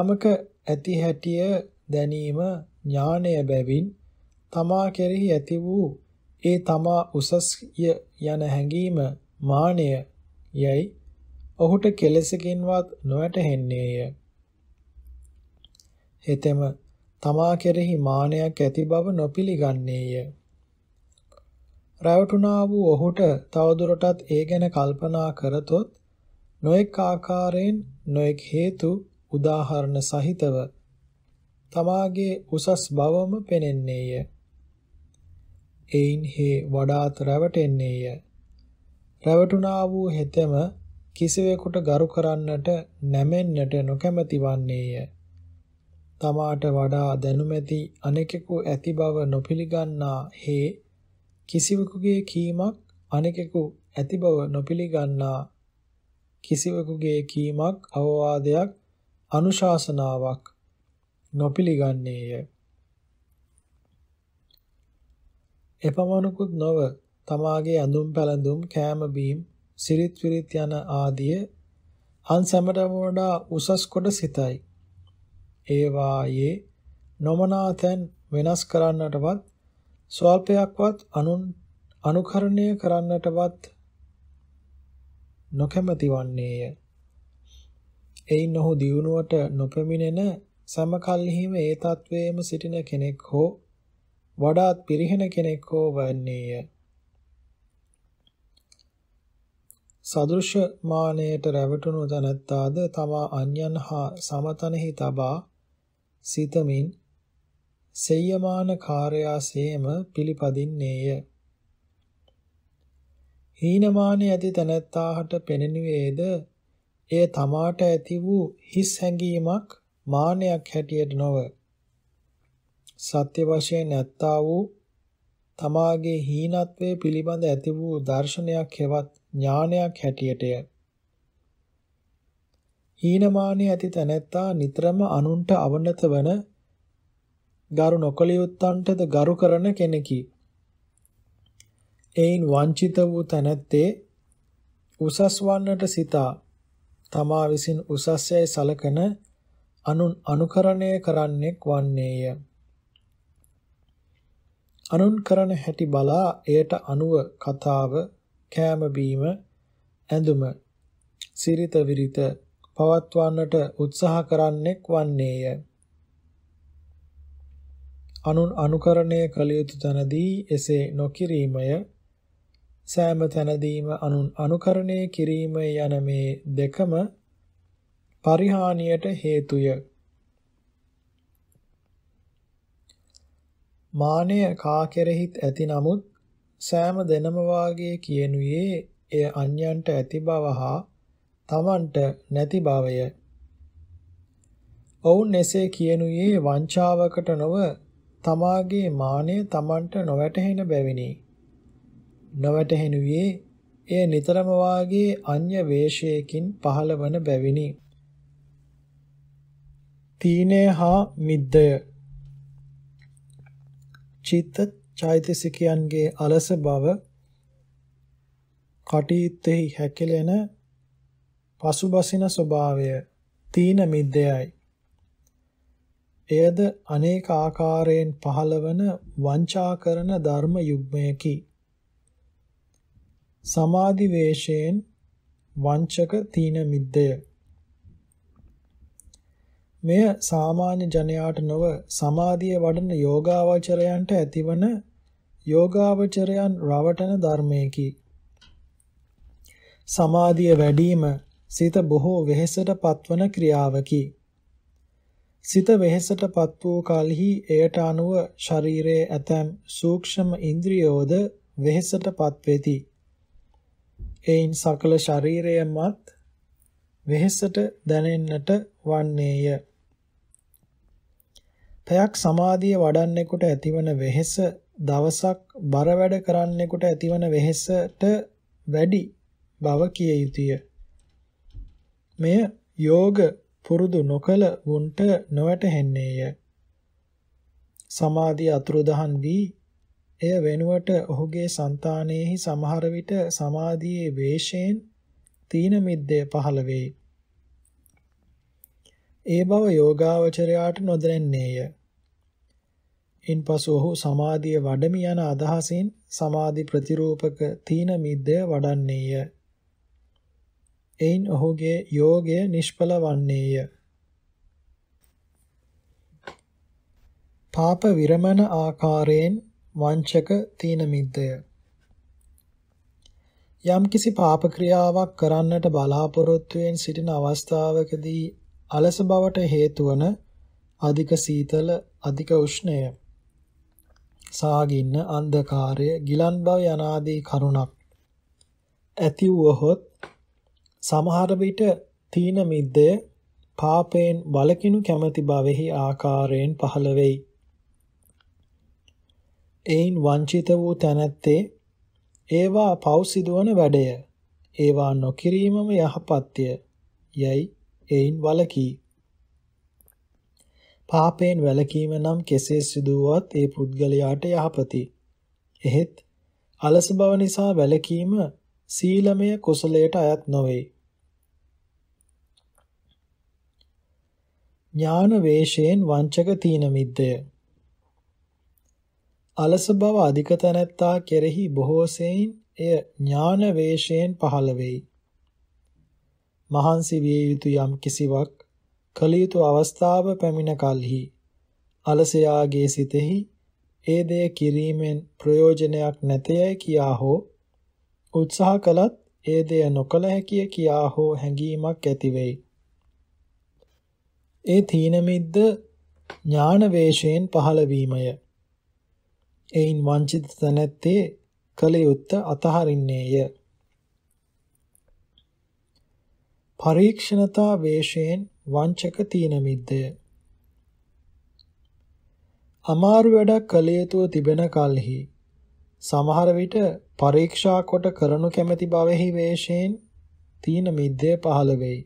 යමක ඇති හැටිය දැනීම ඥානය බැවින් තමා කෙරෙහි ඇති වූ ඒ තමා උසස් යන හැඟීම මානය යයි ඔහුට කෙලෙසකින්වත් නොවැටහෙන්නේය. හෙතෙම තමා කෙරෙහි මානයක් ඇති බව නොපිළිගන්නේය. රැවටුණා වූ ඔහුට තවදුරටත් ඒ ගැන කල්පනා කරතොත් නොඑක් ආකාරයෙන් නොඑක් හේතු උදාහරණ සහිතව තමාගේ උසස් බවම පෙනෙන්නේය. එයින් හේ වඩාත් රැවටෙන්නේය. රැවටුණා වූ හෙතෙම කිසිවෙකුට ගරු කරන්නට නැමෙන්නට නොකැමැති වන්නේය. තමාට වඩා දැනුමැති අනෙකෙකු ඇති බව නොපිළිගන්නා හේ කිසිවෙකුගේ කීමක් අනෙකෙකු ඇති බව නොපිළිගන්නා කිසිවෙකුගේ කීමක් අවවාදයක් අනුශාසනාවක් නොපිළිගන්නේය. එපමණකුත් නොව තමාගේ ඇඳුම් පැළඳුම් කෑම බීම සිරිත් විරිත් යන ආදිය අන් සැමටම වඩා උසස් කොට සිතයි. ඒවායේ නොමනාතැන් වෙනස් කරන්නටවත් ස්වල්පයක්වත් අනුන් අනුකරණය කරන්නටවත් නොකැමැති වන්නේය. එයින් ඔහු දියුණුවට නොපැමිණෙන සමකල්හිම ඒ තත්වයේම සිටින කෙනෙක් හෝ වඩාත් පිරිහෙන කෙනෙක් හෝ වන්නේය. සදෘශමානයට රැවටුණු තනත්තාද තමා අන්‍යයන් හා සමතනෙහි තබා සිතමින් සෙය්‍යමාන කාර්යාසේම පිළිපදින්නේය. හීනමාන ඇති තනත්තාහට පෙනෙනුවේද එය තමාට ඇති වූ හිස් හැඟීමක් මානයක් හැටියට නොව සත්‍ය වශයෙන් ඇත්තා වූ තමාගේ හීනත්වයේ පිළිබඳ ඇති වූ දර්ශනයක් හෙවත් ඥානයක් හැටියටය. හීනමානී ඇති තැනැත්තා නිතරම අනුන්ට අවනත වන ගරු නොකලියුත්තන්ටද ගරු කරන කෙනෙකි. එයින් වංචිත වූ තැනැත්තේ උසස් වන්නට සිතා තමා විසින් උසස් යයි සලකන අනුන් අනුකරණය කරන්නෙක් වන්නේය. අනුන් කරන හැටි බලා එයට අනුව කතාව කෑම බීම, ඇඳුම, සිරිත විරිත පවත්වන්නට උත්සාහ කරන්නෙක් වන්නේය. අනුන් අනුකරණය කළ යුතු තැනදී එසේ නොකිරීමය සෑම තැනදීම අනුන් අනුකරණය කිරීම යන මේ දෙකම පරිහානියට හේතුය. මානය කා කෙරෙහිත් ඇති නමුත් සෑම දෙනම වාගේ කියනුයේ එය අන්‍යයන්ට ඇති බව හා තමන්ට නැති බවය. ඔවුන් එසේ කියනුයේ වංචාවකට නොව තමාගේ මානය තමන්ට නොවැටහෙන බැවිනි. නොවැටහෙනුයේ එය නිතරම වාගේ අන්‍ය වේශයකින් පහළවන බැවිනි. තීනේ හා මිද්දය. චිත්ත චෛතසිකයන්ගේ අලස බව කටීත්තේ හැකිලෙන පසුබසින ස්වභාවය තීන මිද්දයයි. එයද අනේක ආකාරයෙන් පහළවන වංචා කරන ධර්ම යුග්මයකි. සමාධි වේශයෙන් වංචක තීන මිද්දය මෙය සාමාන්‍ය ජනයාට නොව සමාධිය වඩන යෝගාවචරයන්ට ඇතිවන යෝගාවචරයන් රවටන ධර්මයකි. සමාධිය වැඩිම සිත බොහෝ වෙහෙසට පත්වන ක්‍රියාවකි. සිත වෙහෙසට පත් වූ කලෙහි එයට අනුව ශරීරයේ ඇතැම් සූක්ෂම ඉන්ද්‍රියෝද වෙහෙසට පත්වෙති. එයින් සකල ශරීරයමත් වෙහෙසට දැනෙන්නට වන්නේය. පැයක් සමාධිය වඩන්නෙකුට ඇතිවන වෙහෙස දවසක් බර වැඩ කරන්නෙකුට ඇතිවන වෙහෙසට වැඩි බව කිය යුතුය. මෙය යෝග පුරුදු නොකල වුන්ට නොවැටහෙන්නේය. සමාධිය අතුරුදහන් වී එය වෙනුවට ඔහුගේ సంతානෙහි සමහර විට සමාධියේ වේශයෙන් තීන මිද්දේ පහළ වේ. ඒ බව යෝගාවචරයාට නොදැනන්නේය. ඉන්පසු ඔහු සමාධිය වඩමි යන අදහසින් සමාධි ප්‍රතිරූපක තීන මිද්දය වඩන්නේය. එයින් ඔහුගේ යෝගය නිෂ්ඵල වන්නේය. පාප විරමණ ආකාරයෙන් වංචක තීන මිද්දය යම්කිසි පාප ක්‍රියාවක් කරන්නට බලාපොරොත්තුෙන් සිටින අවස්ථාවකදී අලස බවට හේතු වන අධික සීතල අධික උෂ්ණය සාගින්න අන්ධකාරය ගිලන් බව යනාදී කරුණක් ඇති වුවහොත් සමහර විට තීන මිද්දය පාපයෙන් වලකිනු කැමැති බවෙහි ආකාරයෙන් පහළ වෙයි. එයින් වංචිත වූ තැනැත්තේ ඒවා පව් සිදුවන වැඩය. ඒවා නොකිරීමම යහපත්ය. යයි එයින් වලකී. පාපයෙන් වැළකීම නම් කෙසේ සිදුවුවත් ඒ පුද්ගලයාට යහපති. එහෙත් අලස බව නිසා වැළකීම සීලමය කුසලයට අයත් නොවේ. ඥාන වේශයෙන් වංචක තීන මිද්දය අලස බව අධික තැනැත්තා කෙරෙහි බොහෝ සෙයින් එය ඥාන වේශයෙන් පහළ වෙයි. මහන්සි විය යුතු යම් කිසිවක් කළ යුතු අවස්ථාව පැමිණ කලෙහි අලසයාගේ සිතෙහි ඒ දෙය කිරීමෙන් ප්‍රයෝජනයක් නැතයයි කියා හෝ උත්සාහ කළත් ඒ දෙය නොකළ හැකිය කියා හෝ හැඟීමක් ඇතිවෙයි. ඒ තීනමිද්ද ඥාන වේශයෙන් පහළවීමය. එයින් වංචිත තැනැත්තේ කලයුත්ත අතහරින්නේය. පරීක්ෂණතා වේශයෙන් වංචක තීන මිද්දය අමාරු වැඩක් කළ යුතුව තිබෙන කලෙහි සමහර විට පරීක්ෂා කොට කරනු කැමැති බවෙහි වේශයෙන් තීන මිද්දය පහළ වෙයි.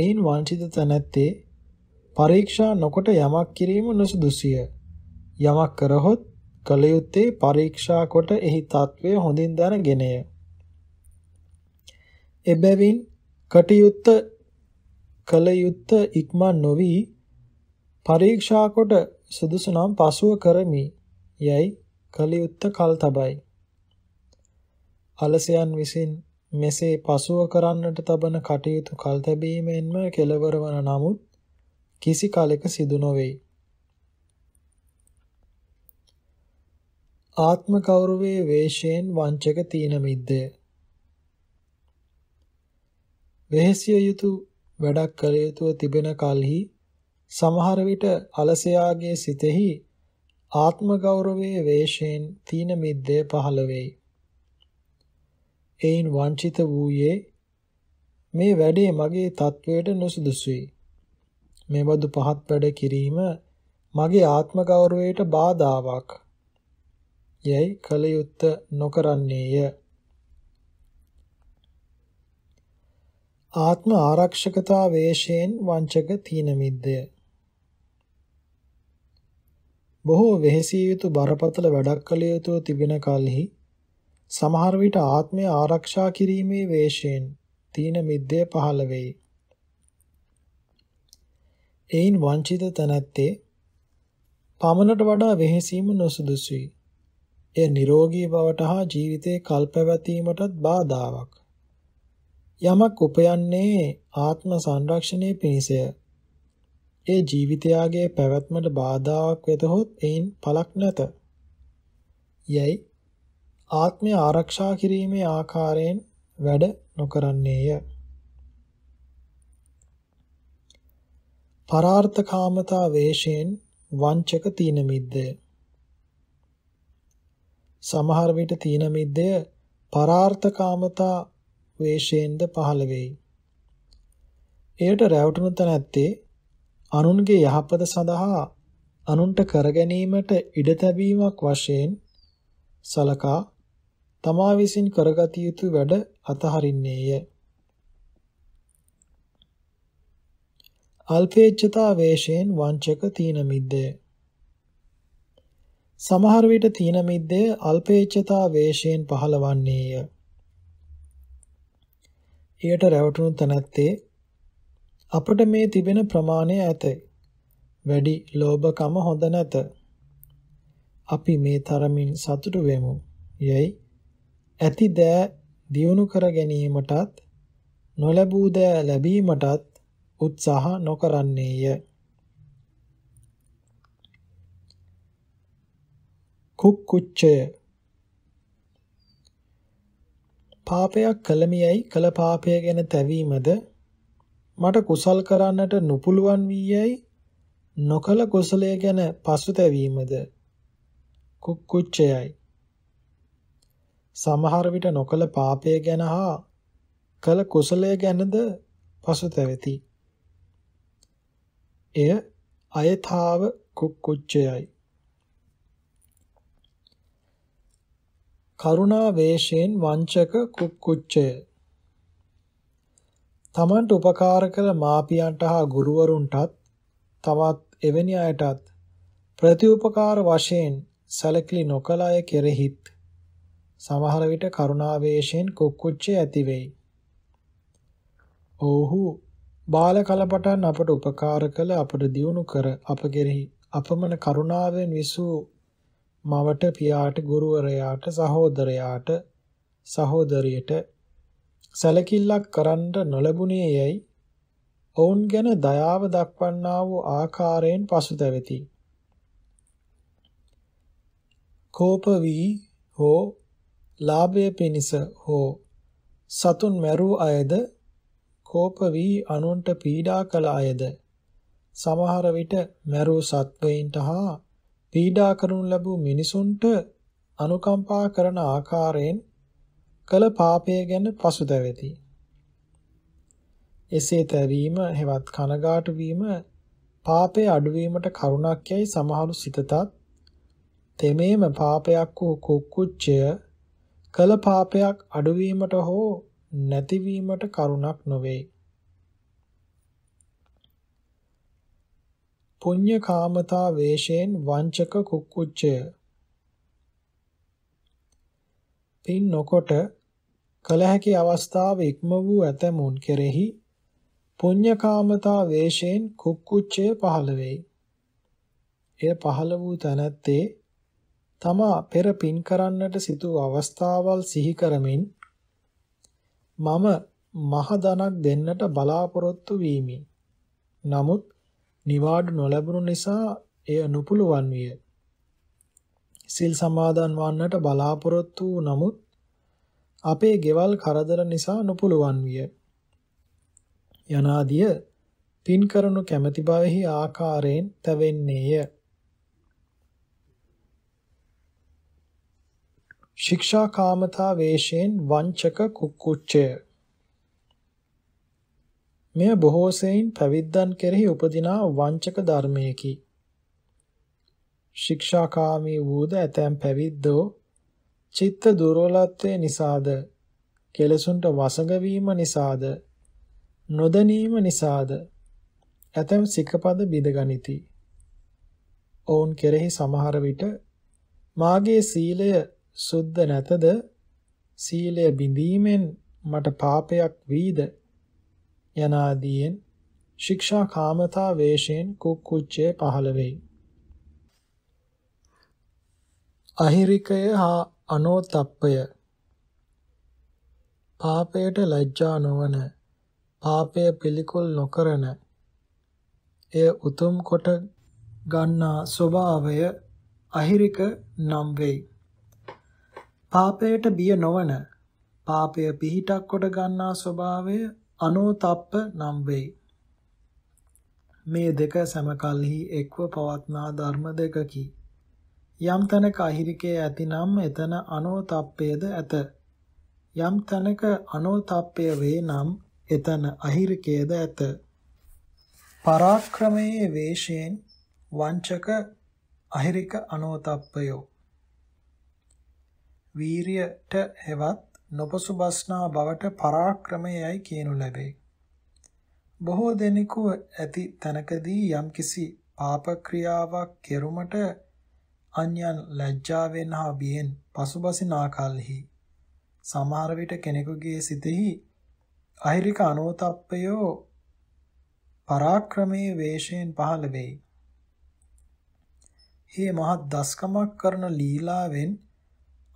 එයින් වංචිත තැනැත්තේ පරීක්ෂා නොකොට යමක් කිරීම නුසුදුසිය. යමක් කරහොත් කළ යුත්තේ පරීක්ෂා කොට එහි తත්වය හොඳින් දැනගෙනය. එබැවින් කටයුත්ත කල යුත්ත ඉක්මා නොවි පරීක්ෂා කොට සුදුසු නම් පසුව කරමි යයි කල යුත්ත කල් තබයි අලසයන් විසින් මෙසේ පසුව කරන්නට තබන කටයුතු කල් තැබීමෙන්ම කෙලවර වන නමුත් කිසි කලෙක සිදු නොවේ ආත්ම කෞරවයේ වේශයෙන් වංචක තීන මිද්දය වෙහසිය යුතු වැඩක් කළ යුතුව තිබෙන කලෙහි සමහර විට අලසයාගේ සිතෙහි ආත්ම ගෞරවයේ වේශයෙන් තීන මිද්දේ පහළ වෙයි. ඒන් වංචිත වූයේ මේ වැඩේ මගේ තත්වයට නුසුදුසුයි. මේ බඳු පහත් වැඩ කිරීම මගේ ආත්ම ගෞරවයට බාධාවක්. යයි කලයුත්ත නොකරන්නේය. ආත්ම ආරක්ෂකතා වේශයෙන් වංචක තීන මිද්දය බොහෝ වෙහෙසිය යුතු බරපතල වැඩක් කළ යුතුව තිබෙන කලෙහි සමහර විට ආත්මය ආරක්ෂා කිරීමේ වේශයෙන් තීන මිද්දය පහළ වෙයි. එයින් වංචිත තැනැත්තේ පමණට වඩා වෙහෙසීම නොසුදුසුයි. එය නිරෝගී බවට හා ජීවිතේ කල්පවැතීමටත් බාධාවක්. යමක් උපයන්නේ ආත්ම සංරක්ෂණය පිණිසය. ඒ ජීවිතයාගේ පැවැත්මට බාධාවක් වෙතහොත් එයින් පළක් නැත. යැයි ආත්මය ආරක්ෂා කිරීමේ ආකාරයෙන් වැඩ නොකරන්නේය. පරාර්ථකාමතා වේශයෙන් වංචක තීන මිද්දය. සමහර විට තීන මිද්දය පරාර්ථකාමතා වේශයෙන්ද පහළ වෙයි. එයට රැවටුණු තැනැත්තේ අනුන්ගේ යහපත සඳහා අනුන්ට කර ගැනීමට ඉඩ තැබීමක් වශයෙන් සලකා තමා විසින් කරගත යුතු වැඩ අතහරින්නේය. අල්පේච්ඡතා වේශයෙන් වංචක තීන මිද්දේ සමහර විට තීන මිද්දේ අල්පේච්ඡතා වේශයෙන් පහළවන්නේය. එයට රැවටුණු තැනැත්තේ අපට මේ තිබෙන ප්‍රමාණය ඇතයි. වැඩි ලෝභකම හොඳ නැත. අපි මේ තරමින් සතුටු වෙමු. යයි ඇති දෑ දියුණු කර ගැනීමටත් නොලැබූ දෑ ලැබීමටත් උත්සාහ නොකරන්නේය. කුක්කුච්චය පාපයක් කළමියයි කළ පාපය ගැන තැවීමද මට කුසල් කරන්නට නොපුළුවන් වීයයි නොකල කුසලය ගැන පසුතැවීමද කුක්කුච්චයයි සමහර විට නොකල පාපය ගැන හා කල කුසලය ගැනද පසුතැවෙති එය අයථාව කුක්කුච්චයයි කරුණාවේශයෙන් වංචක කුක්කුච්චය තමන්ට උපකාර කළ මාපියන්ට හා ගුරුවරුන්ටත් තවත් එවැනි අයටත් ප්‍රතිඋපකාර වශයෙන් සැලකිලි නොකළ අය කෙරෙහිත් සමහර විට කරුණාවේශයෙන් කුක්කුච්චය ඇතිවෙයි. ඔව්හු බාල කලපටන් අපට උපකාර කළ අපට දියුණු කර අප කෙරෙහි අපමණ කරුණාවෙන් විසූ මවට පියාට ගුරුවරයාට සහෝදරයාට සහෝදරියට සැලකිල්ලක් කරන්න නොලැබුණේ යැයි ඔවුන් ගැන දයාව දක්වන්නා වූ ආකාරයෙන් පසුතැවෙති. කෝප වී හෝ ලාභය පිණිස හෝ සතුන් මැරූ අයද කෝප වී අනුන්ට පීඩා කළ අයද සමහර විට මැරූ සත්වයින්ට හා පීඩා කරනු ලැබූ මිනිසුන්ට අනුකම්පා කරන ආකාරයෙන් කළ පාපය ගැන පසුතැවෙති. එසේ තැවීම හෙවත් කනගාටු වීම පාපය අඩුවීමට කරුණක් යයි සමහරු සිතතත් තෙමේම පාපයක් වූ කුක්කුච්චය කළ පාපයක් අඩුවීමට හෝ නැතිවීමට කරුණක් නොවේ. පුඤ්ඤකාමතා වේශයෙන් වංචක කුක්කුච්චය පින් නොකොට කල හැකි අවස්ථාව ඉක්ම වූ ඇතමුන් කෙරෙහි පුඤ්ඤකාමතා වේශයෙන් කුක්කුච්චය පහළ වෙයි එය පහළ වූ තැනැත්තේ තමා පෙර පින් කරන්නට සිටු අවස්ථාවල් සිහි කරමින් මම මහ දනක් දෙන්නට බලාපොරොත්තු වීමි. නමුත් නිවාඩු නොලැබුණු නිසා එය නොපුළුවන් විය. සිල් සමාදන් වන්නට බලාපොරොත්තු වූ නමුත් අපේ ගෙවල් කරදර නිසා නොපුළුවන් විය. යනාදිය පින් කරනු කැමැති බවෙහි ආකාරයෙන් තැවෙන්නේය. ශික්ෂාකාමතා වේශයෙන් වංචක කුක්කුච්චය මෙය බොහෝ සෙයින් පැවිද්දන් කෙරෙහි උපදිනා වංචක ධර්මයකි. ශික්ෂාකාමී වූද ඇතැම් පැවිද්දෝ චිත්ත දුර්වලත්වය නිසාද කෙලසුන්ට වසඟවීම නිසාද නොදැනීම නිසාද ඇතැම් සිකපද බිඳගනිති. ඔවුන් කෙරෙහි සමහර විට මාගේ සීලය සුද්ධ නැතද සීලය බිඳීමෙන් මට පාපයක් වීද යනාදීන් ශික්ෂා කාමතා වේශයෙන් කුක්කුච්චය පහළ වෙයි. අහිරිකය හා අනෝතප්පය පාපයට ලැජ්ජා නොවන පාපය පිළිකුල් නොකරන එය උතුම් කොට ගන්නා ස්වභාවය අහිරික නම් වෙයි. පාපයට බිය නොවන පාපය පිහිටක් කොට ගන්නා ස්වභාවය අනෝතප්ප නම් වෙයි. මේ දෙක සමකල්හි එක්ව පවත්නා ධර්ම දෙකකි. යම් තැනක අහිරිකේ ඇතිනම් එතන අනෝතප්පයද ඇත. යම් තැනක අනෝතප්පය වේ නම් එතන අහිරිකේද ඇත. පරාක්‍රමයේ වේශයෙන් වංචක අහිරික අනෝතප්පයෝ. වීරියට හෙවත් නොපසුබස්නා බවට පරාක්‍රමයයි කියනු ලැබේ. බොහෝ දෙනෙකු ඇති තැනකදී යම්කිසි පාප ක්‍රියාවක් කෙරුමට අන්‍යයන් ලැජ්ජාවෙන් හා බියෙන් පසුබසින ආකල්හි සමහර විට කෙනෙකුගේ සිතෙහි අහිරික අනෝතප්පයෝ පරාක්‍රමයේ වේශයෙන් පහළ වෙයි. මේ මහත් දස්කමක් කරන ලීලාවෙන්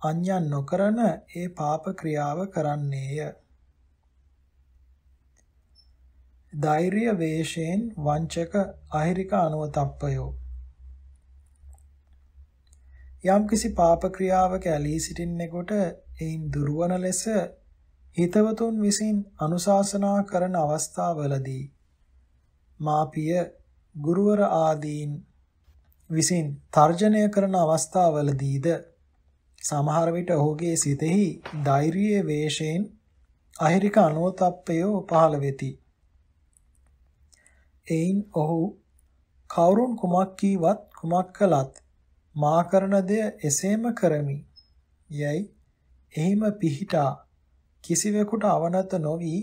අඤ්ඤන් නොකරන ඒ පාප ක්‍රියාව කරන්නේය. ධෛර්ය වේශයෙන් වංචක අහිරික අනුවතප්පයෝ යම්කිසි පාප ක්‍රියාවක ඇලී සිටින්නෙකුට එයින් දුරවන ලෙස හිතවතුන් විසින් අනුශාසනා කරන අවස්ථාවලදී මාපිය ගුරුවර ආදීන් විසින් තර්ජනය කරන අවස්ථාවලදීද සමහර විට ඔහුගේ සිතෙහි ධෛර්යයේ වේශයෙන් අහිරික අනුතප්පය පහළ වෙති. එයින් ඔහු කවුරුන් කුමක් කීවත් කුමක් කළත් මා කරන දෙය එසේම කරමි යයි එහිම පිහිටා කිසිවෙකුට අවනත නොවි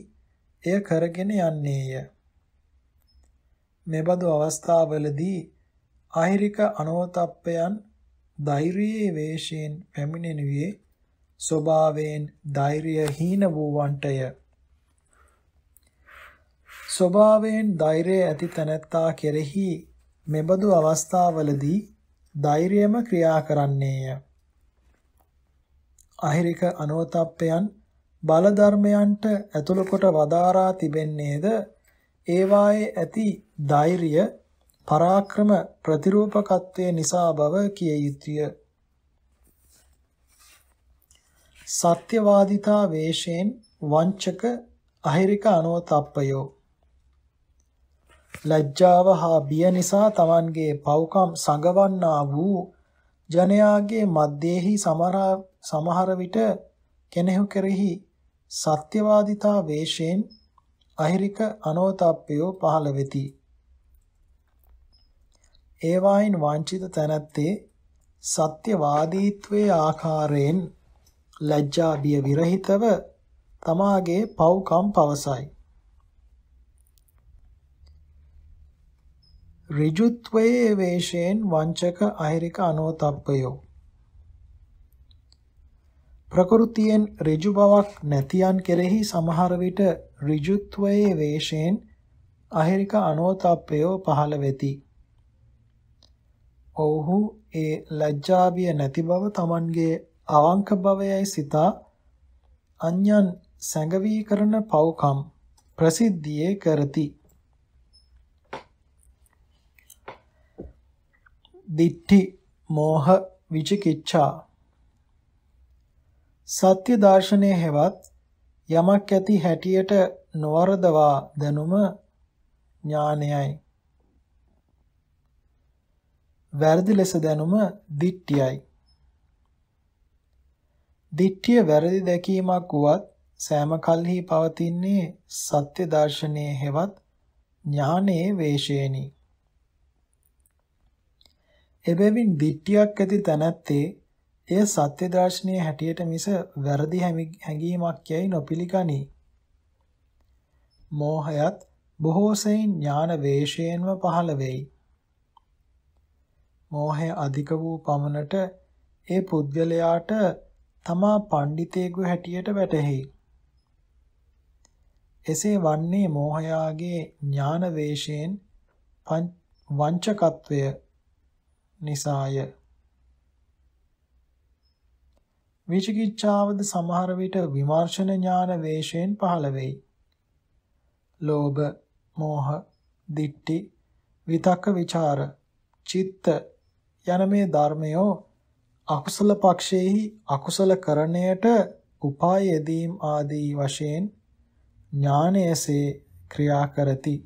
එය කරගෙන යන්නේය මෙබඳු අවස්ථාවලදී අහිරික අනෝතප්පයන් ධෛර්යයේ වේශයෙන් පැමිණෙනුයේ ස්වභාවයෙන් ධෛර්ය හීන වූවන්ටය ස්වභාවයෙන් ධෛර්යය ඇති තැනැත්තා කෙරෙහි මෙබඳු අවස්ථාවලදී ධෛර්යයම ක්‍රියා කරන්නේය. අහිරික අනෝතප්පයන් බල ධර්මයන්ට ඇතුළු කොට වදාරා තිබෙන්නේද ඒවායේ ඇති ධෛර්ය පරාක්‍රම ප්‍රතිරූපකත්වයේ නිසා බව කිය යුතුය. සත්‍යවාදිතා වේශයෙන් වංචක අහිරික අනෝතප්පයෝ ලැජ්ජාව හා බිය නිසා Tamanගේ පව්කම් සංගවන්නා වූ ජනයාගේ මැදෙහි සමහර විට කෙනෙහු කෙරෙහි සත්‍යවාදිතා වේශයෙන් අහිරික අනෝතප්පයෝ පහළ වෙති ඒවායින් වංචිත තැනැත්තේ සත්‍යවාදීත්වයේ ආකාරයෙන් ලැජ්ජා බිය විරහිතව තමාගේ පව්කම් පවසයි. ඍජුත්වයේ වේශයෙන් වංචක අහිරික අනෝතප්පයෝ ප්‍රകൃතියෙන් ඍජු බවක් නැතියන් කෙරෙහි සමහර විට ඍජුත්වයේ වේශයෙන් අහිරික අනෝතප්පයෝ පහළ වෙති. ඔව්හු ඒ ලැජ්ජාබිය නැති බව Tamanගේ අවංක භවයයි සිතා අඤ්ඤන් සැඟවී කරන පව්කම් ප්‍රසිද්ධියේ කරති. දිට්ඨි මෝහ විචිකිච්ඡා සත්‍ය දර්ශනයේ හැවත් යමක් ඇති හැටියට නොවරදවා දැනුම ඥානයයි වැරදි ලෙස දැනුම දිට්ඨියයි. දිට්ඨිය වැරදි දැකීමක් වුවත් සෑම කල්හි පවතින්නේ සත්‍ය දර්ශනයේ හෙවත් ඥානයේ වේශේනි. එබැවින් දිට්ඨියක් ඇති තැනැත්තේ එය සත්‍ය දර්ශනයේ හැටියට මිස වැරදි හැඟීමක් යයි නොපිළිගනී. මෝහයත් බොහෝ සෙයින් ඥාන වේශයෙන්ම පහළ වෙයි. මෝහය අධික වූ පමණට ඒ පුද්ගලයාට තමා පණ්ඩිතයෙකු හැටියට වැටහෙයි. එසේ වන්නේ මෝහයාගේ ඥාන වේශයෙන් වංචකත්වය නිසාය. විචිකිච්ඡාවද සමහර විට විමර්ශන ඥාන වේශයෙන් පහළ වෙයි. ලෝභ, මෝහ, දිට්ඨි, විතක්ක, ਵਿਚාර, චිත්ත යන මේ ධර්මයෝ අකුසල පක්ෂයේහි අකුසල කරණයට උපාය යෙදීම් ආදී වශයෙන් ඥානයසේ ක්‍රියා කරති.